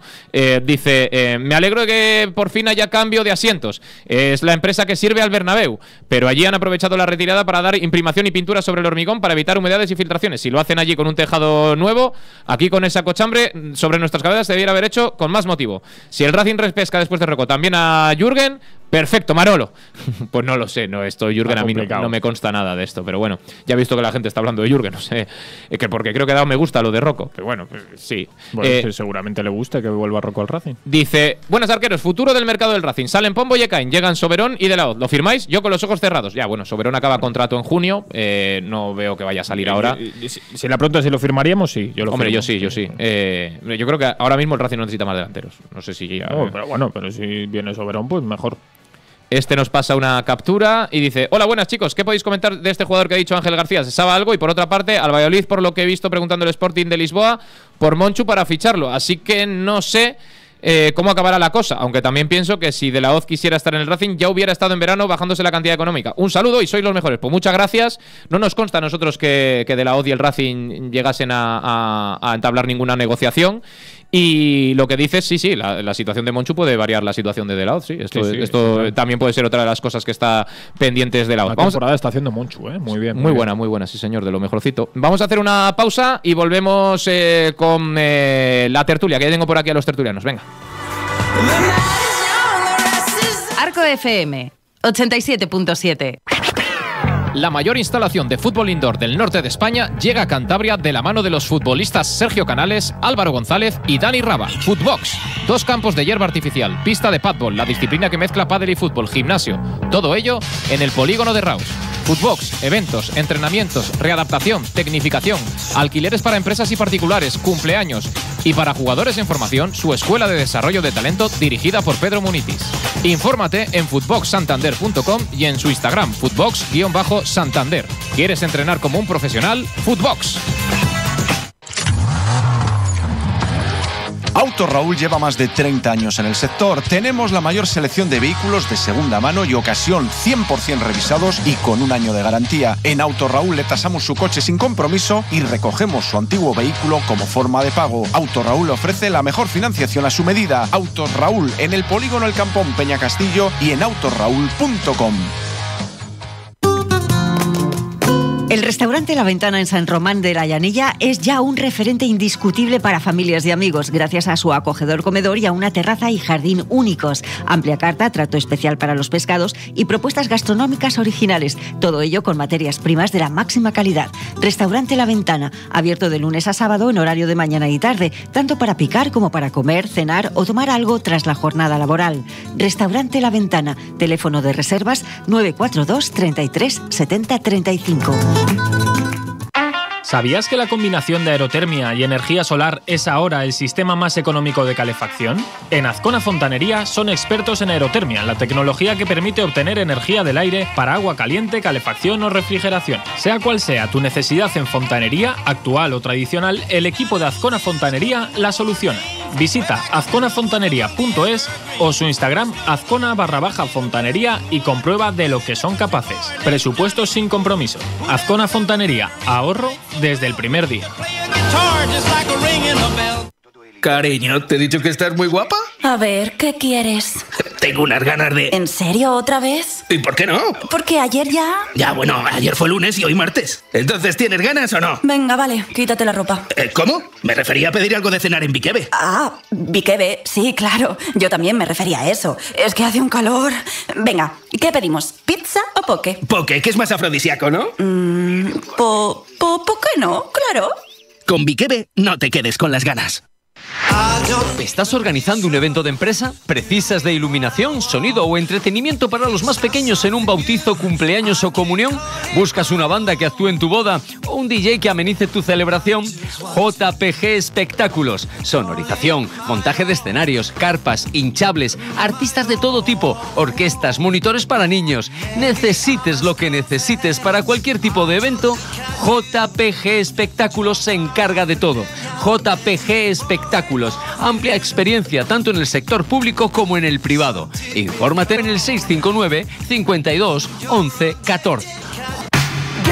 dice, me alegro de que por fin haya cambio de asientos. Es la empresa que sirve al Bernabéu, pero allí han aprovechado la retirada para dar imprimación y pintura sobre el hormigón para evitar humedades y filtraciones. Si lo hacen allí con un tejado nuevo, aquí con esa cochambre sobre nuestras cabezas se debiera haber hecho con más motivo. Si el Racing respesca después de también a Jürgen, Perfecto, Marolo pues no lo sé, no, esto Jürgen a mí no, me consta nada de esto, pero bueno, ya he visto que la gente está hablando de Jürgen, no sé, eh, que porque creo que ha dado me gusta lo de Rocco, pero bueno, eh, eh, sí. seguramente le gusta que vuelva Rocco al Racing. Dice, buenas arqueros, futuro del mercado del Racing, salen Pombo y Ecaín, llegan Soberón y De La Hoz, ¿lo firmáis? Yo con los ojos cerrados. Ya, bueno, Soberón acaba contrato en junio, no veo que vaya a salir ahora. Si, la pronto si lo firmaríamos, sí. Yo lo Hombre, yo sí, yo sí. yo creo que ahora mismo el Racing no necesita más delanteros, no sé si... pero bueno, pero si viene Soberón, pues mejor. Este nos pasa una captura y dice, hola, buenas chicos, ¿qué podéis comentar de este jugador que ha dicho Ángel García? ¿Se sabe algo? Y por otra parte, al Valladolid, por lo que he visto preguntando el Sporting de Lisboa, por Monchu para ficharlo. Así que no sé eh, cómo acabará la cosa, aunque también pienso que si De La Hoz quisiera estar en el Racing, ya hubiera estado en verano bajándose la cantidad económica. Un saludo y sois los mejores. Pues muchas gracias. No nos consta a nosotros que, De La Hoz y el Racing llegasen a entablar ninguna negociación y lo que dices, sí, sí, la, situación de Monchu puede variar la situación de Delaoz, sí. Esto, esto también puede ser otra de las cosas que está pendientes de Delaoz. La Vamos temporada está haciendo Monchu, ¿eh? Muy bien. Muy, buena, muy buena, sí, señor, de lo mejorcito. Vamos a hacer una pausa y volvemos eh, con eh, la tertulia, que ya tengo por aquí a los tertulianos. Venga. Arco FM 87.7 la mayor instalación de fútbol indoor del norte de España llega a Cantabria de la mano de los futbolistas Sergio Canales, Álvaro González y Dani Raba. Footbox, dos campos de hierba artificial, pista de padbol, la disciplina que mezcla pádel y fútbol, gimnasio, todo ello en el polígono de Raus. Footbox, eventos, entrenamientos, readaptación, tecnificación, alquileres para empresas y particulares, cumpleaños y para jugadores en formación, su escuela de desarrollo de talento dirigida por Pedro Munitis. Infórmate en footboxsantander.com y en su Instagram footbox-bajo Santander. ¿Quieres entrenar como un profesional? Footbox. Auto Raúl lleva más de 30 años en el sector. Tenemos la mayor selección de vehículos de segunda mano y ocasión 100% revisados y con un año de garantía. En Auto Raúl le tasamos su coche sin compromiso y recogemos su antiguo vehículo como forma de pago. Auto Raúl ofrece la mejor financiación a su medida. Auto Raúl en el polígono El Campón Peña Castillo y en autoraúl.com. El restaurante La Ventana en San Román de la Llanilla es ya un referente indiscutible para familias y amigos, gracias a su acogedor comedor y a una terraza y jardín únicos, amplia carta, trato especial para los pescados y propuestas gastronómicas originales, todo ello con materias primas de la máxima calidad. Restaurante La Ventana, abierto de lunes a sábado en horario de mañana y tarde, tanto para picar como para comer, cenar o tomar algo tras la jornada laboral. Restaurante La Ventana, teléfono de reservas 942 33 70 Música ¿Sabías que la combinación de aerotermia y energía solar es ahora el sistema más económico de calefacción? En Azcona Fontanería son expertos en aerotermia, la tecnología que permite obtener energía del aire para agua caliente, calefacción o refrigeración. Sea cual sea tu necesidad en fontanería, actual o tradicional, el equipo de Azcona Fontanería la soluciona. Visita azconafontanería.es o su Instagram azcona barra fontanería y comprueba de lo que son capaces. Presupuestos sin compromiso. Azcona Fontanería, ahorro desde el primer día. Cariño, ¿te he dicho que estás muy guapa? A ver, ¿qué quieres? Tengo unas ganas de... ¿En serio otra vez? ¿Y por qué no? Porque ayer ya... Ya, bueno, ayer fue lunes y hoy martes. Entonces, ¿tienes ganas o no? Venga, vale, quítate la ropa. Eh, ¿Cómo? Me refería a pedir algo de cenar en Biquebe. Ah, Viqueve, sí, claro. Yo también me refería a eso. Es que hace un calor. Venga, ¿qué pedimos? ¿Pizza o poke? Poke, que es más afrodisíaco, ¿no? Mmm... po, po, ¿Por no? Claro. Con Viqueve no te quedes con las ganas. ¿Estás organizando un evento de empresa? ¿Precisas de iluminación, sonido o entretenimiento para los más pequeños en un bautizo, cumpleaños o comunión? ¿Buscas una banda que actúe en tu boda o un DJ que amenice tu celebración? JPG Espectáculos. Sonorización, montaje de escenarios, carpas, hinchables, artistas de todo tipo, orquestas, monitores para niños. Necesites lo que necesites para cualquier tipo de evento, JPG Espectáculos se encarga de todo. JPG Espectáculos Amplia experiencia tanto en el sector público como en el privado. Infórmate en el 659 52 11 14.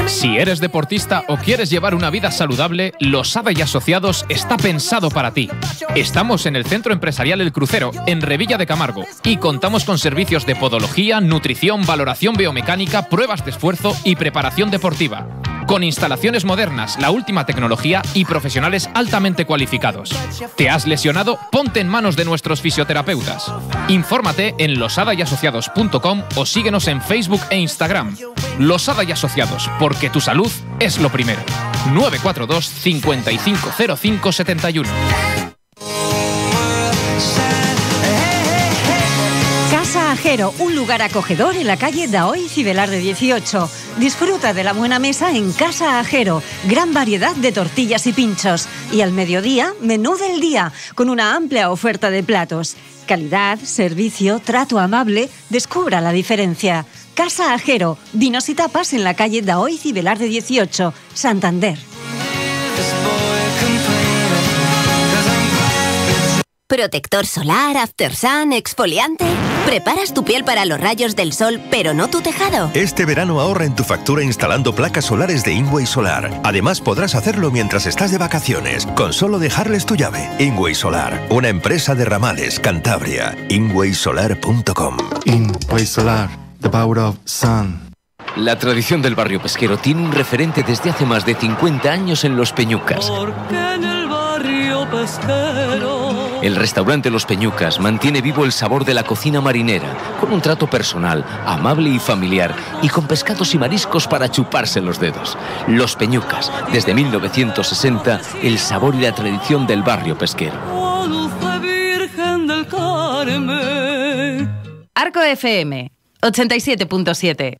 Si eres deportista o quieres llevar una vida saludable, Losada y Asociados está pensado para ti. Estamos en el Centro Empresarial El Crucero, en Revilla de Camargo, y contamos con servicios de podología, nutrición, valoración biomecánica, pruebas de esfuerzo y preparación deportiva con instalaciones modernas, la última tecnología y profesionales altamente cualificados. ¿Te has lesionado? Ponte en manos de nuestros fisioterapeutas. Infórmate en losadayasociados.com o síguenos en Facebook e Instagram. Losada y Asociados, porque tu salud es lo primero. 942 550571 un lugar acogedor en la calle Daoy Cibelar de 18. Disfruta de la buena mesa en Casa Ajero, gran variedad de tortillas y pinchos. Y al mediodía, menú del día, con una amplia oferta de platos. Calidad, servicio, trato amable, descubra la diferencia. Casa Ajero, dinos y tapas en la calle Daoy Cibelar de 18, Santander. protector solar, after sun, exfoliante. ¿Preparas tu piel para los rayos del sol, pero no tu tejado? Este verano ahorra en tu factura instalando placas solares de Ingway Solar. Además, podrás hacerlo mientras estás de vacaciones, con solo dejarles tu llave. Ingway Solar, una empresa de ramales, Cantabria. InwaySolar.com. Ingway Solar, the power of sun. La tradición del barrio pesquero tiene un referente desde hace más de 50 años en Los Peñucas. en el barrio pesquero el restaurante Los Peñucas mantiene vivo el sabor de la cocina marinera, con un trato personal, amable y familiar, y con pescados y mariscos para chuparse los dedos. Los Peñucas, desde 1960, el sabor y la tradición del barrio pesquero. Arco FM, 87.7.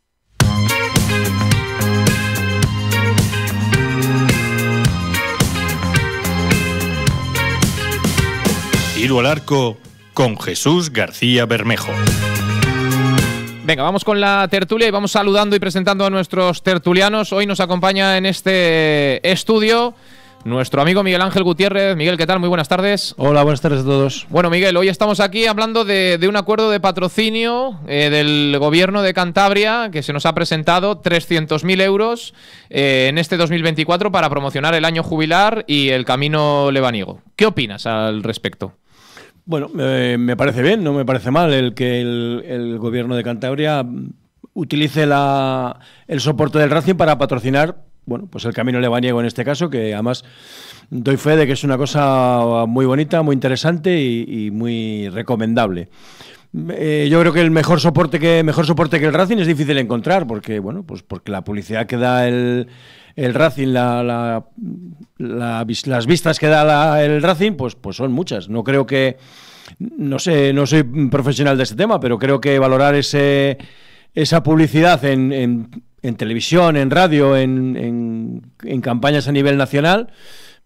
tiro al arco con Jesús García Bermejo. Venga, vamos con la tertulia y vamos saludando y presentando a nuestros tertulianos. Hoy nos acompaña en este estudio nuestro amigo Miguel Ángel Gutiérrez. Miguel, ¿qué tal? Muy buenas tardes. Hola, buenas tardes a todos. Bueno, Miguel, hoy estamos aquí hablando de, un acuerdo de patrocinio eh, del gobierno de Cantabria que se nos ha presentado 300.000 euros eh, en este 2024 para promocionar el año jubilar y el camino lebaniego. ¿Qué opinas al respecto? Bueno, eh, me parece bien, no me parece mal el que el, gobierno de Cantabria utilice el soporte del Racing para patrocinar bueno, pues el camino lebaniego en este caso, que además doy fe de que es una cosa muy bonita, muy interesante y, muy recomendable. Eh, yo creo que el mejor soporte que mejor soporte que el Racing es difícil encontrar porque bueno pues porque la publicidad que da el, el Racing, las vistas que da el Racing, pues, pues son muchas. No creo que, no sé, no soy profesional de este tema, pero creo que valorar ese, esa publicidad en, en, en televisión, en radio, en, en campañas a nivel nacional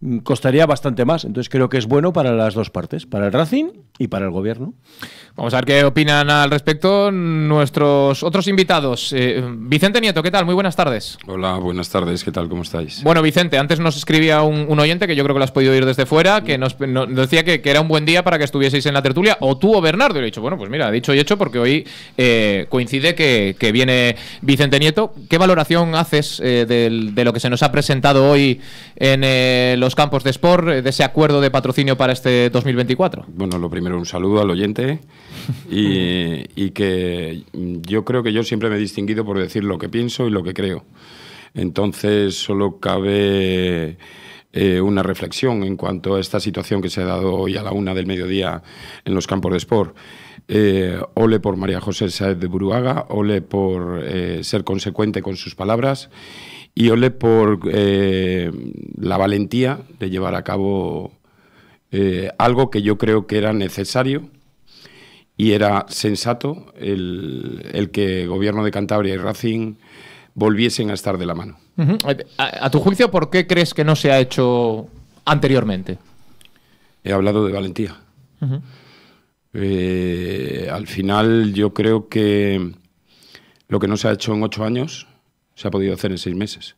Mm, costaría bastante más. Entonces creo que es bueno para las dos partes, para el Racing y para el gobierno. Vamos a ver qué opinan al respecto nuestros otros invitados. Eh, Vicente Nieto, ¿qué tal? Muy buenas tardes. Hola, buenas tardes, ¿qué tal? ¿Cómo estáis? Bueno, Vicente, antes nos escribía un, oyente que yo creo que lo has podido oír desde fuera, que nos, decía que, era un buen día para que estuvieseis en la tertulia, o tú o Bernardo. Y le he dicho, bueno, pues mira, dicho y hecho, porque hoy eh, coincide que, viene Vicente Nieto. ¿Qué valoración haces eh, de, lo que se nos ha presentado hoy en los campos de sport, eh, de ese acuerdo de patrocinio para este 2024? Bueno, lo primero, un saludo al oyente y, y que yo creo que yo siempre me he distinguido por decir lo que pienso y lo que creo. Entonces, solo cabe eh, una reflexión en cuanto a esta situación que se ha dado hoy a la una del mediodía en los campos de sport. Eh, ole por María José Saez de Buruaga, ole por eh, ser consecuente con sus palabras y ole por eh, la valentía de llevar a cabo eh, algo que yo creo que era necesario y era sensato el, que Gobierno de Cantabria y Racing volviesen a estar de la mano. a, tu juicio, ¿por qué crees que no se ha hecho anteriormente? He hablado de valentía. Eh, al final yo creo que lo que no se ha hecho en ocho años se ha podido hacer en seis meses.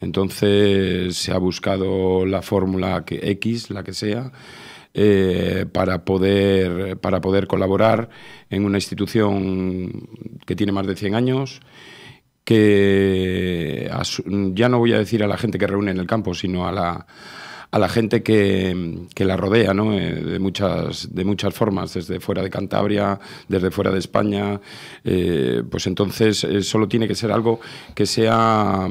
Entonces se ha buscado la fórmula que, X, la que sea, eh, para, poder, para poder colaborar en una institución que tiene más de 100 años, que ya no voy a decir a la gente que reúne en el campo, sino a la, a la gente que, la rodea, ¿no? Eh, de, muchas, de muchas formas, desde fuera de Cantabria, desde fuera de España. Eh, pues entonces eh, solo tiene que ser algo que sea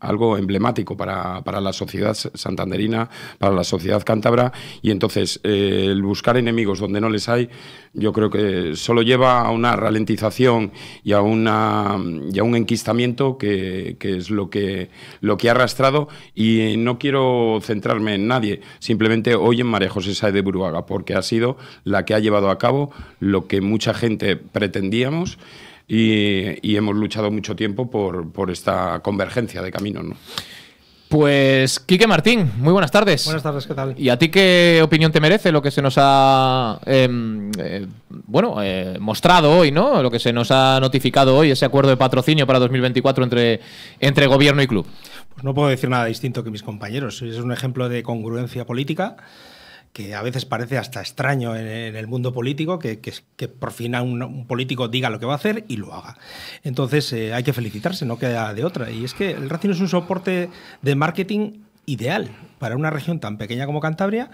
algo emblemático para, la sociedad santanderina, para la sociedad cántabra, y entonces eh, el buscar enemigos donde no les hay, yo creo que solo lleva a una ralentización y a, una, y a un enquistamiento que, es lo que, lo que ha arrastrado, y no quiero centrarme en nadie, simplemente hoy en María José de Buruaga, porque ha sido la que ha llevado a cabo lo que mucha gente pretendíamos, y, hemos luchado mucho tiempo por, por esta convergencia de caminos. ¿no? Pues Quique Martín, muy buenas tardes. Buenas tardes, ¿qué tal? ¿Y a ti qué opinión te merece lo que se nos ha em, eh, bueno eh, mostrado hoy, ¿no? Lo que se nos ha notificado hoy, ese acuerdo de patrocinio para 2024 entre, entre gobierno y club. Pues no puedo decir nada distinto que mis compañeros. Es un ejemplo de congruencia política que a veces parece hasta extraño en, el mundo político, que, por fin un, político diga lo que va a hacer y lo haga. Entonces eh, hay que felicitarse, no queda de otra. Y es que el Racing es un soporte de marketing ideal para una región tan pequeña como Cantabria.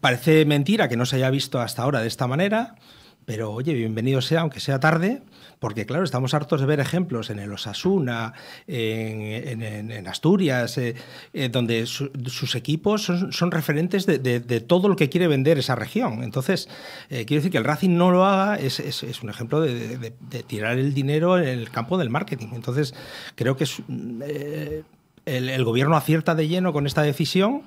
Parece mentira que no se haya visto hasta ahora de esta manera. Pero oye, bienvenido sea, aunque sea tarde, porque claro, estamos hartos de ver ejemplos en el Osasuna, en, en, Asturias, eh, eh, donde sus equipos son, referentes de, todo lo que quiere vender esa región. Entonces, eh, quiero decir que el Racing no lo haga es, un ejemplo de, tirar el dinero en el campo del marketing. Entonces, creo que es, mm, el, gobierno acierta de lleno con esta decisión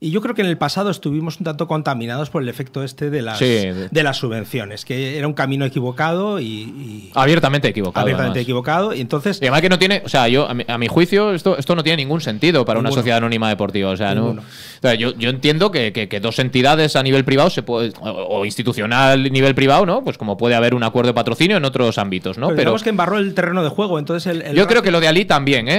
y yo creo que en el pasado estuvimos un tanto contaminados por el efecto este de las, de... las subvenciones, que era un camino equivocado y. abiertamente equivocado. Abiertamente equivocado. Y entonces. además que no tiene. O sea, yo, a mi, juicio, esto, esto no tiene ningún sentido para una sociedad anónima deportiva. O sea, no. yo, entiendo que, dos entidades a nivel privado se puede, o, institucional a nivel privado, ¿no? Pues como puede haber un acuerdo de patrocinio en otros ámbitos, ¿no? Pero, es que embarró el terreno de juego. Entonces yo creo que lo de Ali también, ¿eh?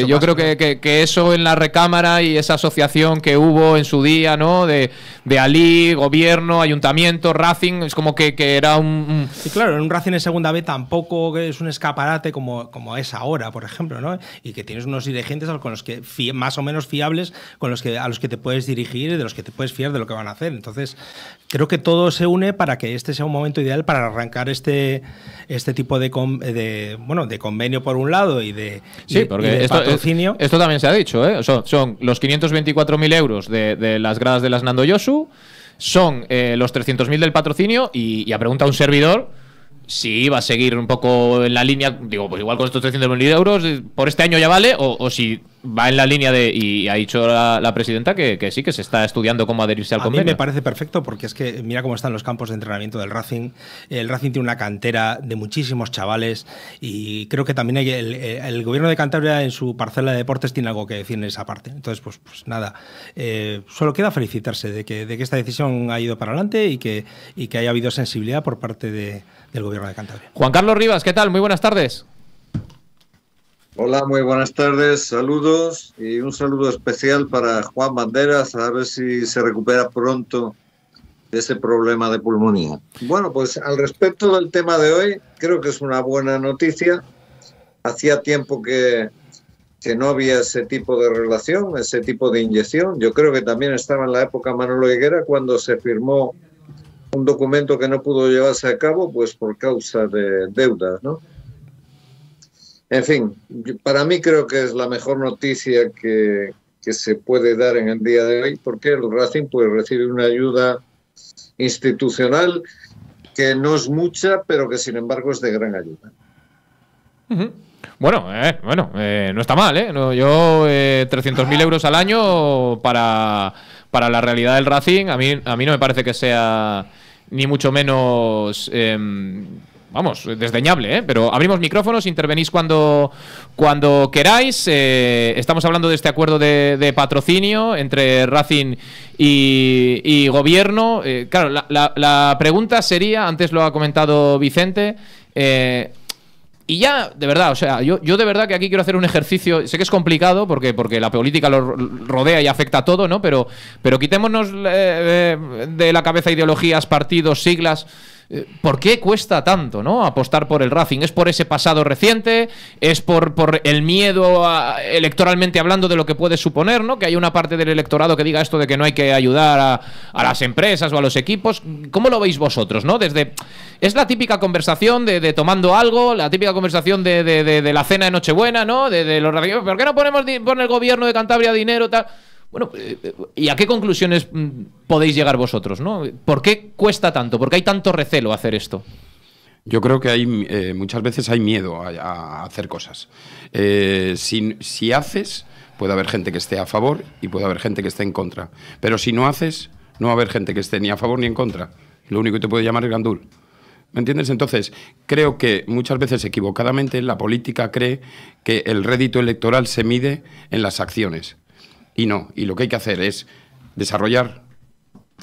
eh yo creo que, que eso en la recámara y esa asociación que hubo en su día, ¿no? De, de Ali, gobierno, ayuntamiento, Racing, es como que, que era un... claro, en un Racing en segunda B tampoco es un escaparate como, como es ahora, por ejemplo, ¿no? Y que tienes unos dirigentes con los que más o menos fiables, con los que, a los que te puedes dirigir y de los que te puedes fiar de lo que van a hacer. Entonces, creo que todo se une para que este sea un momento ideal para arrancar este, este tipo de, bueno, de convenio por un lado y de, sí, porque esto, patrocinio. Esto también se ha dicho, ¿eh? son, son los 524.000 euros de, las gradas de las Nandoyosu, son eh, los 300.000 del patrocinio y, y a pregunta a un servidor si va a seguir un poco en la línea, digo, pues igual con estos de euros, eh, por este año ya vale, o, si va en la línea de, y ha dicho la, presidenta que, sí, que se está estudiando cómo adherirse al convenio. A mí me parece perfecto porque es que mira cómo están los campos de entrenamiento del Racing. El Racing tiene una cantera de muchísimos chavales y creo que también hay el, eh, gobierno de Cantabria en su parcela de deportes tiene algo que decir en esa parte. Entonces, pues, pues nada, eh, solo queda felicitarse de que, esta decisión ha ido para adelante y que haya habido sensibilidad por parte de del Gobierno de Cantabria. Juan Carlos Rivas, ¿qué tal? Muy buenas tardes. Hola, muy buenas tardes, saludos y un saludo especial para Juan Banderas, a ver si se recupera pronto de ese problema de pulmonía. Bueno, pues al respecto del tema de hoy, creo que es una buena noticia. Hacía tiempo que, que no había ese tipo de relación, ese tipo de inyección. Yo creo que también estaba en la época Manolo Higuera cuando se firmó un documento que no pudo llevarse a cabo pues por causa de deudas, ¿no? En fin, para mí creo que es la mejor noticia que, se puede dar en el día de hoy porque el Racing puede recibe una ayuda institucional que no es mucha, pero que sin embargo es de gran ayuda. Bueno, eh, bueno, eh, no está mal, ¿eh? yo, 300.000 eh, euros al año para para la realidad del Racing. A mí, a mí no me parece que sea ni mucho menos... Em, vamos, desdeñable, ¿eh? pero abrimos micrófonos, intervenís cuando, cuando queráis. Eh, estamos hablando de este acuerdo de, patrocinio entre Racing y, gobierno. Eh, claro, la, la, pregunta sería, antes lo ha comentado Vicente, y ya, de verdad, o sea, yo, yo de verdad que aquí quiero hacer un ejercicio. Sé que es complicado porque, porque la política lo rodea y afecta a todo, ¿no? Pero, pero quitémonos eh, eh, de la cabeza ideologías, partidos, siglas. Eh, ¿Por qué cuesta tanto ¿no? apostar por el Racing? ¿Es por ese pasado reciente? ¿Es por, el miedo electoralmente hablando de lo que puede suponer? ¿no? Que hay una parte del electorado que diga esto de que no hay que ayudar a, las empresas o a los equipos. ¿Cómo lo veis vosotros? ¿no? Desde, es la típica conversación de, tomando algo, la típica conversación de, la cena de Nochebuena, ¿no? De, los ¿Por qué no ponemos pone el gobierno de Cantabria dinero? tal? Bueno, eh, eh, ¿y a qué conclusiones mm, podéis llegar vosotros? ¿no? ¿Por qué cuesta tanto? ¿Por qué hay tanto recelo a hacer esto? Yo creo que hay, eh, muchas veces hay miedo a, hacer cosas. si, si haces, puede haber gente que esté a favor y puede haber gente que esté en contra. Pero si no haces, no va a haber gente que esté ni a favor ni en contra. Lo único que te puede llamar es gandul. ¿Me entiendes? Entonces, creo que muchas veces equivocadamente la política cree que el rédito electoral se mide en las acciones. Y no, y lo que hay que hacer es desarrollar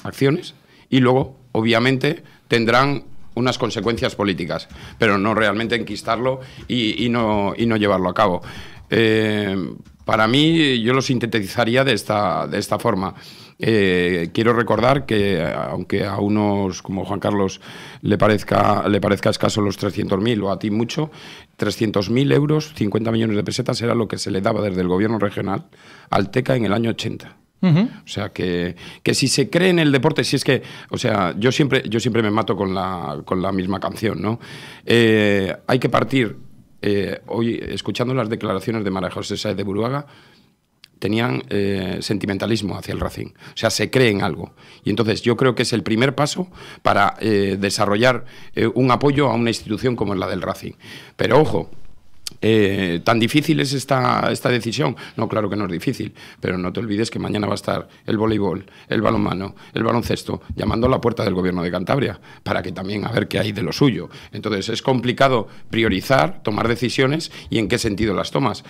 acciones y luego, obviamente, tendrán unas consecuencias políticas, pero no realmente enquistarlo y, no, llevarlo a cabo. Eh, para mí, yo lo sintetizaría de esta, de esta forma. Eh, quiero recordar que, aunque a unos como Juan Carlos le parezca, le parezca escaso los 300.000 o a ti mucho, 300.000 euros, 50 millones de pesetas era lo que se le daba desde el gobierno regional al TECA en el año 80. O sea, que, que, si se cree en el deporte, si es que, o sea, yo siempre, yo siempre me mato con la, con la misma canción, ¿no? Eh, hay que partir, eh, hoy escuchando las declaraciones de María José Saez de Buruaga, tenían eh, sentimentalismo hacia el Racing. O sea, se cree en algo. Y entonces yo creo que es el primer paso para eh, desarrollar eh, un apoyo a una institución como es la del Racing. Pero ojo, ¿Tan difícil es esta, esta, decisión? No, claro que no es difícil, pero no te olvides que mañana va a estar el voleibol, el balonmano, el baloncesto, llamando a la puerta del gobierno de Cantabria, para que también a ver qué hay de lo suyo. Entonces es complicado priorizar, tomar decisiones y en qué sentido las tomas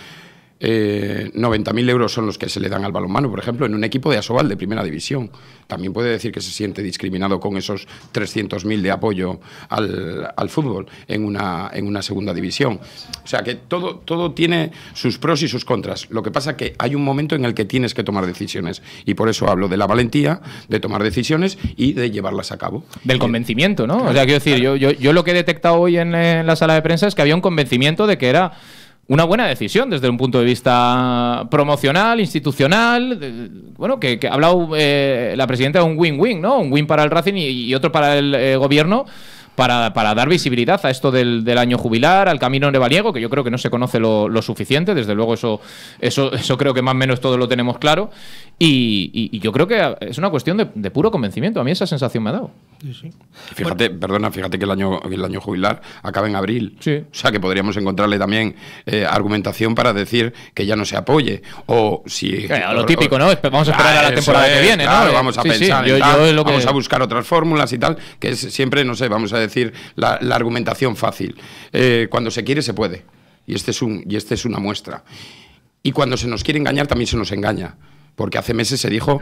eh, 90.000 euros son los que se le dan al balonmano, por ejemplo, en un equipo de Asobal de primera división. También puede decir que se siente discriminado con esos 300.000 de apoyo al, fútbol en una, en una segunda división. O sea que todo, todo tiene sus pros y sus contras. Lo que pasa que hay un momento en el que tienes que tomar decisiones y por eso hablo de la valentía de tomar decisiones y de llevarlas a cabo. Del convencimiento, ¿no? o sea, quiero decir, yo, yo, lo que he detectado hoy en la sala de prensa es que había un convencimiento de que era una buena decisión desde un punto de vista promocional, institucional. bueno, que, ha hablado eh, la presidenta de un win-win, ¿no? Un win para el Racing y, otro para el eh, gobierno. Para, dar visibilidad a esto del, año jubilar, al camino nevaliego, que yo creo que no se conoce lo, suficiente, desde luego eso, eso, eso creo que más o menos todos lo tenemos claro, y, yo creo que es una cuestión de puro convencimiento, a mí esa sensación me ha dado. Fíjate, perdona, fíjate que el año el año jubilar acaba en abril. O sea que podríamos encontrarle también eh, argumentación para decir que ya no se apoye. O si. Eh, lo típico, ¿no? Vamos a esperar a la temporada que viene, claro, ¿no? Eh, vamos a pensar, vamos a buscar otras fórmulas y tal, que siempre, no sé, vamos a decir la, argumentación fácil. cuando se quiere, se puede. Y este es un, y este es una muestra. Y cuando se nos quiere engañar, también se nos engaña porque hace meses se dijo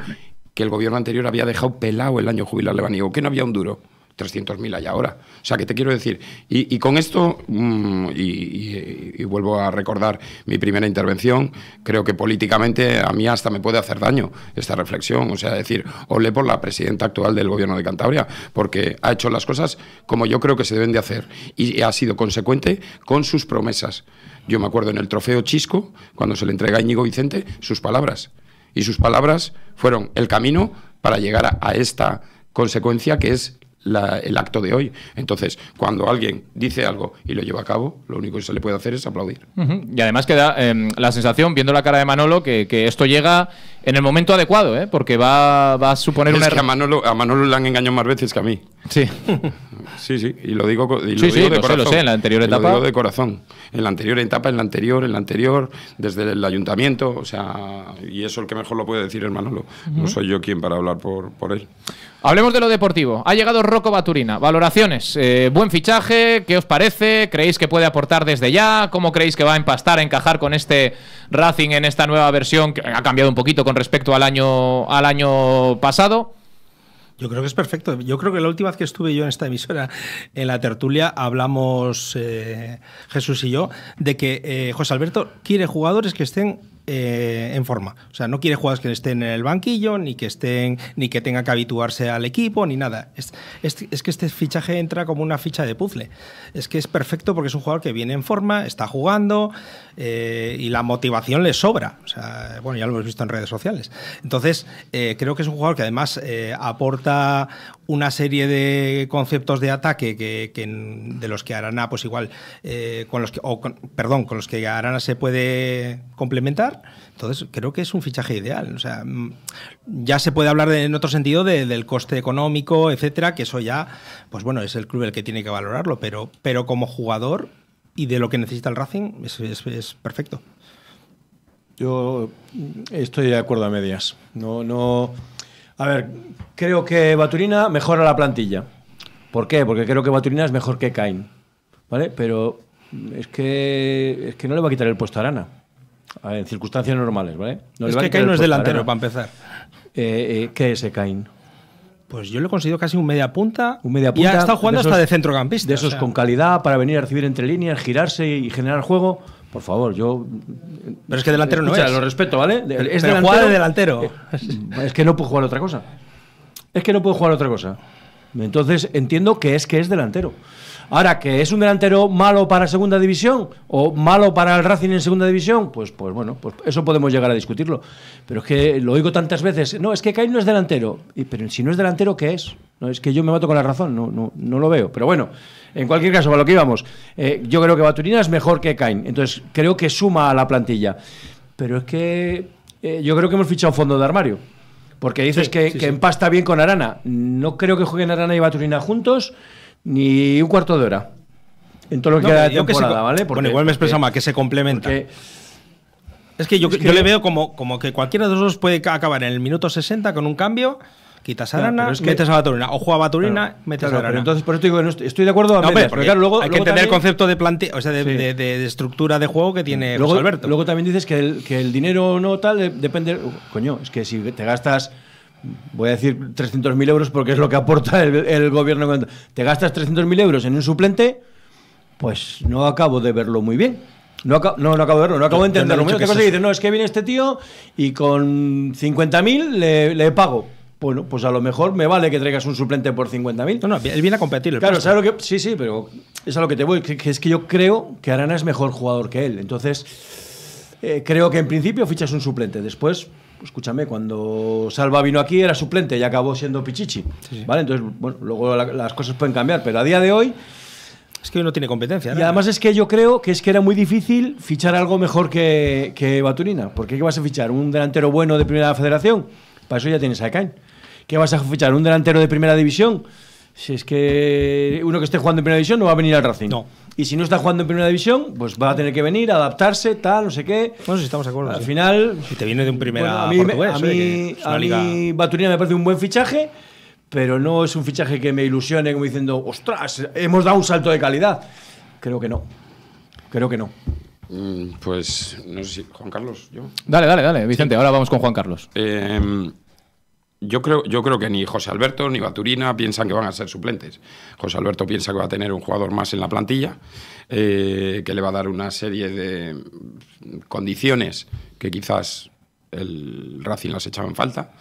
que el gobierno anterior había dejado pelado el año jubilar vaniego, que no había un duro. 300.000 allá ahora. O sea, que te quiero decir, y, con esto, mm, y, vuelvo a recordar mi primera intervención, creo que políticamente a mí hasta me puede hacer daño esta reflexión. O sea, decir, ole por la presidenta actual del gobierno de Cantabria, porque ha hecho las cosas como yo creo que se deben de hacer y ha sido consecuente con sus promesas. Yo me acuerdo en el trofeo Chisco, cuando se le entrega a Íñigo Vicente, sus palabras. Y sus palabras fueron el camino para llegar a, esta consecuencia que es el acto de hoy. Entonces, cuando alguien dice algo y lo lleva a cabo, lo único que se le puede hacer es aplaudir. Y además queda em, la sensación, viendo la cara de Manolo, que esto llega en el momento adecuado, ¿eh? porque va, a suponer es Que a, Manolo, le han engañado más veces que a mí. Sí. sí, sí, y lo digo, lo de corazón. en la anterior etapa. lo digo de corazón. En la anterior etapa, en la anterior, en la anterior, desde el ayuntamiento, o sea, y eso el que mejor lo puede decir es Manolo. No soy yo quien para hablar por, él. Hablemos de lo deportivo. Ha llegado Rocco Baturina. Valoraciones. Eh, buen fichaje. ¿Qué os parece? ¿Creéis que puede aportar desde ya? ¿Cómo creéis que va a empastar, a encajar con este Racing en esta nueva versión que ha cambiado un poquito con respecto al año, al año pasado. Yo creo que es perfecto. Yo creo que la última vez que estuve yo en esta emisora, en la tertulia, hablamos eh, Jesús y yo de que eh, José Alberto quiere jugadores que estén eh, en forma. O sea, no quiere jugadores que estén en el banquillo, ni que estén, ni que tengan que habituarse al equipo, ni nada. Es, que este fichaje entra como una ficha de puzzle. Es que es perfecto porque es un jugador que viene en forma, está jugando eh, y la motivación le sobra. bueno, ya lo hemos visto en redes sociales. Entonces, eh, creo que es un jugador que además aporta una serie de conceptos de ataque que, de los que Arana, pues igual, eh, con los que, perdón, con los que Arana se puede complementar. Entonces, creo que es un fichaje ideal. O sea, ya se puede hablar en otro sentido del coste económico, etcétera, que eso ya, pues bueno, es el club el que tiene que valorarlo, pero, pero como jugador y de lo que necesita el Racing, es, es, es perfecto. Yo estoy de acuerdo a medias. No, no. A ver, creo que Baturina mejora la plantilla. ¿Por qué? Porque creo que Baturina es mejor que Cain. ¿Vale? Pero es que, es que no le va a quitar el puesto a Arana. en circunstancias normales, ¿vale? es que Cain no es delantero, para empezar. Eh, eh, ¿Qué es Cain? Pues yo lo conseguido casi un media punta. Un media punta. Y ha jugando hasta de centrocampista. De esos con calidad para venir a recibir entre líneas, girarse y generar juego. Por favor, yo. Pero es que delantero no es. Lo respeto, ¿vale? es delantero, jugar de delantero. Es que no puedo jugar otra cosa. Es que no puedo jugar otra cosa. Entonces entiendo que es que es delantero. Ahora, que es un delantero malo para segunda división o malo para el Racing en segunda división, pues, pues bueno, pues eso podemos llegar a discutirlo. Pero es que lo oigo tantas veces, no, es que Cain no es delantero. Y, pero si no es delantero, ¿qué es? No, es que yo me mato con la razón, no, no, no lo veo. Pero bueno, en cualquier caso, para lo que íbamos, eh, yo creo que Baturina es mejor que Cain. Entonces, creo que suma a la plantilla. Pero es que eh, yo creo que hemos fichado fondo de armario. Porque dices que, empasta bien con Arana. No creo que jueguen Arana y Baturina juntos ni un cuarto de hora. En todo lo que era queda de temporada, ¿vale? bueno, igual me expresa mal, que se complementa. es que yo, yo le veo como, como que cualquiera de los dos puede acabar en el minuto 60 con un cambio quitas a Arana, metes a Baturina, juega a Baturina, metes a Arana. entonces, por eso digo, no estoy, de acuerdo no, pero, claro, luego, hay que entender el concepto de, plante de, estructura de juego que tiene luego, Alberto. Luego también dices que el, que el dinero no tal depende. Coño, es que si te gastas voy a decir 300.000 euros porque es lo que aporta el, gobierno. te gastas 300.000 euros en un suplente, pues no acabo de verlo muy bien. No, acabo de verlo, no acabo de entenderlo. que que dices, no, es que viene este tío y con 50.000 le, pago bueno, pues a lo mejor me vale que traigas un suplente por 50.000. No, no, él viene a competir. claro, ¿sabes lo que, sí, sí, pero es a lo que te voy, es que yo creo que Arana es mejor jugador que él. Entonces, eh, creo que en principio fichas un suplente, después escúchame, cuando Salva vino aquí era suplente y acabó siendo Pichichi. ¿Vale? Entonces, bueno, luego las cosas pueden cambiar, pero a día de hoy. Es que hoy no tiene competencia. Y además es que yo creo que es que era muy difícil fichar algo mejor que, Baturina. ¿Por ¿qué vas a fichar? ¿Un delantero bueno de primera federación? Para eso ya tienes a Kane. ¿Qué vas a fichar? ¿Un delantero de primera división? Si es que uno que esté jugando en primera división no va a venir al Racing. No. Y si no está jugando en primera división, pues va a tener que venir, adaptarse, tal, no sé qué. No sé si estamos de acuerdo. Al final. Si te viene de un primera a mí, portugués, a mí, Baturina me parece un buen fichaje, pero no es un fichaje que me ilusione como diciendo, ostras, hemos dado un salto de calidad. Creo que no. Creo que no. Mm, pues no sé si. Juan Carlos, yo. Dale, dale, dale, Vicente, ahora vamos con Juan Carlos. Eh yo creo, yo creo que ni José Alberto ni Baturina piensan que van a ser suplentes. José Alberto piensa que va a tener un jugador más en la plantilla, eh, que le va a dar una serie de condiciones que quizás el Racing las echaba en falta,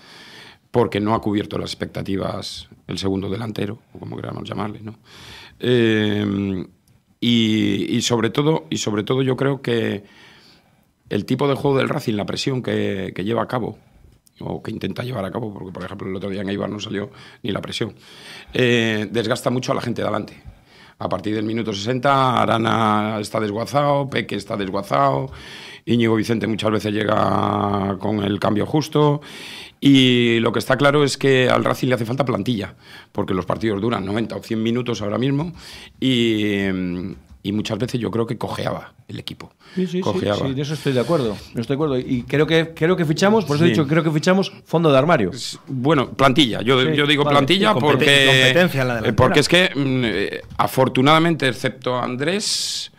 porque no ha cubierto las expectativas el segundo delantero, o como queramos llamarle. ¿no? Eh, y, sobre todo, y sobre todo yo creo que el tipo de juego del Racing, la presión que lleva a cabo, o que intenta llevar a cabo, porque por ejemplo el otro día en Eibar no salió ni la presión, eh, desgasta mucho a la gente de adelante. A partir del minuto 60, Arana está desguazado, Peque está desguazado, Íñigo Vicente muchas veces llega con el cambio justo y lo que está claro es que al Racing le hace falta plantilla, porque los partidos duran 90 o 100 minutos ahora mismo y y muchas veces yo creo que cojeaba el equipo. Sí, sí, cojeaba. sí, de eso estoy de acuerdo. Estoy acuerdo. Y creo que, creo que fichamos, por eso he dicho, creo que fichamos fondo de armario. Bueno, plantilla. Yo, digo plantilla porque, eh, porque es que, mm, eh, afortunadamente, excepto Andrés,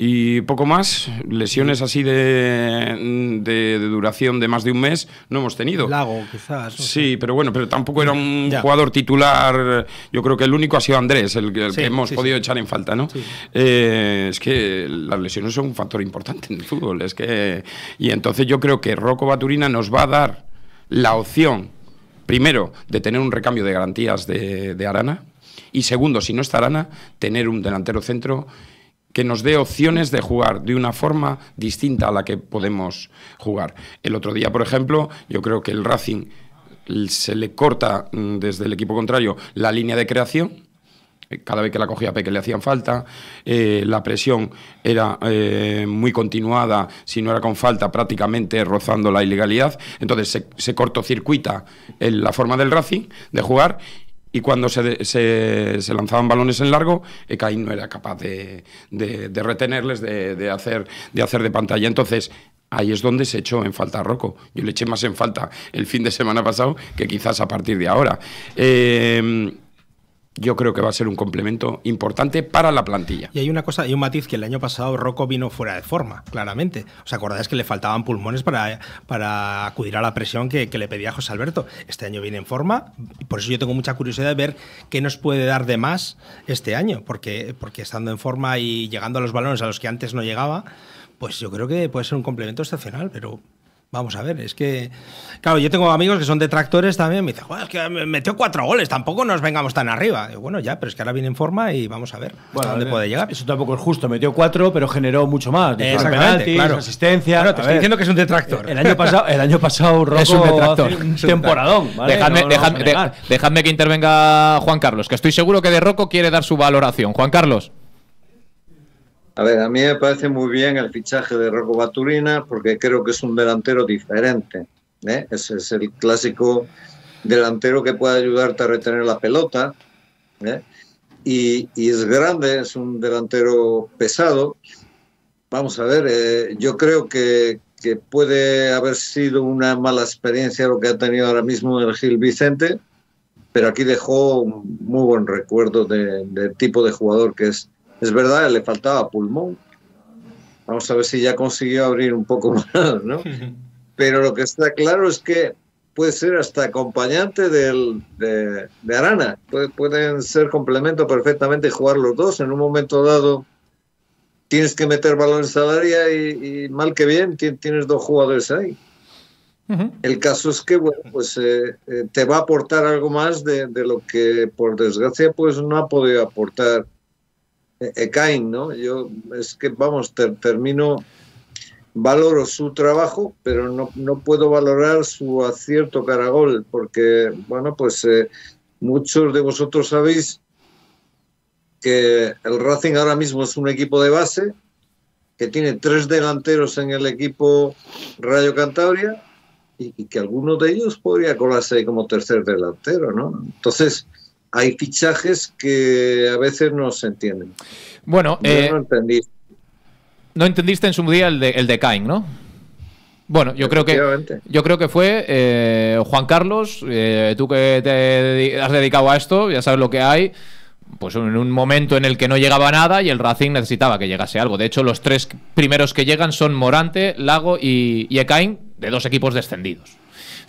y poco más, lesiones así de, de, duración de más de un mes no hemos tenido. Lago, quizás. Sí, pero bueno, pero tampoco era un mm, jugador titular. Yo creo que el único ha sido Andrés, el, que hemos podido echar en falta, ¿no? Eh, es que las lesiones son un factor importante en el fútbol. Es que, y entonces yo creo que Rocco Baturina nos va a dar la opción, primero, de tener un recambio de garantías de, de Arana. Y segundo, si no está Arana, tener un delantero centro que nos dé opciones de jugar de una forma distinta a la que podemos jugar. El otro día, por ejemplo, yo creo que el Racing se le corta mm, desde el equipo contrario la línea de creación. Eh, cada vez que la cogía Peque le hacían falta. Eh, la presión era eh, muy continuada, si no era con falta, prácticamente rozando la ilegalidad. Entonces se, cortocircuita la forma del Racing de jugar y cuando se, se, lanzaban balones en largo, Ecaín no era capaz de, retenerles, de, hacer, de hacer de pantalla. Entonces, ahí es donde se echó en falta a Rocco. Yo le eché más en falta el fin de semana pasado que quizás a partir de ahora. Eh, yo creo que va a ser un complemento importante para la plantilla. Y hay una cosa, hay un matiz que el año pasado Rocco vino fuera de forma, claramente. ¿Os acordáis que le faltaban pulmones para, para acudir a la presión que, le pedía José Alberto? Este año viene en forma, por eso yo tengo mucha curiosidad de ver qué nos puede dar de más este año, porque, porque estando en forma y llegando a los balones a los que antes no llegaba, pues yo creo que puede ser un complemento excepcional, pero Vamos a ver, es que. Claro, yo tengo amigos que son detractores también. Me dicen, joder, es que metió cuatro goles, tampoco nos vengamos tan arriba. bueno, ya, pero es que ahora viene en forma y vamos a ver bueno, dónde eh, puede llegar. Eso tampoco es justo, metió cuatro, pero generó mucho más. Exactamente, claro. asistencia. te estoy diciendo que es un detractor. El año pasado, el año pasado Rocco es un detractor. temporadón. Dejadme, dejadme, dejadme que intervenga Juan Carlos, que estoy seguro que de Rocco quiere dar su valoración. Juan Carlos. A ver, a mí me parece muy bien el fichaje de Rocco Baturina porque creo que es un delantero diferente. ¿eh? Ese es el clásico delantero que puede ayudarte a retener la pelota. ¿eh? Y, es grande, es un delantero pesado. Vamos a ver, eh, yo creo que, puede haber sido una mala experiencia lo que ha tenido ahora mismo el Gil Vicente, pero aquí dejó un muy buen recuerdo del tipo de jugador que es es verdad, le faltaba pulmón. Vamos a ver si ya consiguió abrir un poco más, ¿no? Pero lo que está claro es que puede ser hasta acompañante de, Arana. Pueden, ser complemento perfectamente jugar los dos. En un momento dado tienes que meter balón al área y, mal que bien tienes dos jugadores ahí. El caso es que pues eh, eh, te va a aportar algo más de, de, lo que por desgracia pues no ha podido aportar eh, ¿no? Yo es que, vamos, termino, valoro su trabajo, pero no, no, puedo valorar su acierto caragol, porque, bueno, pues eh, muchos de vosotros sabéis que el Racing ahora mismo es un equipo de base, que tiene tres delanteros en el equipo Rayo Cantabria y, que alguno de ellos podría colarse como tercer delantero, ¿no? Entonces, hay fichajes que a veces no se entienden. Bueno, eh, no entendiste en su día el de, el de ¿no? Bueno, yo creo que yo creo que fue eh, Juan Carlos, eh, tú que te has dedicado a esto, ya sabes lo que hay. Pues en un momento en el que no llegaba nada y el Racing necesitaba que llegase algo. De hecho, los tres primeros que llegan son Morante, Lago y, y de dos equipos descendidos.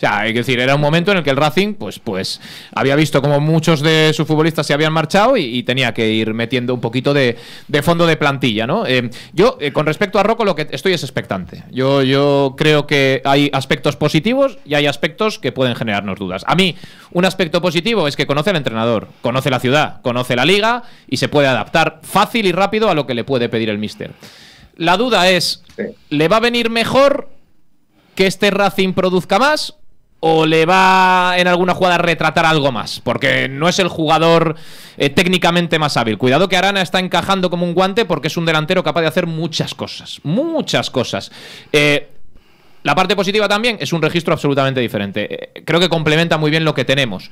O sea, hay que decir, era un momento en el que el Racing, pues, pues, había visto como muchos de sus futbolistas se habían marchado y, tenía que ir metiendo un poquito de, fondo de plantilla, ¿no? Eh, yo, eh, con respecto a Rocco, lo que estoy es expectante. Yo, yo creo que hay aspectos positivos y hay aspectos que pueden generarnos dudas. A mí, un aspecto positivo es que conoce al entrenador, conoce la ciudad, conoce la liga y se puede adaptar fácil y rápido a lo que le puede pedir el mister. La duda es, ¿le va a venir mejor que este Racing produzca más o le va en alguna jugada a retratar algo más, porque no es el jugador eh, técnicamente más hábil. Cuidado que Arana está encajando como un guante porque es un delantero capaz de hacer muchas cosas, muchas cosas. Eh, la parte positiva también es un registro absolutamente diferente. Eh, creo que complementa muy bien lo que tenemos,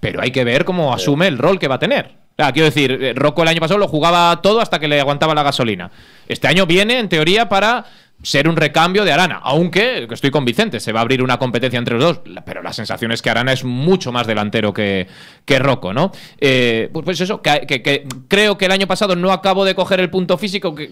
pero hay que ver cómo asume el rol que va a tener. Ah, quiero decir, Rocco el año pasado lo jugaba todo hasta que le aguantaba la gasolina. Este año viene, en teoría, para ser un recambio de Arana, aunque estoy convincente, se va a abrir una competencia entre los dos, pero la sensación es que Arana es mucho más delantero que, que Rocco, ¿no? Eh, pues, pues, eso, creo que el año pasado no acabo de coger el punto físico que,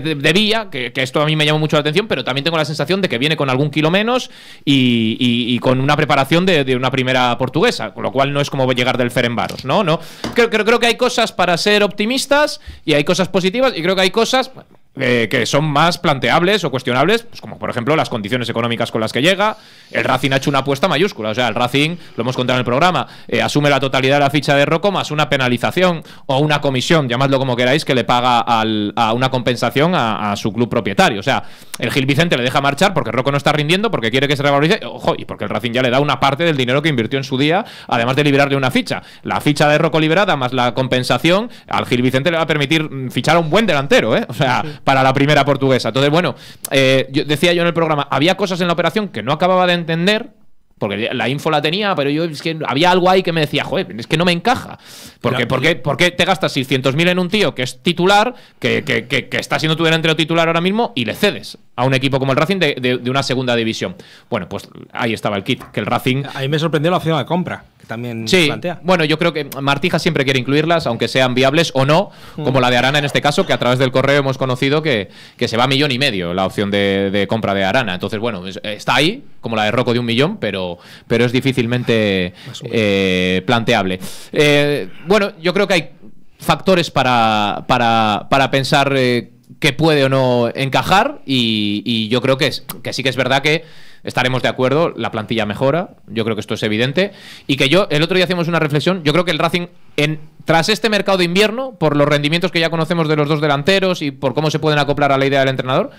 debía, que, esto a mí me llamó mucho la atención, pero también tengo la sensación de que viene con algún kilo menos y, con una preparación de, una primera portuguesa, con lo cual no es como llegar del Ferenbaros, ¿no? no creo, creo, que hay cosas para ser optimistas y hay cosas positivas y creo que hay cosas... Eh, que son más planteables o cuestionables, pues como por ejemplo las condiciones económicas con las que llega. El Racing ha hecho una apuesta mayúscula, o sea, el Racing, lo hemos contado en el programa, eh, asume la totalidad de la ficha de Rocco más una penalización o una comisión, llamadlo como queráis, que le paga a una compensación a, su club propietario. O sea, el Gil Vicente le deja marchar porque Rocco no está rindiendo, porque quiere que se revalorice, ojo, y porque el Racing ya le da una parte del dinero que invirtió en su día, además de liberarle una ficha. La ficha de Rocco liberada más la compensación, al Gil Vicente le va a permitir mm, fichar a un buen delantero, ¿eh? O sea, para la primera portuguesa. Entonces, bueno, eh, yo, decía yo en el programa, había cosas en la operación que no acababa de entender, porque la info la tenía, pero yo había algo ahí que me decía, joder, es que no me encaja. Porque, ¿por, qué, ¿por qué te gastas 600.000 en un tío que es titular, que, que, que, está siendo tu delantero titular ahora mismo y le cedes a un equipo como el Racing de, de, de, una segunda división? Bueno, pues ahí estaba el kit, que el Racing... Ahí me sorprendió la opción de compra también plantea. Bueno, yo creo que Martija siempre quiere incluirlas, aunque sean viables o no, mm. como la de Arana en este caso, que a través del correo hemos conocido que, se va a millón y medio la opción de, compra de Arana. Entonces, bueno, está ahí, como la de Rocco de un millón, pero, pero es difícilmente eh, planteable. Eh, bueno, yo creo que hay factores para, para, pensar eh, que puede o no encajar y, y yo creo que, es, que sí que es verdad que estaremos de acuerdo, la plantilla mejora, yo creo que esto es evidente, y que yo, el otro día hacíamos una reflexión, yo creo que el Racing, en, tras este mercado de invierno, por los rendimientos que ya conocemos de los dos delanteros y por cómo se pueden acoplar a la idea del entrenador,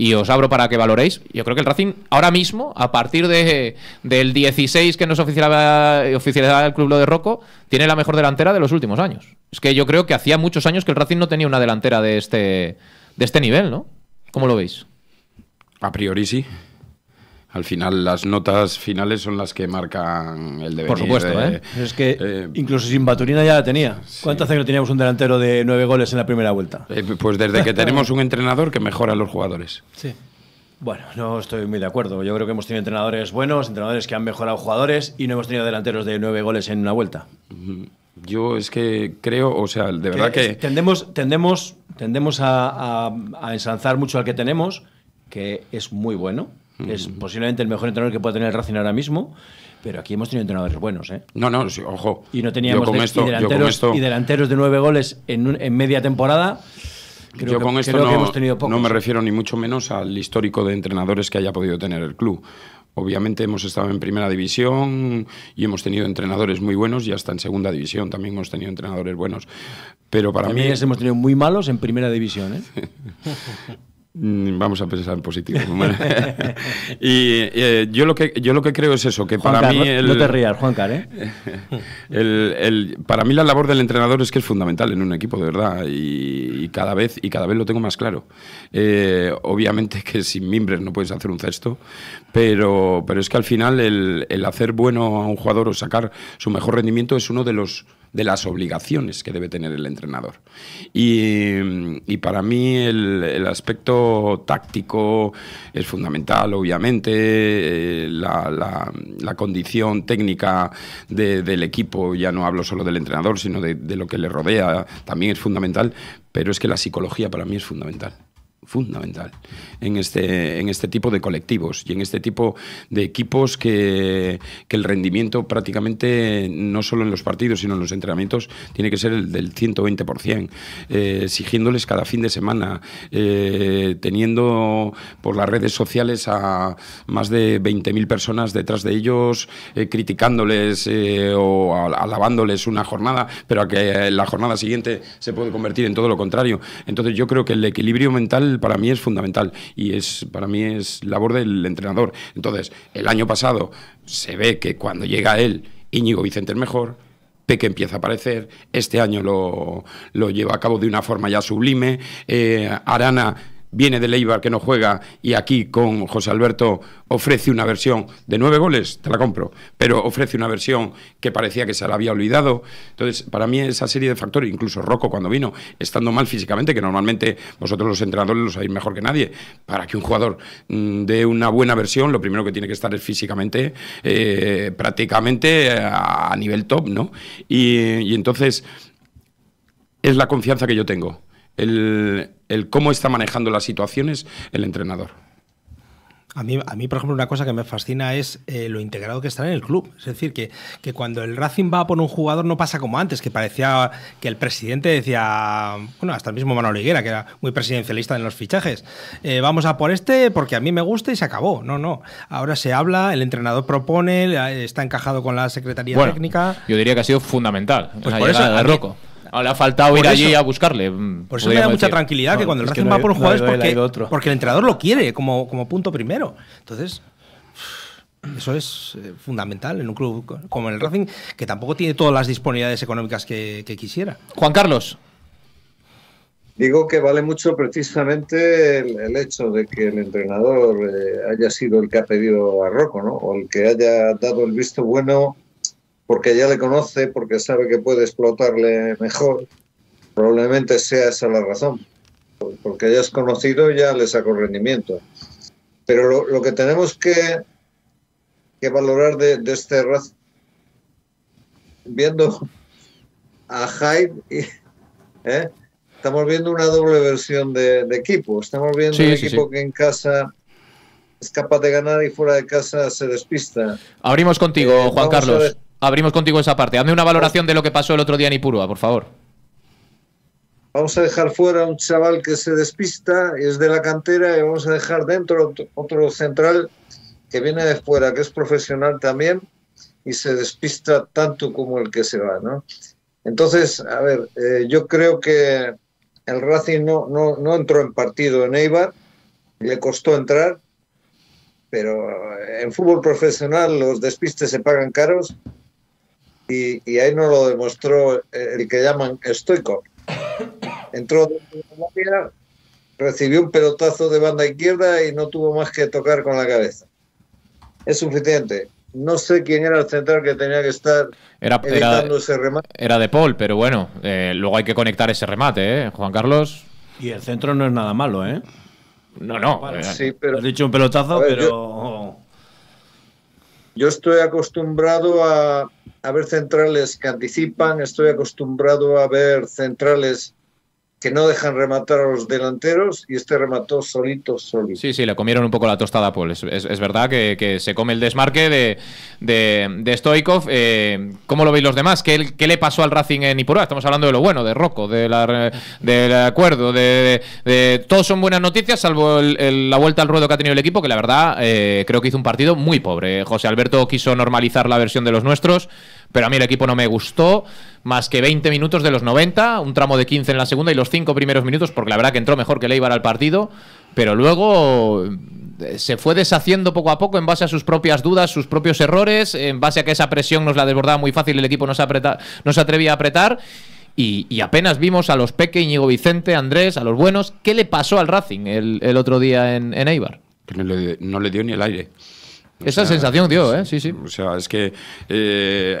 y os abro para que valoréis. Yo creo que el Racing ahora mismo, a partir de, del 16 que nos oficializaba, el Club Lo de Rocco, tiene la mejor delantera de los últimos años. Es que yo creo que hacía muchos años que el Racing no tenía una delantera de este, de este nivel, ¿no? ¿Cómo lo veis? A priori sí al final las notas finales son las que marcan el devenir. Por supuesto, ¿eh? Es que eh, incluso sin Baturina ya la tenía. ¿Cuánto hace que no teníamos un delantero de nueve goles en la primera vuelta? Eh, pues desde que tenemos un entrenador que mejora a los jugadores. Sí. Bueno, no estoy muy de acuerdo. Yo creo que hemos tenido entrenadores buenos, entrenadores que han mejorado jugadores y no hemos tenido delanteros de nueve goles en una vuelta. Yo es que creo, o sea, de verdad que... Tendemos, tendemos, tendemos a, a, a ensanzar mucho al que tenemos, que es muy bueno, es mm. posiblemente el mejor entrenador que pueda tener el Racing ahora mismo, pero aquí hemos tenido entrenadores buenos, ¿eh? No, no, ojo. Y no teníamos y, delanteros, de nueve goles en, media temporada. Creo yo con esto no, tenido no me refiero ni mucho menos al histórico de entrenadores que haya podido tener el club. Obviamente hemos estado en primera división y hemos tenido entrenadores muy buenos y hasta en segunda división también hemos tenido entrenadores buenos. Pero para También mí... hemos tenido muy malos en primera división. ¿eh? Mm, vamos a pensar en positivo. y eh, yo, lo que, yo lo que creo es eso, que para mí... no te rías, Juan Car, ¿eh? para mí la labor del entrenador es que es fundamental en un equipo, de verdad, y, cada, vez, y cada vez lo tengo más claro. Eh, obviamente que sin mimbres no puedes hacer un cesto, pero, pero es que al final el hacer bueno a un jugador o sacar su mejor rendimiento es uno de los de las obligaciones que debe tener el entrenador. Y, para mí el, aspecto táctico es fundamental, obviamente, eh, la, condición técnica del equipo, ya no hablo solo del entrenador, sino de lo que le rodea, también es fundamental, pero es que la psicología para mí es fundamental fundamental en este, en este tipo de colectivos y en este tipo de equipos que, que, el rendimiento prácticamente, no solo en los partidos, sino en los entrenamientos, tiene que ser el del 120%, eh, exigiéndoles cada fin de semana, eh, teniendo por las redes sociales a más de 20.000 personas detrás de ellos, eh, criticándoles o alabándoles una jornada, pero a que la jornada siguiente se puede convertir en todo lo contrario. Entonces yo creo que el equilibrio mental para mí es fundamental y es para mí es labor del entrenador. Entonces, el año pasado se ve que cuando llega él, Íñigo Vicente es mejor, Peque empieza a aparecer, este año lo, lo, lleva a cabo de una forma ya sublime, eh, Arana viene de Leibar que no juega y aquí con José Alberto ofrece una versión de nueve goles, te la compro, pero ofrece una versión que parecía que se la había olvidado. Entonces, para mí esa serie de factores, incluso Rocco cuando vino, estando mal físicamente, que normalmente vosotros los entrenadores lo sabéis mejor que nadie, para que un jugador mm, dé una buena versión, lo primero que tiene que estar es físicamente eh, prácticamente a nivel top, ¿no? y entonces es la confianza que yo tengo el, cómo está manejando las situaciones el entrenador. A mí, a mí, por ejemplo, una cosa que me fascina es eh, lo integrado que está en el club. Es decir, que, cuando el Racing va por un jugador no pasa como antes, que parecía que el presidente decía, bueno, hasta el mismo Manolo Higuera, que era muy presidencialista en los fichajes, eh, vamos a por este porque a mí me gusta y se acabó. No, no. Ahora se habla, el entrenador propone, eh, está encajado con la Secretaría Técnica. Yo diría que ha sido fundamental. Pues por eso, le ha faltado ir allí a buscarle. Mm, por eso me da mucha tranquilidad que cuando el Racing va por un jugador es porque, el entrenador lo quiere como, punto primero. Entonces, eso es eh, fundamental en un club como el Racing, que tampoco tiene todas las disponibilidades económicas que, quisiera. Juan Carlos. Digo que vale mucho precisamente el, hecho de que el entrenador eh, haya sido el que ha pedido a Rocco, ¿no? O el que haya dado el visto bueno porque ya le conoce, porque sabe que puede explotarle mejor. Probablemente sea esa la razón, porque hayas conocido ya le sacó rendimiento. Pero lo, que tenemos que, que valorar de, de este razón, viendo a Hyde, ¿eh? estamos viendo una doble versión de, equipo. Estamos viendo un equipo que en casa es capaz de ganar y fuera de casa se despista. Abrimos contigo, eh, Juan Carlos abrimos contigo esa parte. Hazme una valoración de lo que pasó el otro día en Ipurua, por favor. Vamos a dejar fuera a un chaval que se despista, es de la cantera, y vamos a dejar dentro otro central que viene de fuera, que es profesional también, y se despista tanto como el que se va, ¿no? Entonces, a ver, eh, yo creo que el Racing no, no, no entró en partido en Eibar, le costó entrar, pero eh, en fútbol profesional los despistes se pagan caros y, ahí nos lo demostró el que llaman estoico. Entró dentro la recibió un pelotazo de banda izquierda y no tuvo más que tocar con la cabeza. Es suficiente. No sé quién era el central que tenía que estar era, ese remate. Era de Paul, pero bueno, eh, luego hay que conectar ese remate, ¿eh? Juan Carlos. Y el centro no es nada malo, ¿eh? No, no. Eh, pero, has dicho un pelotazo, pero... Yo estoy acostumbrado a, ver centrales que anticipan, estoy acostumbrado a ver centrales que no dejan rematar a los delanteros y este remató solito, solito. Sí, sí, le comieron un poco la tostada Paul. Es, verdad que, se come el desmarque de, de, de Stoikov. Eh, ¿Cómo lo veis los demás? ¿Qué, le pasó al Racing en Ipurá? Estamos hablando de lo bueno, de Rocco, de del acuerdo, de, Todos son buenas noticias, salvo la vuelta al ruedo que ha tenido el equipo, que la verdad eh, creo que hizo un partido muy pobre. José Alberto quiso normalizar la versión de los nuestros, pero a mí el equipo no me gustó, más que 20 minutos de los 90, un tramo de 15 en la segunda y los 5 primeros minutos, porque la verdad que entró mejor que Eibar al partido, pero luego eh, se fue deshaciendo poco a poco en base a sus propias dudas, sus propios errores, en base a que esa presión nos la desbordaba muy fácil, el equipo no se, no se atrevía a apretar. Y, apenas vimos a los Peque, Íñigo Vicente, Andrés, a los buenos. ¿Qué le pasó al Racing el, otro día en, en Eibar? Que no le dio ni el aire. Esa sensación tío, ¿eh? Sí, sí. O sea, es que eh,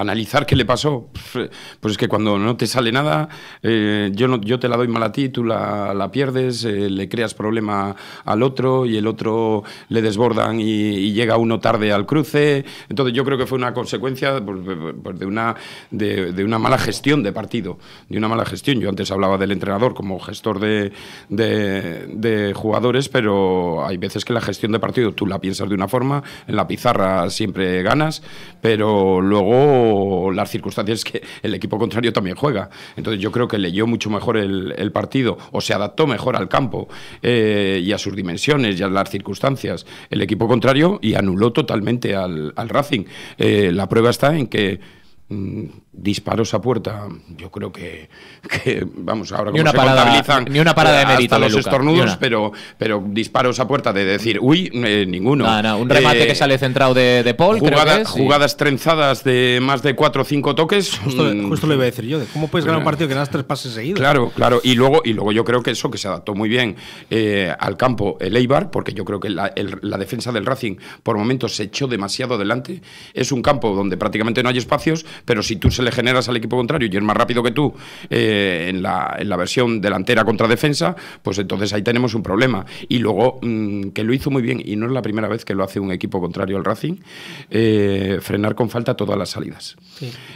analizar qué le pasó, pues es que cuando no te sale nada, eh, yo, no, yo te la doy mal a ti, tú la, la pierdes, eh, le creas problema al otro y el otro le desbordan y, llega uno tarde al cruce. Entonces yo creo que fue una consecuencia pues, pues, pues, de, una, de, una mala gestión de partido, de una mala gestión. Yo antes hablaba del entrenador como gestor de, de, de jugadores, pero hay veces que la gestión de partido tú la piensas de una forma, en la pizarra siempre ganas, pero luego las circunstancias que el equipo contrario también juega. Entonces yo creo que leyó mucho mejor el, partido o se adaptó mejor al campo eh, y a sus dimensiones y a las circunstancias el equipo contrario y anuló totalmente al, Racing. Eh, la prueba está en que Mm, disparos a puerta, yo creo que, vamos, ahora como ni una parada, ni una parada de los estornudos, pero, pero disparos a puerta de decir, uy, eh, ninguno. un remate eh, que sale centrado de, Paul, Jugadas trenzadas de más de cuatro o cinco toques. Justo, mm, lo iba a decir yo, cómo puedes ganar un partido que ganas tres pases seguidos. Claro, claro, y luego, y luego yo creo que eso, que se adaptó muy bien eh, al campo el Eibar, porque yo creo que la, la defensa del Racing por momentos se echó demasiado adelante, es un campo donde prácticamente no hay espacios, pero si tú se le generas al equipo contrario y es más rápido que tú eh, en, la, en, la, versión delantera contra defensa, pues entonces ahí tenemos un problema. Y luego, mm, que lo hizo muy bien, y no es la primera vez que lo hace un equipo contrario al Racing, eh, frenar con falta todas las salidas.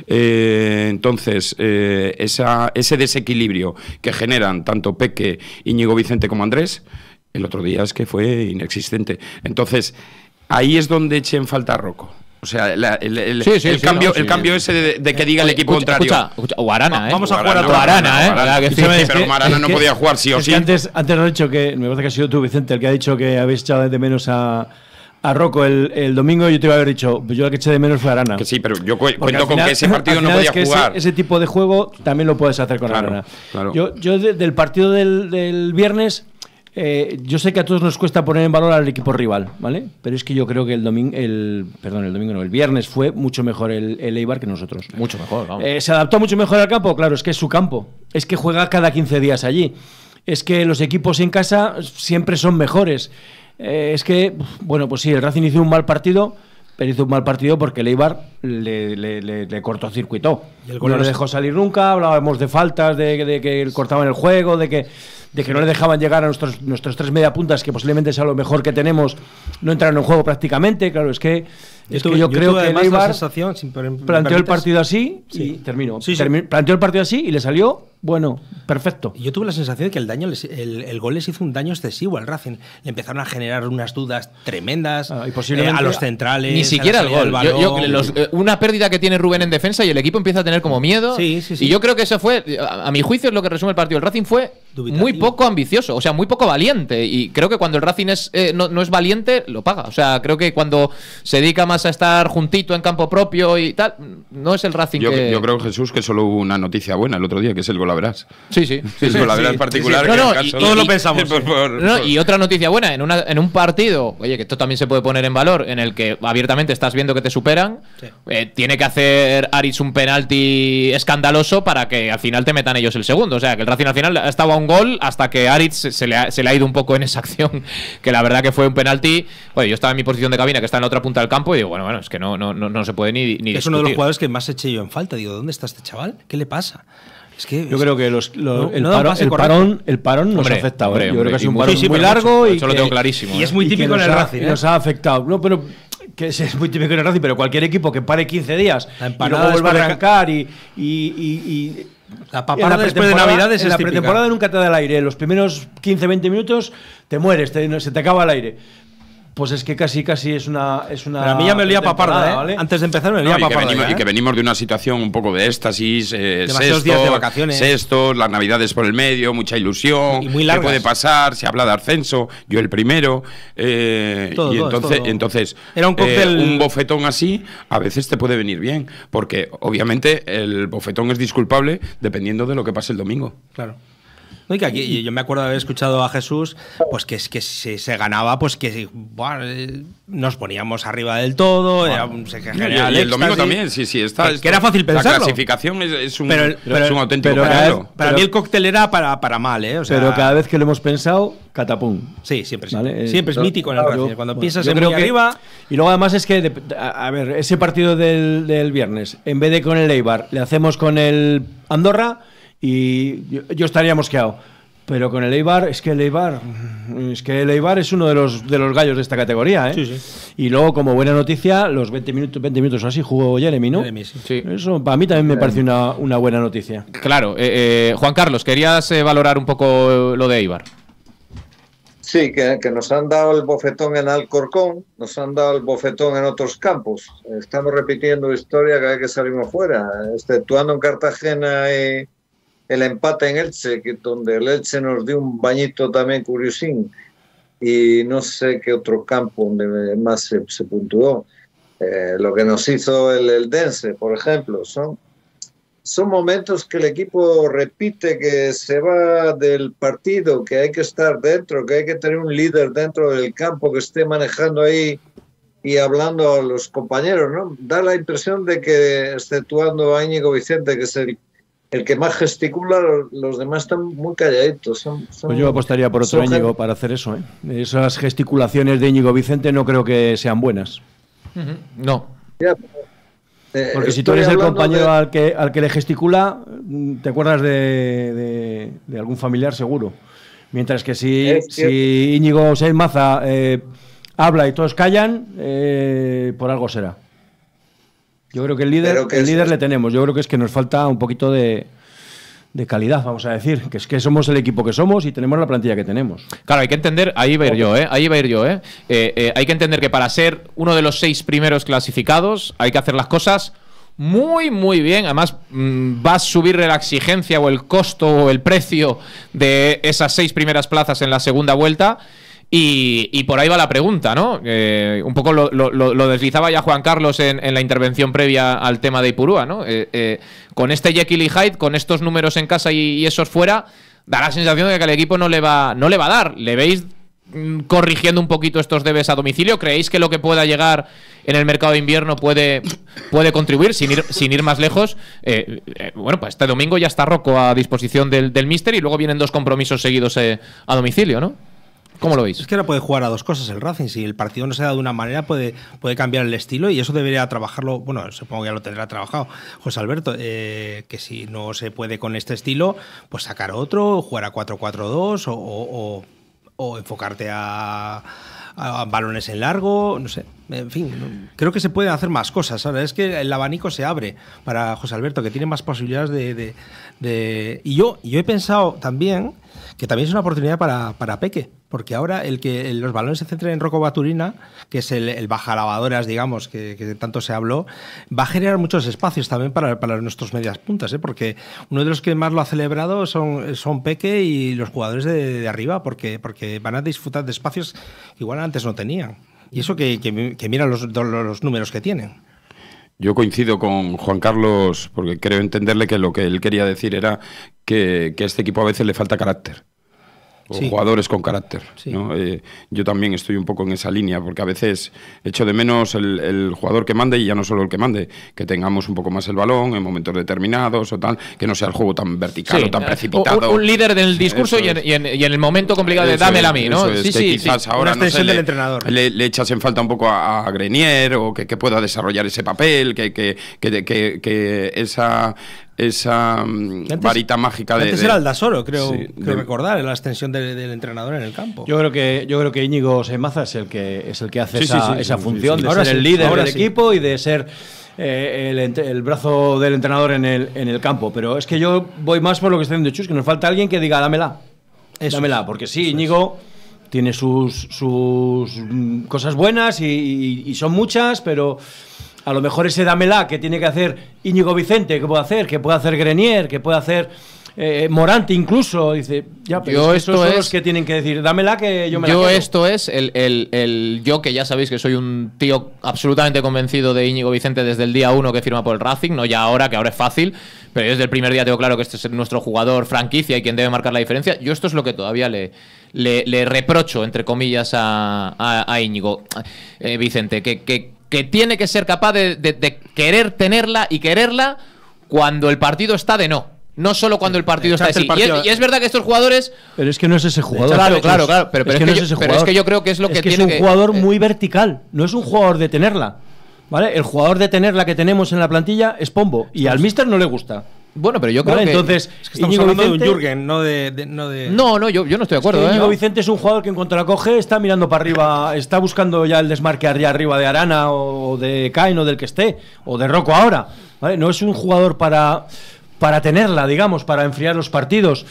Eh, entonces, ese desequilibrio que generan tanto Peque, Íñigo Vicente como Andrés, el otro día es que fue inexistente. Entonces, ahí es donde echen en falta a Rocco. O sea, el, el, cambio, el cambio ese de, que diga el equipo contrario. Escucha, o Arana, ¿eh? Vamos a jugar a Arana, ¿eh? pero Arana no podía jugar sí o sí. Antes, antes lo he dicho que, me parece que ha sido tú, Vicente, el que ha dicho que habéis echado de menos a, a Rocco el, el, domingo yo te iba a haber dicho, pues yo la que eché de menos fue Arana. Que sí, pero yo cuento con que ese partido no podía es que jugar. Ese, tipo de juego también lo puedes hacer con Arana. Yo, yo del partido del, del, viernes eh, yo sé que a todos nos cuesta poner en valor al equipo rival, ¿vale? Pero es que yo creo que el domingo, el, perdón, el domingo no, el viernes fue mucho mejor el, Eibar que nosotros. Mucho mejor, vamos. Eh, ¿Se adaptó mucho mejor al campo? Claro, es que es su campo. Es que juega cada 15 días allí. Es que los equipos en casa siempre son mejores. Eh, es que, bueno, pues sí, el Racing hizo un mal partido, pero hizo un mal partido porque el Eibar le, le, le, le no le dejó salir nunca, hablábamos de faltas, de, que cortaban el juego, de que, de que no le dejaban llegar a nuestros, nuestros tres puntas, que posiblemente sea lo mejor que tenemos, no entraron en juego prácticamente. Claro, es que yo, que yo, creo que planteó el partido así y terminó. planteó el partido así y le salió, bueno, perfecto. Yo tuve la sensación de que el, daño el, gol les hizo un daño excesivo al Racing. Le empezaron a generar unas dudas tremendas ah, eh, a los centrales. Ni siquiera el gol. Eh, una pérdida que tiene Rubén en defensa y el equipo empieza a tener como miedo. Y yo creo que eso fue, a, mi juicio, es lo que resume el partido. El Racing fue muy poco ambicioso, o sea, muy poco valiente. Y creo que cuando el Racing es, eh, no, es valiente, lo paga. O sea, creo que cuando se dedica más a estar juntito en campo propio y tal, no es el Racing yo, que... Yo creo, Jesús, que solo hubo una noticia buena el otro día, que es el Golabras. Sí, sí. el particular. y, todos lo pensamos. Y otra noticia buena, en, una, en un partido, oye, que esto también se puede poner en valor, en el que abiertamente estás viendo que te superan, eh, tiene que hacer Aris un penalti escandaloso para que al final te metan ellos el segundo. O sea, que el Racing al final estaba un gol hasta que Aritz se le ha, ido un poco en esa acción, que la verdad que fue un penalti. Bueno, yo estaba en mi posición de cabina, que está en la otra punta del campo, y digo, bueno, bueno, es que no, no, no, se puede ni, ni Es uno de los jugadores que más eché yo en falta. Digo, ¿dónde está este chaval? ¿Qué le pasa? Es que yo creo que los, el, parón, el parón nos ha afectado. ¿eh? Yo creo que es un parón muy largo y, lo tengo clarísimo, y, es ¿eh? muy típico en el Racing. ¿eh? Nos ha afectado. No, pero que es, muy típico en Racing, pero cualquier equipo que pare 15 días y luego vuelva a arrancar y, y, la papada de Navidades la pretemporada nunca te da el aire. Los primeros 15-20 minutos te mueres, se te acaba el aire. Pues es que casi, casi es una. Es una Pero mí ya me olía paparda, ¿eh? Antes de empezar me olía Y ¿eh? que venimos de una situación un poco de éxtasis, eh, días de vacaciones. las navidades por el medio, mucha ilusión. muy largas. ¿Qué puede pasar? Se habla de ascenso, yo el primero. Eh, todo, y entonces, entonces. Era eh, un bofetón así, a veces te puede venir bien. Porque obviamente el bofetón es disculpable dependiendo de lo que pase el domingo. Claro y yo me acuerdo de haber escuchado a Jesús, pues que, es que se, se ganaba, pues que bueno, eh, nos poníamos arriba del todo, ah. era un, se y, el, domingo también, sí, sí, está, que, era fácil pensarlo. La clasificación es, un, auténtico pero Para mí el cóctel era para, para mal, ¿eh? pero cada vez que lo hemos pensado, catapum. Sí, siempre, sí. Eh, siempre es mítico en el Racing. Cuando piensas en que, arriba... Y luego además es que, a, ver, ese partido del, del viernes, en vez de con el Eibar, le hacemos con el Andorra y yo, estaría mosqueado. Pero con el Eibar, es que el Eibar, es que el Eibar es uno de los, de los gallos de esta categoría, ¿eh? Y luego, como buena noticia, los 20 minutos, 20 minutos así jugó Jeremy, ¿no? Eso para mí también me parece una, una buena noticia. Claro. Eh, eh, Juan Carlos, querías eh, valorar un poco lo de Eibar. Sí, que, que, nos han dado el bofetón en Alcorcón, nos han dado el bofetón en otros campos. Estamos repitiendo historia cada vez que salimos fuera, exceptuando este, en Cartagena y el empate en Elche, que donde el Elche nos dio un bañito también curiosín, y no sé qué otro campo donde más se, puntuó. Eh, lo que nos hizo el, el Dense, por ejemplo, son, son momentos que el equipo repite que se va del partido, que hay que estar dentro, que hay que tener un líder dentro del campo que esté manejando ahí y hablando a los compañeros, ¿no? Da la impresión de que, exceptuando a Íñigo Vicente, que es el el que más gesticula, los demás están muy calladitos. Pues yo apostaría por otro Íñigo para hacer eso. ¿eh? Esas gesticulaciones de Íñigo Vicente no creo que sean buenas. No. Eh, Porque si tú eres el compañero al, que, al que le gesticula, te acuerdas de, algún familiar seguro. Mientras que si, si Íñigo Seismaza eh, habla y todos callan, por algo será. Yo creo que el líder, el líder le tenemos. Yo creo que es que nos falta un poquito de, de calidad, vamos a decir, que es que somos el equipo que somos y tenemos la plantilla que tenemos. Claro, hay que entender, ahí va ¿eh? a ir yo, ¿eh? ahí eh, va a ir yo, ¿eh? hay que entender que para ser uno de los seis primeros clasificados hay que hacer las cosas muy, muy bien. Además, mm, va a subir la exigencia o el costo o el precio de esas seis primeras plazas en la segunda vuelta. Y, por ahí va la pregunta, ¿no? un poco lo, deslizaba ya Juan Carlos en, la intervención previa al tema de Ipurúa, ¿no? Eh, eh, con este Jekyll y Hyde, con estos números en casa y, esos fuera, da la sensación de que al equipo no le va, no le va a dar. ¿Le veis mm, corrigiendo un poquito estos debes a domicilio? ¿Creéis que lo que pueda llegar en el mercado de invierno puede, puede contribuir, sin ir, más lejos? Eh, bueno, pues este domingo ya está Rocco a disposición del, Mister y luego vienen dos compromisos seguidos a domicilio, ¿no? ¿Cómo lo veis? Es que ahora puede jugar a dos cosas el Racing. Si el partido no se da de una manera, puede, puede cambiar el estilo y eso debería trabajarlo. Bueno, supongo que ya lo tendrá trabajado José Alberto. Eh, que si no se puede con este estilo, pues sacar otro, jugar a 4-4-2 o, enfocarte a balones en largo, no sé. En fin, creo que se pueden hacer más cosas. Ahora es que el abanico se abre para José Alberto, que tiene más posibilidades de. Y yo, yo he pensado también que también es una oportunidad para Peque porque ahora el que los balones se centren en Rocco Baturina, que es el, el baja lavadoras, digamos, que, tanto se habló, va a generar muchos espacios también para, nuestros medias puntas, ¿eh? porque uno de los que más lo ha celebrado son, son Peque y los jugadores de, arriba, porque, porque van a disfrutar de espacios que igual antes no tenían. Y eso que, miran los, números que tienen. Yo coincido con Juan Carlos porque creo entenderle que lo que él quería decir era que, que, a este equipo a veces le falta carácter jugadores con carácter. Eh, yo también estoy un poco en esa línea, porque a veces echo de menos el, jugador que mande y ya no solo el que mande, que tengamos un poco más el balón en momentos determinados o tal, que no sea el juego tan vertical o tan precipitado. Un, líder del discurso y en, el momento complicado de dámela a mí, ¿no? sí, sí, ahora no le, entrenador. Le, echas en falta un poco a, Grenier o que, pueda desarrollar ese papel, que esa esa mm, varita mágica de. Antes era el creo, creo recordar, la extensión del, entrenador en el campo. Yo creo que, yo creo que Íñigo Semaza es el que es el que hace esa, función de ahora ser el líder del equipo y de ser eh, el, brazo del entrenador en el, en el campo. Pero es que yo voy más por lo que está diciendo Chus, que nos falta alguien que diga, dámela. dámela, porque sí, Íñigo tiene sus, sus mm, cosas buenas y son muchas, pero a lo mejor ese dámela que tiene que hacer Íñigo Vicente, que puede hacer, que puede hacer Grenier, que puede hacer eh, Morante incluso. Dice, ya, pero yo esos los que tienen que decir, dámela que yo me yo la Yo esto es el, yo que ya sabéis que soy un tío absolutamente convencido de Íñigo Vicente desde el día uno que firma por el Racing, no ya ahora, que ahora es fácil, pero desde el primer día tengo claro que este es nuestro jugador franquicia y quien debe marcar la diferencia. Yo esto es lo que todavía le... Le, reprocho, entre comillas, a, Íñigo eh, Vicente, que, que tiene que ser capaz de, querer tenerla y quererla cuando el partido está de no. No solo cuando el partido está de sí Y, es, verdad que estos jugadores. Pero es que no es ese jugador. Claro, claro, claro. Pero, es, que es, pero es que yo creo que es lo que, tiene. Es un jugador eh, muy vertical. No es un jugador de tenerla. ¿Vale? El jugador de tenerla que tenemos en la plantilla es Pombo. Y al mister no le gusta. Bueno, pero yo creo que. Entonces, estamos hablando de un Jürgen, no de, no no, yo, no estoy de acuerdo. ¿eh? Vicente es un jugador que en cuanto la coge está mirando para arriba, está buscando ya el desmarque allá arriba de Arana o de Kain, o del que esté, o de Rocco ahora. No es un jugador para, para tenerla, digamos, para enfriar los partidos.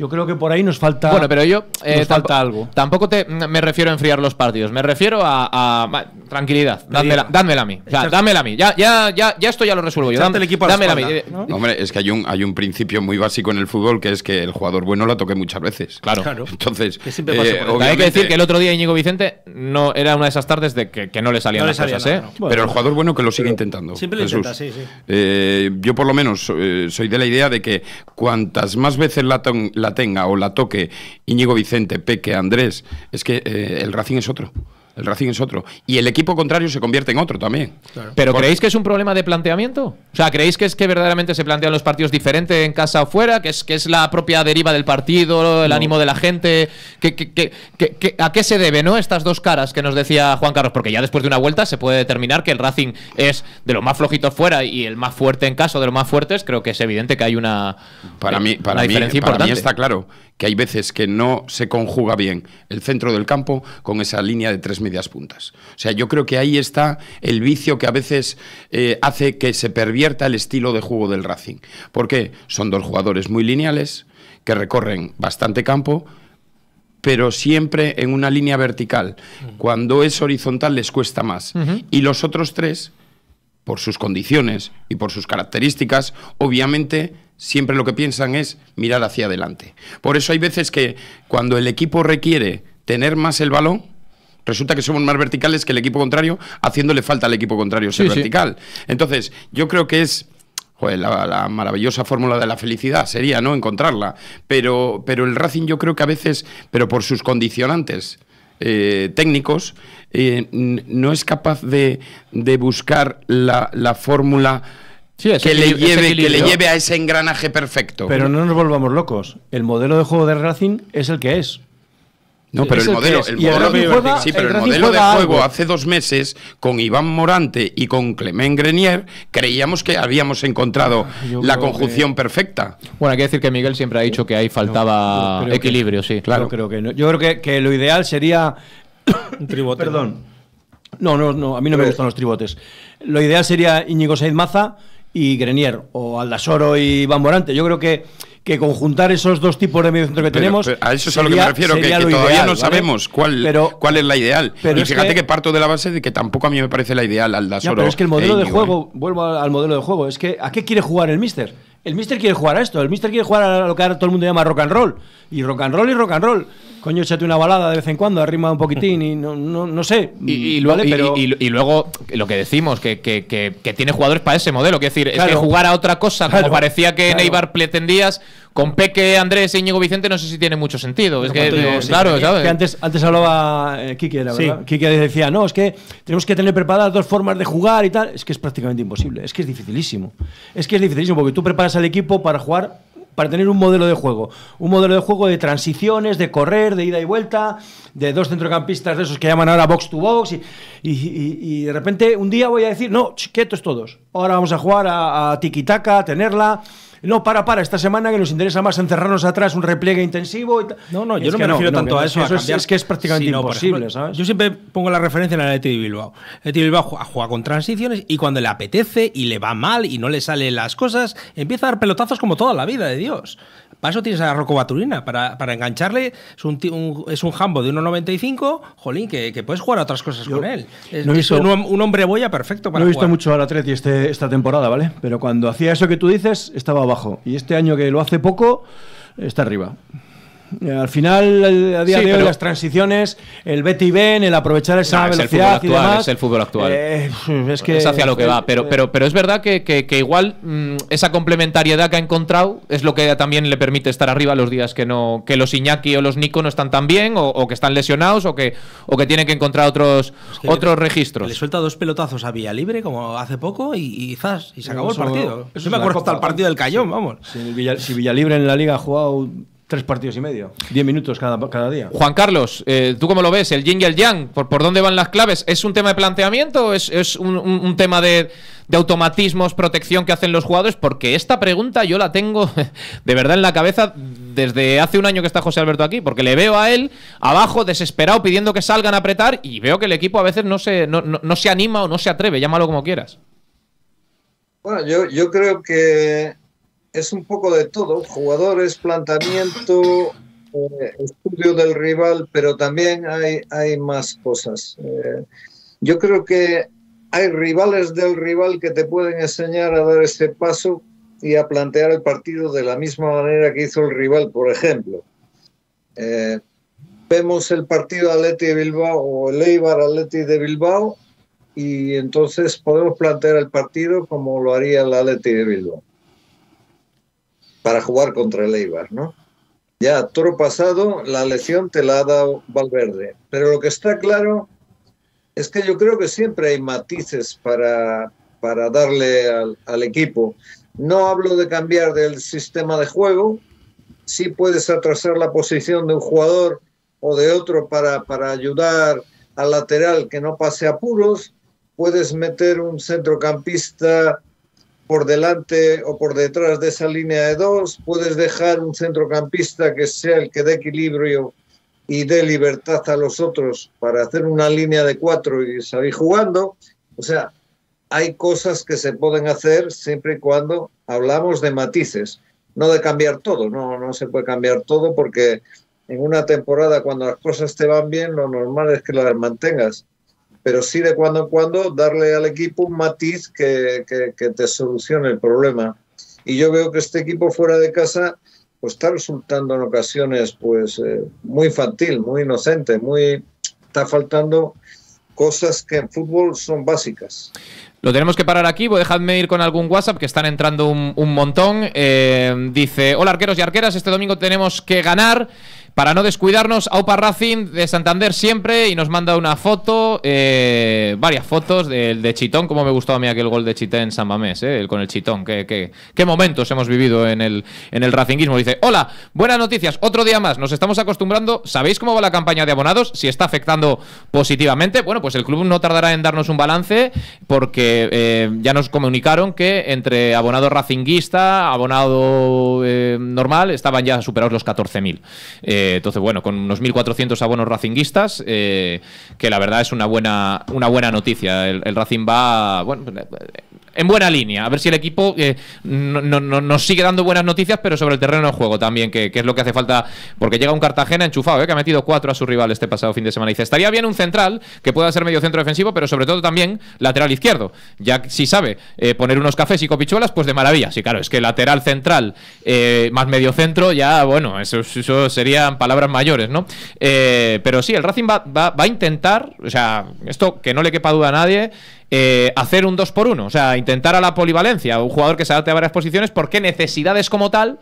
Yo creo que por ahí nos falta. Bueno, pero yo. Eh, falta algo. Tampoco te, me refiero a enfriar los partidos. Me refiero a. tranquilidad. Dámela, dámela, a mí. O sea, dámela a mí. Ya, ya, ya, ya esto ya lo resuelvo yo. el equipo a dámela a mí. Eh, Hombre, es que hay un, hay un principio muy básico en el fútbol que es que el jugador bueno la toque muchas veces. Claro. Entonces. Eh, hay que decir que el otro día Íñigo Vicente no era una de esas tardes de que, no le salían las pero el jugador bueno que lo sigue intentando. Siempre lo sí, sí. yo, por lo menos, soy de la idea de que cuantas más veces la tenga o la toque Íñigo Vicente, Peque, Andrés, es que eh, el Racing es otro el Racing es otro. Y el equipo contrario se convierte en otro también. ¿Pero creéis que es un problema de planteamiento? O sea, ¿creéis que es que verdaderamente se plantean los partidos diferente en casa o fuera? ¿Que es, que es la propia deriva del partido, el ánimo de la gente? ¿Que, a qué se debe, no? Estas dos caras que nos decía Juan Carlos, porque ya después de una vuelta se puede determinar que el Racing es de los más flojitos fuera y el más fuerte en casa o de los más fuertes. Creo que es evidente que hay una, para eh, mí, para diferencia para Mí está claro que hay veces que no se conjuga bien el centro del campo con esa línea de tres medias puntas. O sea, yo creo que ahí está el vicio que a veces eh, hace que se pervierta el estilo de juego del Racing. Porque son dos jugadores muy lineales, que recorren bastante campo, pero siempre en una línea vertical. Mm. Cuando es horizontal les cuesta más. Y los otros tres, por sus condiciones y por sus características, obviamente siempre lo que piensan es mirar hacia adelante. Por eso hay veces que cuando el equipo requiere tener más el balón, resulta que somos más verticales que el equipo contrario, haciéndole falta al equipo contrario ser vertical. Entonces, yo creo que es la, maravillosa fórmula de la felicidad sería, ¿no? Encontrarla. Pero, pero el Racing yo creo que a veces, pero por sus condicionantes eh, técnicos, eh, no es capaz de, de buscar la, la fórmula que, le lleve, a ese engranaje perfecto. Pero no nos volvamos locos. El modelo de juego de Racing es el que es. No, pero el modelo, pero el, modelo de juego hace dos meses con Iván Morante y con Clement Grenier creíamos que habíamos encontrado ah, la conjunción perfecta. Bueno, hay que decir que Miguel siempre ha dicho que ahí faltaba equilibrio, sí. Claro, yo creo que Yo creo que, lo ideal sería un tribote. Perdón. No, no, no, a mí no me gustan los tribotes. Lo ideal sería Íñigo Said Maza y Grenier, o Aldasoro y Van Morante. Yo creo que, que conjuntar esos dos tipos de mediocentro que tenemos. a eso es a lo que me refiero, que, todavía no sabemos cuál, cuál es la ideal. Pero fíjate que, parto de la base de que tampoco a mí me parece la ideal, Aldasoro. Ya, pero es que el modelo e de ¿eh? juego, vuelvo al modelo de juego, es que ¿a qué quiere jugar el Mister? El mister quiere jugar a esto, el mister quiere jugar a lo que ahora todo el mundo llama rock and roll. Y rock and roll y rock and roll. Coño, échate una balada de vez en cuando, arrima un poquitín y no, no, sé. Mm, y, luego lo que decimos, que, que, que, tiene jugadores para ese modelo. Que decir, es que jugar a otra cosa, como parecía que Neymar pretendías, con Peque, Andrés e Íñigo Vicente no sé si tiene mucho sentido. claro, antes, antes hablaba Kiki, eh, sí. decía, no, es que tenemos que tener preparadas dos formas de jugar y tal. Es que es prácticamente imposible, es que es dificilísimo. Es que es dificilísimo porque tú preparas al equipo para jugar para tener un modelo de juego. Un modelo de juego de transiciones, de correr, de ida y vuelta, de dos centrocampistas de esos que llaman ahora box to box. Y, de repente un día voy a decir, no, quietos todos. Ahora vamos a jugar a, a tiki-taka, a tenerla no, para, para, esta semana que nos interesa más encerrarnos atrás, un repliegue intensivo. no, no, yo no me refiero tanto a eso. es, que es prácticamente imposible, ¿sabes? Yo siempre pongo la referencia en el Athletic Bilbao. El Bilbao juega, con transiciones y cuando le apetece y le va mal y no le salen las cosas, empieza a dar pelotazos como toda la vida, de Dios. Para eso tienes a Rocco Baturina, para, para engancharle. Es un, jambo de 1,95, jolín, que, que, puedes jugar otras cosas con él. Es, no un, hombre boya perfecto para No he visto mucho al Atleti este, esta temporada, ¿vale? Pero cuando hacía eso que tú dices, estaba y este año que lo hace poco, está arriba. Eh, al final, a día de hoy, las transiciones, el Betty y en el aprovechar esa ah, velocidad. Es el fútbol actual. es eh, el fútbol actual. es, que, hacia lo que eh, va. Pero, pero, es verdad que, igual mm, esa complementariedad que ha encontrado es lo que también le permite estar arriba los días que no que los Iñaki o los Nico no están tan bien, o, que están lesionados, o que, o que tienen que encontrar otros, otros registros. Le suelta dos pelotazos a Villalibre como hace poco, y, y zas, y se acabó el partido. Eso, me acuerdo hasta el partido del Cayón, vamos. si Villalibre en la liga ha jugado tres partidos y medio, diez minutos cada, cada día. Juan Carlos, eh, ¿tú cómo lo ves? ¿El yin y el yang? ¿Por, dónde van las claves? ¿Es un tema de planteamiento? ¿Es, es un, tema de, automatismos, protección que hacen los jugadores? Porque esta pregunta yo la tengo de verdad en la cabeza desde hace un año que está José Alberto aquí, porque le veo a él abajo, desesperado, pidiendo que salgan a apretar y veo que el equipo a veces no se, se anima o no se atreve, llámalo como quieras. Bueno, yo, yo creo que es un poco de todo, jugadores, planteamiento, eh, estudio del rival, pero también hay, hay más cosas. Eh, yo creo que hay rivales del rival que te pueden enseñar a dar ese paso y a plantear el partido de la misma manera que hizo el rival, por ejemplo. Eh, vemos el partido Atleti de Bilbao o el Eibar Atleti de Bilbao y entonces podemos plantear el partido como lo haría el Atleti de Bilbao para jugar contra el Eibar, ¿no? Ya, toro pasado, la lesión te la ha dado Valverde. Pero lo que está claro es que yo creo que siempre hay matices para, para darle al, equipo. No hablo de cambiar del sistema de juego, sí puedes atrasar la posición de un jugador o de otro para, para ayudar al lateral que no pase apuros, puedes meter un centrocampista por delante o por detrás de esa línea de dos, puedes dejar un centrocampista que sea el que dé equilibrio y dé libertad a los otros para hacer una línea de cuatro y salir jugando. O sea, hay cosas que se pueden hacer siempre y cuando hablamos de matices, no de cambiar todo, no, no se puede cambiar todo porque en una temporada cuando las cosas te van bien, lo normal es que las mantengas pero sí de cuando en cuando darle al equipo un matiz que, que, te solucione el problema. Y yo veo que este equipo fuera de casa pues está resultando en ocasiones pues eh, muy infantil, muy inocente, muy está faltando cosas que en fútbol son básicas. Lo tenemos que parar aquí, pues dejadme ir con algún WhatsApp que están entrando un, montón. Eh, dice, hola arqueros y arqueras, este domingo tenemos que ganar. Para no descuidarnos, Aupa Racing de Santander siempre y nos manda una foto, eh, varias fotos del de Chitón, como me gustó a mí aquel gol de Chitén en San Mamés, eh, con el Chitón, qué, momentos hemos vivido en el, en el racinguismo. Dice, hola, buenas noticias, otro día más, nos estamos acostumbrando, ¿sabéis cómo va la campaña de abonados? Si está afectando positivamente, bueno, pues el club no tardará en darnos un balance porque eh, ya nos comunicaron que entre abonado racinguista, abonado normal, estaban ya superados los 14.000 entonces, bueno, con unos 1.400 abonos racinguistas, eh, que la verdad es una buena, una buena noticia. El, Racing va, en buena línea. A ver si el equipo eh, nos sigue dando buenas noticias, pero sobre el terreno de juego también, que, es lo que hace falta. Porque llega un Cartagena enchufado, eh, que ha metido cuatro a su rival este pasado fin de semana. Y dice: Estaría bien un central que pueda ser medio centro defensivo, pero sobre todo también lateral izquierdo. Ya si sabe eh, poner unos cafés y copichuelas, pues de maravilla. Sí, claro, es que lateral central más medio centro, ya bueno, eso, serían palabras mayores, ¿no? pero sí, el Racing va, va a intentar, o sea, esto que no le quepa duda a nadie. Eh, hacer un 2 por 1 O sea, intentar a la polivalencia, un jugador que se adapte a varias posiciones, porque necesidades como tal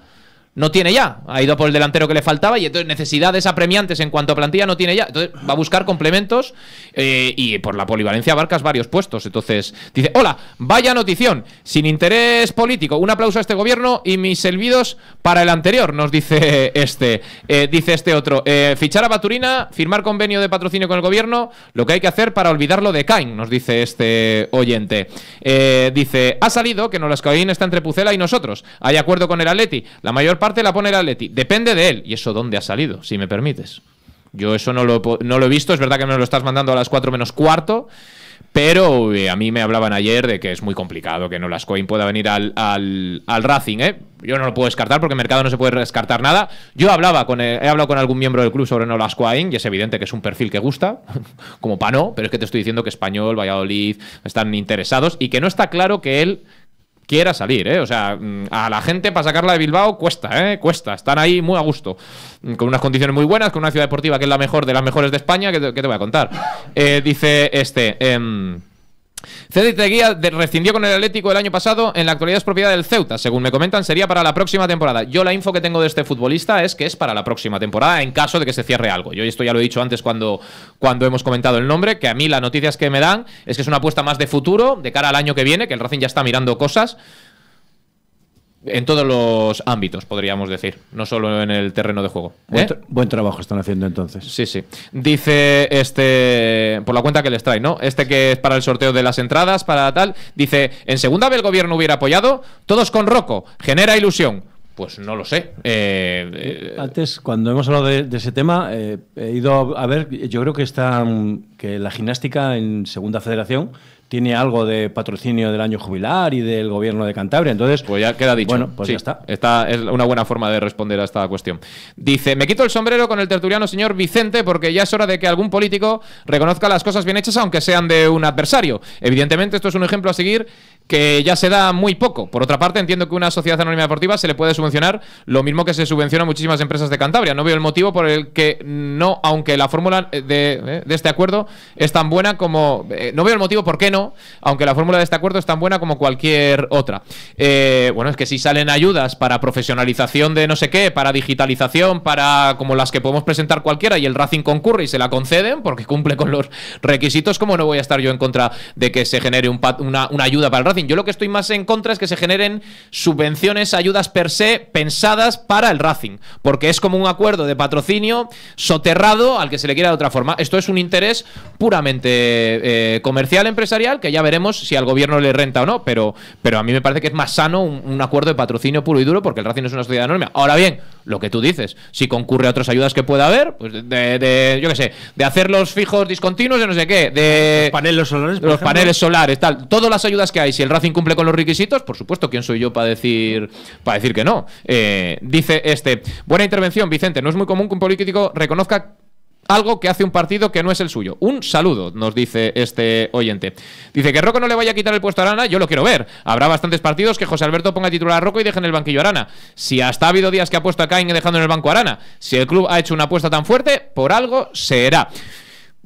no tiene ya. Ha ido por el delantero que le faltaba y entonces necesidades apremiantes en cuanto a plantilla no tiene ya. Entonces va a buscar complementos eh, y por la polivalencia abarcas varios puestos. Entonces dice, hola, vaya notición, sin interés político, un aplauso a este gobierno y mis servidos para el anterior, nos dice este, eh, dice este otro. Eh, fichar a Baturina, firmar convenio de patrocinio con el gobierno, lo que hay que hacer para olvidarlo de Cain, nos dice este oyente. dice, ha salido que Nolascoín está entre Pucela y nosotros. Hay acuerdo con el Atleti. La mayor parte la pone el Atleti. Depende de él. ¿Y eso dónde ha salido, si me permites? Yo eso no lo, no lo he visto. Es verdad que me lo estás mandando a las 4 menos cuarto. Pero eh, a mí me hablaban ayer de que es muy complicado que no pueda venir al, al, Racing. ¿eh? Yo no lo puedo descartar porque el mercado no se puede descartar nada. Yo hablaba con, eh, he hablado con algún miembro del club sobre Nolas y es evidente que es un perfil que gusta, como no pero es que te estoy diciendo que Español, Valladolid están interesados y que no está claro que él quiera salir, ¿eh? O sea, mm, a la gente para sacarla de Bilbao cuesta, ¿eh? Cuesta. Están ahí muy a gusto. Mm, con unas condiciones muy buenas, con una ciudad deportiva que es la mejor de las mejores de España, que te, voy a contar. Eh, dice este. Em, Cedric Guía rescindió con el Atlético el año pasado, en la actualidad es propiedad del Ceuta, según me comentan, sería para la próxima temporada. Yo la info que tengo de este futbolista es que es para la próxima temporada, en caso de que se cierre algo. Yo esto ya lo he dicho antes cuando, cuando hemos comentado el nombre, que a mí las noticias que me dan es que es una apuesta más de futuro, de cara al año que viene, que el Racing ya está mirando cosas. En todos los ámbitos, podríamos decir, no solo en el terreno de juego. ¿eh? Buen, trabajo están haciendo entonces. Sí, sí. Dice este, por la cuenta que les trae, ¿no? Este que es para el sorteo de las entradas, para tal, dice, en segunda vez el gobierno hubiera apoyado, todos con Roco, genera ilusión. Pues no lo sé. Eh, eh, Antes, cuando hemos hablado de, ese tema, he ido a ver, yo creo que está, mm, que la gimnástica en segunda federación tiene algo de patrocinio del año jubilar y del gobierno de Cantabria. Entonces, pues ya queda dicho. Bueno, pues ya está. Esta es una buena forma de responder a esta cuestión. Dice, me quito el sombrero con el tertuliano señor Vicente porque ya es hora de que algún político reconozca las cosas bien hechas aunque sean de un adversario. Evidentemente esto es un ejemplo a seguir que ya se da muy poco. Por otra parte, entiendo que una sociedad anónima deportiva se le puede subvencionar lo mismo que se subvenciona a muchísimas empresas de Cantabria. No veo el motivo por el que no, aunque la fórmula eh, eh, de, este acuerdo es tan buena como... Eh, no veo el motivo por qué no, aunque la fórmula de este acuerdo es tan buena como cualquier otra. bueno, es que si salen ayudas para profesionalización de no sé qué, para digitalización, para como las que podemos presentar cualquiera y el Racing concurre y se la conceden porque cumple con los requisitos, ¿cómo no voy a estar yo en contra de que se genere un, una, una ayuda para el Racing? Yo lo que estoy más en contra es que se generen subvenciones, ayudas per se pensadas para el Racing, porque es como un acuerdo de patrocinio soterrado al que se le quiera de otra forma. Esto es un interés puramente eh, comercial, empresarial, que ya veremos si al gobierno le renta o no, pero, pero a mí me parece que es más sano un, acuerdo de patrocinio puro y duro porque el Racing es una sociedad enorme. Ahora bien, lo que tú dices, si concurre a otras ayudas que pueda haber, pues de, yo qué sé, de los fijos discontinuos, de no sé qué, de los paneles solares, los paneles solares, tal, todas las ayudas que hay, el Racing cumple con los requisitos, por supuesto, ¿quién soy yo para decir, para decir que no? Eh, dice este, buena intervención, Vicente, no es muy común que un político reconozca algo que hace un partido que no es el suyo. Un saludo, nos dice este oyente. Dice que Rocco no le vaya a quitar el puesto a Arana, yo lo quiero ver. Habrá bastantes partidos que José Alberto ponga titular a Rocco y deje en el banquillo a Arana. Si hasta ha habido días que ha puesto a Cain dejando en el banco a Arana, si el club ha hecho una apuesta tan fuerte, por algo será.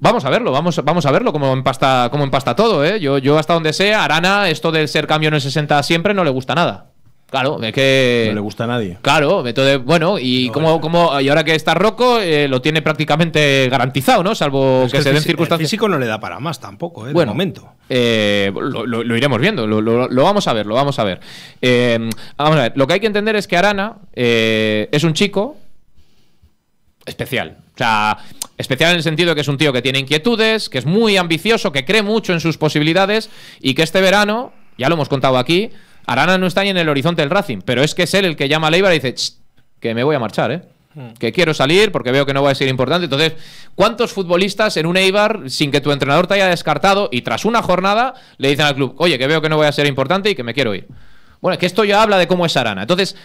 Vamos a verlo, vamos, vamos a verlo como empasta, empasta todo, ¿eh? Yo, yo hasta donde sea, Arana, esto del ser cambio en el 60 siempre no le gusta nada. Claro, es que. No le gusta a nadie. Claro, entonces, bueno, y como, y ahora que está roco, eh, lo tiene prácticamente garantizado, ¿no? Salvo que, se den circunstancias. El físico no le da para más tampoco, ¿eh? Bueno, de momento. Eh, lo, iremos viendo, lo, vamos a ver, lo vamos a ver. Eh, vamos a ver, lo que hay que entender es que Arana es un chico especial. O sea, Especial en el sentido de que es un tío que tiene inquietudes, que es muy ambicioso, que cree mucho en sus posibilidades y que este verano, ya lo hemos contado aquí, Arana no está ni en el horizonte del Racing, pero es que es él el que llama a Eibar y dice, que me voy a marchar, ¿eh? Hmm. que quiero salir porque veo que no voy a ser importante. Entonces, ¿cuántos futbolistas en un Eibar, sin que tu entrenador te haya descartado y tras una jornada, le dicen al club, oye, que veo que no voy a ser importante y que me quiero ir? Bueno, es que esto ya habla de cómo es Arana. Entonces,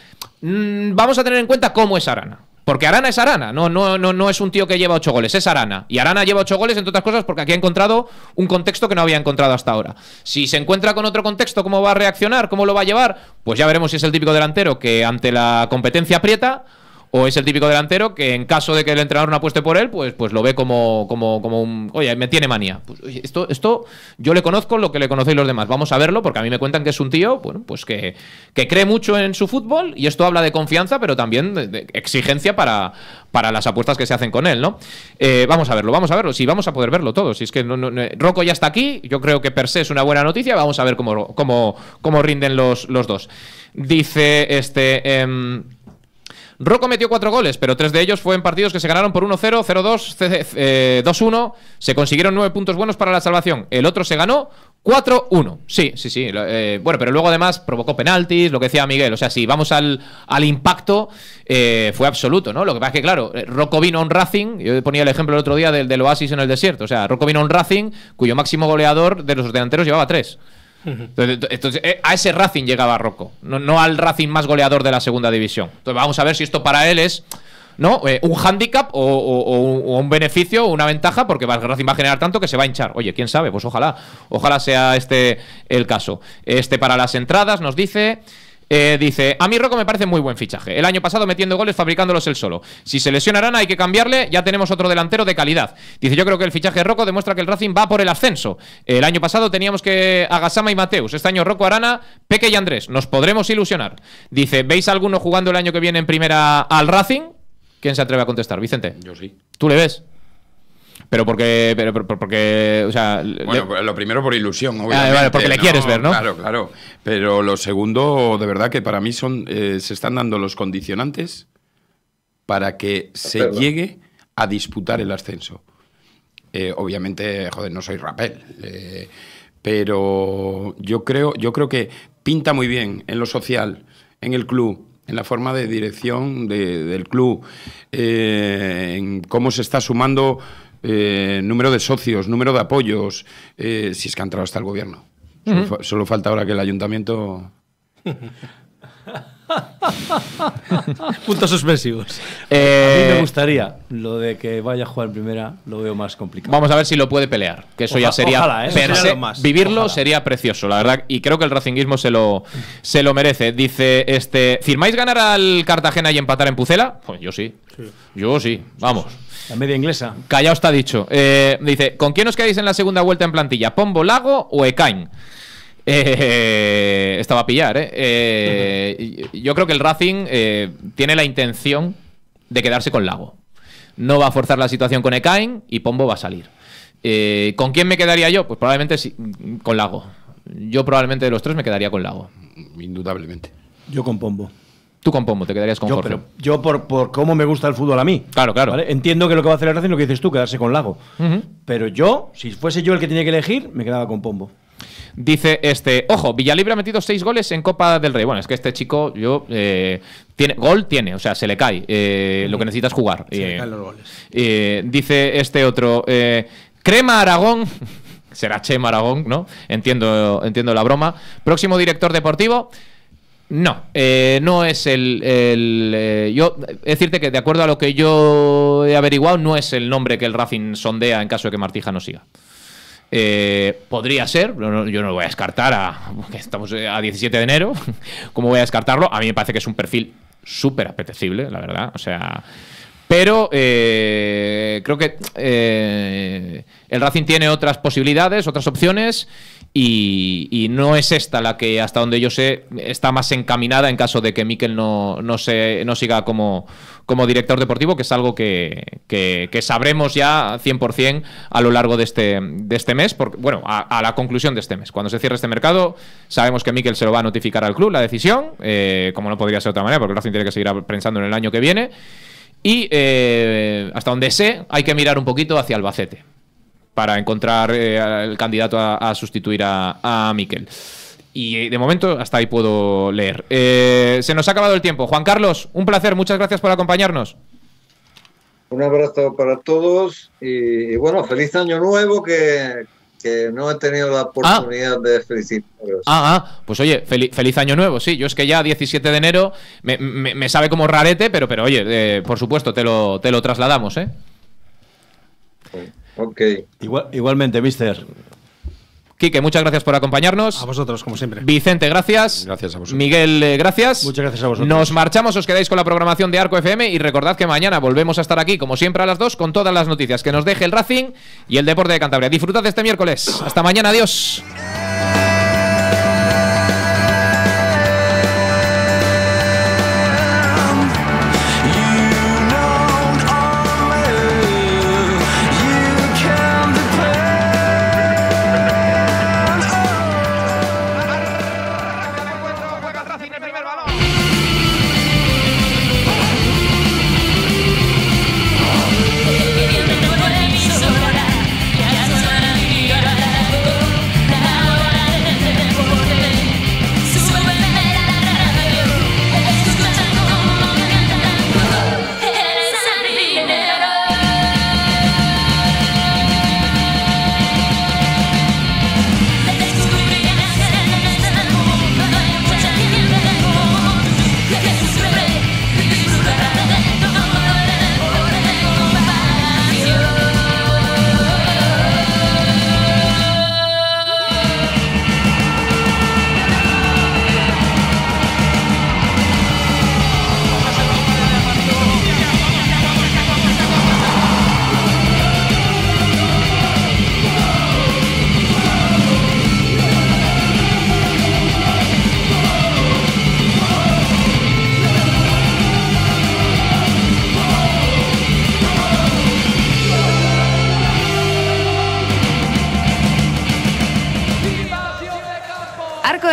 mm, vamos a tener en cuenta cómo es Arana. Porque Arana es Arana, no, no, no, no es un tío que lleva ocho goles, es Arana. Y Arana lleva ocho goles, entre otras cosas, porque aquí ha encontrado un contexto que no había encontrado hasta ahora. Si se encuentra con otro contexto, ¿cómo va a reaccionar? ¿Cómo lo va a llevar? Pues ya veremos si es el típico delantero que ante la competencia aprieta o es el típico delantero que en caso de que el entrenador no apueste por él, pues, pues lo ve como, como, un, oye, me tiene manía. Pues, esto, esto yo le conozco lo que le conocéis los demás, vamos a verlo, porque a mí me cuentan que es un tío, bueno, pues que, cree mucho en su fútbol y esto habla de confianza, pero también de, exigencia para, para las apuestas que se hacen con él, ¿no? Eh, vamos a verlo, vamos a verlo, si sí, vamos a poder verlo todo, si es que Rocco ya está aquí, yo creo que per se es una buena noticia, vamos a ver cómo, rinden los, los dos. Dice este... Em, Rocco metió cuatro goles, pero tres de ellos fue en partidos que se ganaron por 1-0, 0-2, 2-1. Se consiguieron nueve puntos buenos para la salvación. El otro se ganó 4-1. Sí, sí, sí. Eh, bueno, pero luego además provocó penaltis, lo que decía Miguel. O sea, si vamos al, al impacto, eh, fue absoluto, ¿no? Lo que pasa es que, claro, eh, Rocco vino a un Racing. Yo ponía el ejemplo el otro día del, del Oasis en el desierto. O sea, Rocco vino a un Racing cuyo máximo goleador de los delanteros llevaba tres. Entonces, eh, a ese Racing llegaba Rocco, no, al Racing más goleador de la segunda división. Entonces, vamos a ver si esto para él es ¿no? Eh, un hándicap o, un beneficio o una ventaja, porque Racing va a generar tanto que se va a hinchar. Oye, quién sabe, pues ojalá, ojalá sea este el caso. Este para las entradas, nos dice. Eh, dice, a mí Rocco me parece muy buen fichaje. El año pasado metiendo goles, fabricándolos él solo. Si se lesiona Arana hay que cambiarle, ya tenemos otro delantero de calidad. Dice, yo creo que el fichaje de Rocco demuestra que el Racing va por el ascenso. El año pasado teníamos que Agasama y Mateus. Este año Rocco, Arana, Peque y Andrés. Nos podremos ilusionar. Dice, ¿veis alguno jugando el año que viene en primera al Racing? ¿Quién se atreve a contestar? Vicente. Yo sí. ¿Tú le ves? Pero porque, pero, porque, o sea... Pues lo primero por ilusión, ah, obviamente. porque le quieres ver, ¿no? Claro, claro. Pero lo segundo, de verdad que para mí son, eh, se están dando los condicionantes para que se llegue a disputar el ascenso. Eh, obviamente, joder, no soy rapel, eh, pero yo creo, yo creo que pinta muy bien en lo social, en el club, en la forma de dirección del club, en cómo se está sumando eh, número de socios, número de apoyos, eh, si es que ha entrado hasta el gobierno. solo falta ahora que el ayuntamiento Puntos suspensivos. Eh, a mí me gustaría. Lo de que vaya a jugar primera lo veo más complicado. Vamos a ver si lo puede pelear. Que eso ya sería. ¿eh? Vivirlo sería precioso, la verdad. Y creo que el racingismo se lo, se lo merece. Dice este. ¿Firmáis ganar al Cartagena y empatar en Pucela? Pues yo sí. Yo sí. Vamos. La media inglesa. Callao está dicho. Eh, dice: ¿Con quién os quedáis en la segunda vuelta en plantilla? ¿Pombo Lago o Ecain? Eh, estaba esta a pillar, ¿eh? Eh, yo creo que el Racing tiene la intención de quedarse con Lago. No va a forzar la situación con Ekain y Pombo va a salir. ¿Con quién me quedaría yo? Pues probablemente con Lago. Yo probablemente de los tres me quedaría con Lago. Indudablemente. Yo con Pombo. Tú con Pombo, te quedarías con yo, Pero yo por, cómo me gusta el fútbol a mí. Claro, claro. Entiendo que lo que va a hacer el Racing lo que dices tú, quedarse con Lago. Pero yo, si fuese yo el que tenía que elegir, me quedaba con Pombo. Dice este, ojo, Villalibre ha metido seis goles en Copa del Rey. Bueno, es que este chico, yo eh, tiene, gol tiene, o sea, se le cae. Eh, lo que necesitas jugar. Se le eh, caen los goles. dice este otro, Crema Aragón. Será Chema Aragón, ¿no? Entiendo, entiendo la broma. Próximo director deportivo. No, no es el. yo decirte que, de acuerdo a lo que yo he averiguado, no es el nombre que el Rafin sondea en caso de que Martija no siga. Eh, podría ser, yo no, lo voy a descartar, a, estamos eh, a 17 de enero, ¿cómo voy a descartarlo? A mí me parece que es un perfil súper apetecible, la verdad, o sea... Pero eh, creo que el Racing tiene otras posibilidades, otras opciones. Y, no es esta la que, hasta donde yo sé, está más encaminada en caso de que Miquel no, no, se, no siga como, director deportivo, que es algo que, que, sabremos ya 100% a lo largo de este, de este mes, bueno, a, la conclusión de este mes. Cuando se cierre este mercado, sabemos que Miquel se lo va a notificar al club, la decisión, eh, como no podría ser de otra manera, porque Racing tiene que seguir pensando en el año que viene. Y eh, hasta donde sé, hay que mirar un poquito hacia Albacete para encontrar el eh, candidato a, sustituir a, a, Miquel. Y eh, de momento hasta ahí puedo leer. Eh, se nos ha acabado el tiempo. Juan Carlos, un placer. Muchas gracias por acompañarnos. Un abrazo para todos y, bueno, feliz año nuevo que, no he tenido la ah. oportunidad de felicitaros. Ah, ah, pues oye, feliz año nuevo, sí. Yo es que ya 17 de enero me, me, sabe como rarete, pero, pero oye, por supuesto, te lo, te lo trasladamos, ¿eh? Ok. igualmente, mister. Quique, muchas gracias por acompañarnos. A vosotros, como siempre. Vicente, gracias. Gracias a vosotros. Miguel, eh, gracias. Muchas gracias a vosotros. Nos marchamos, os quedáis con la programación de Arco FM y recordad que mañana volvemos a estar aquí, como siempre, a las 2 con todas las noticias que nos deje el Racing y el deporte de Cantabria. Disfrutad este miércoles. Hasta mañana, adiós.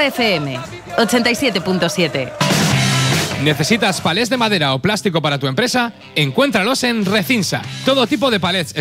FM 87.7. ¿Necesitas palés de madera o plástico para tu empresa? Encuéntralos en Recinsa. Todo tipo de palés.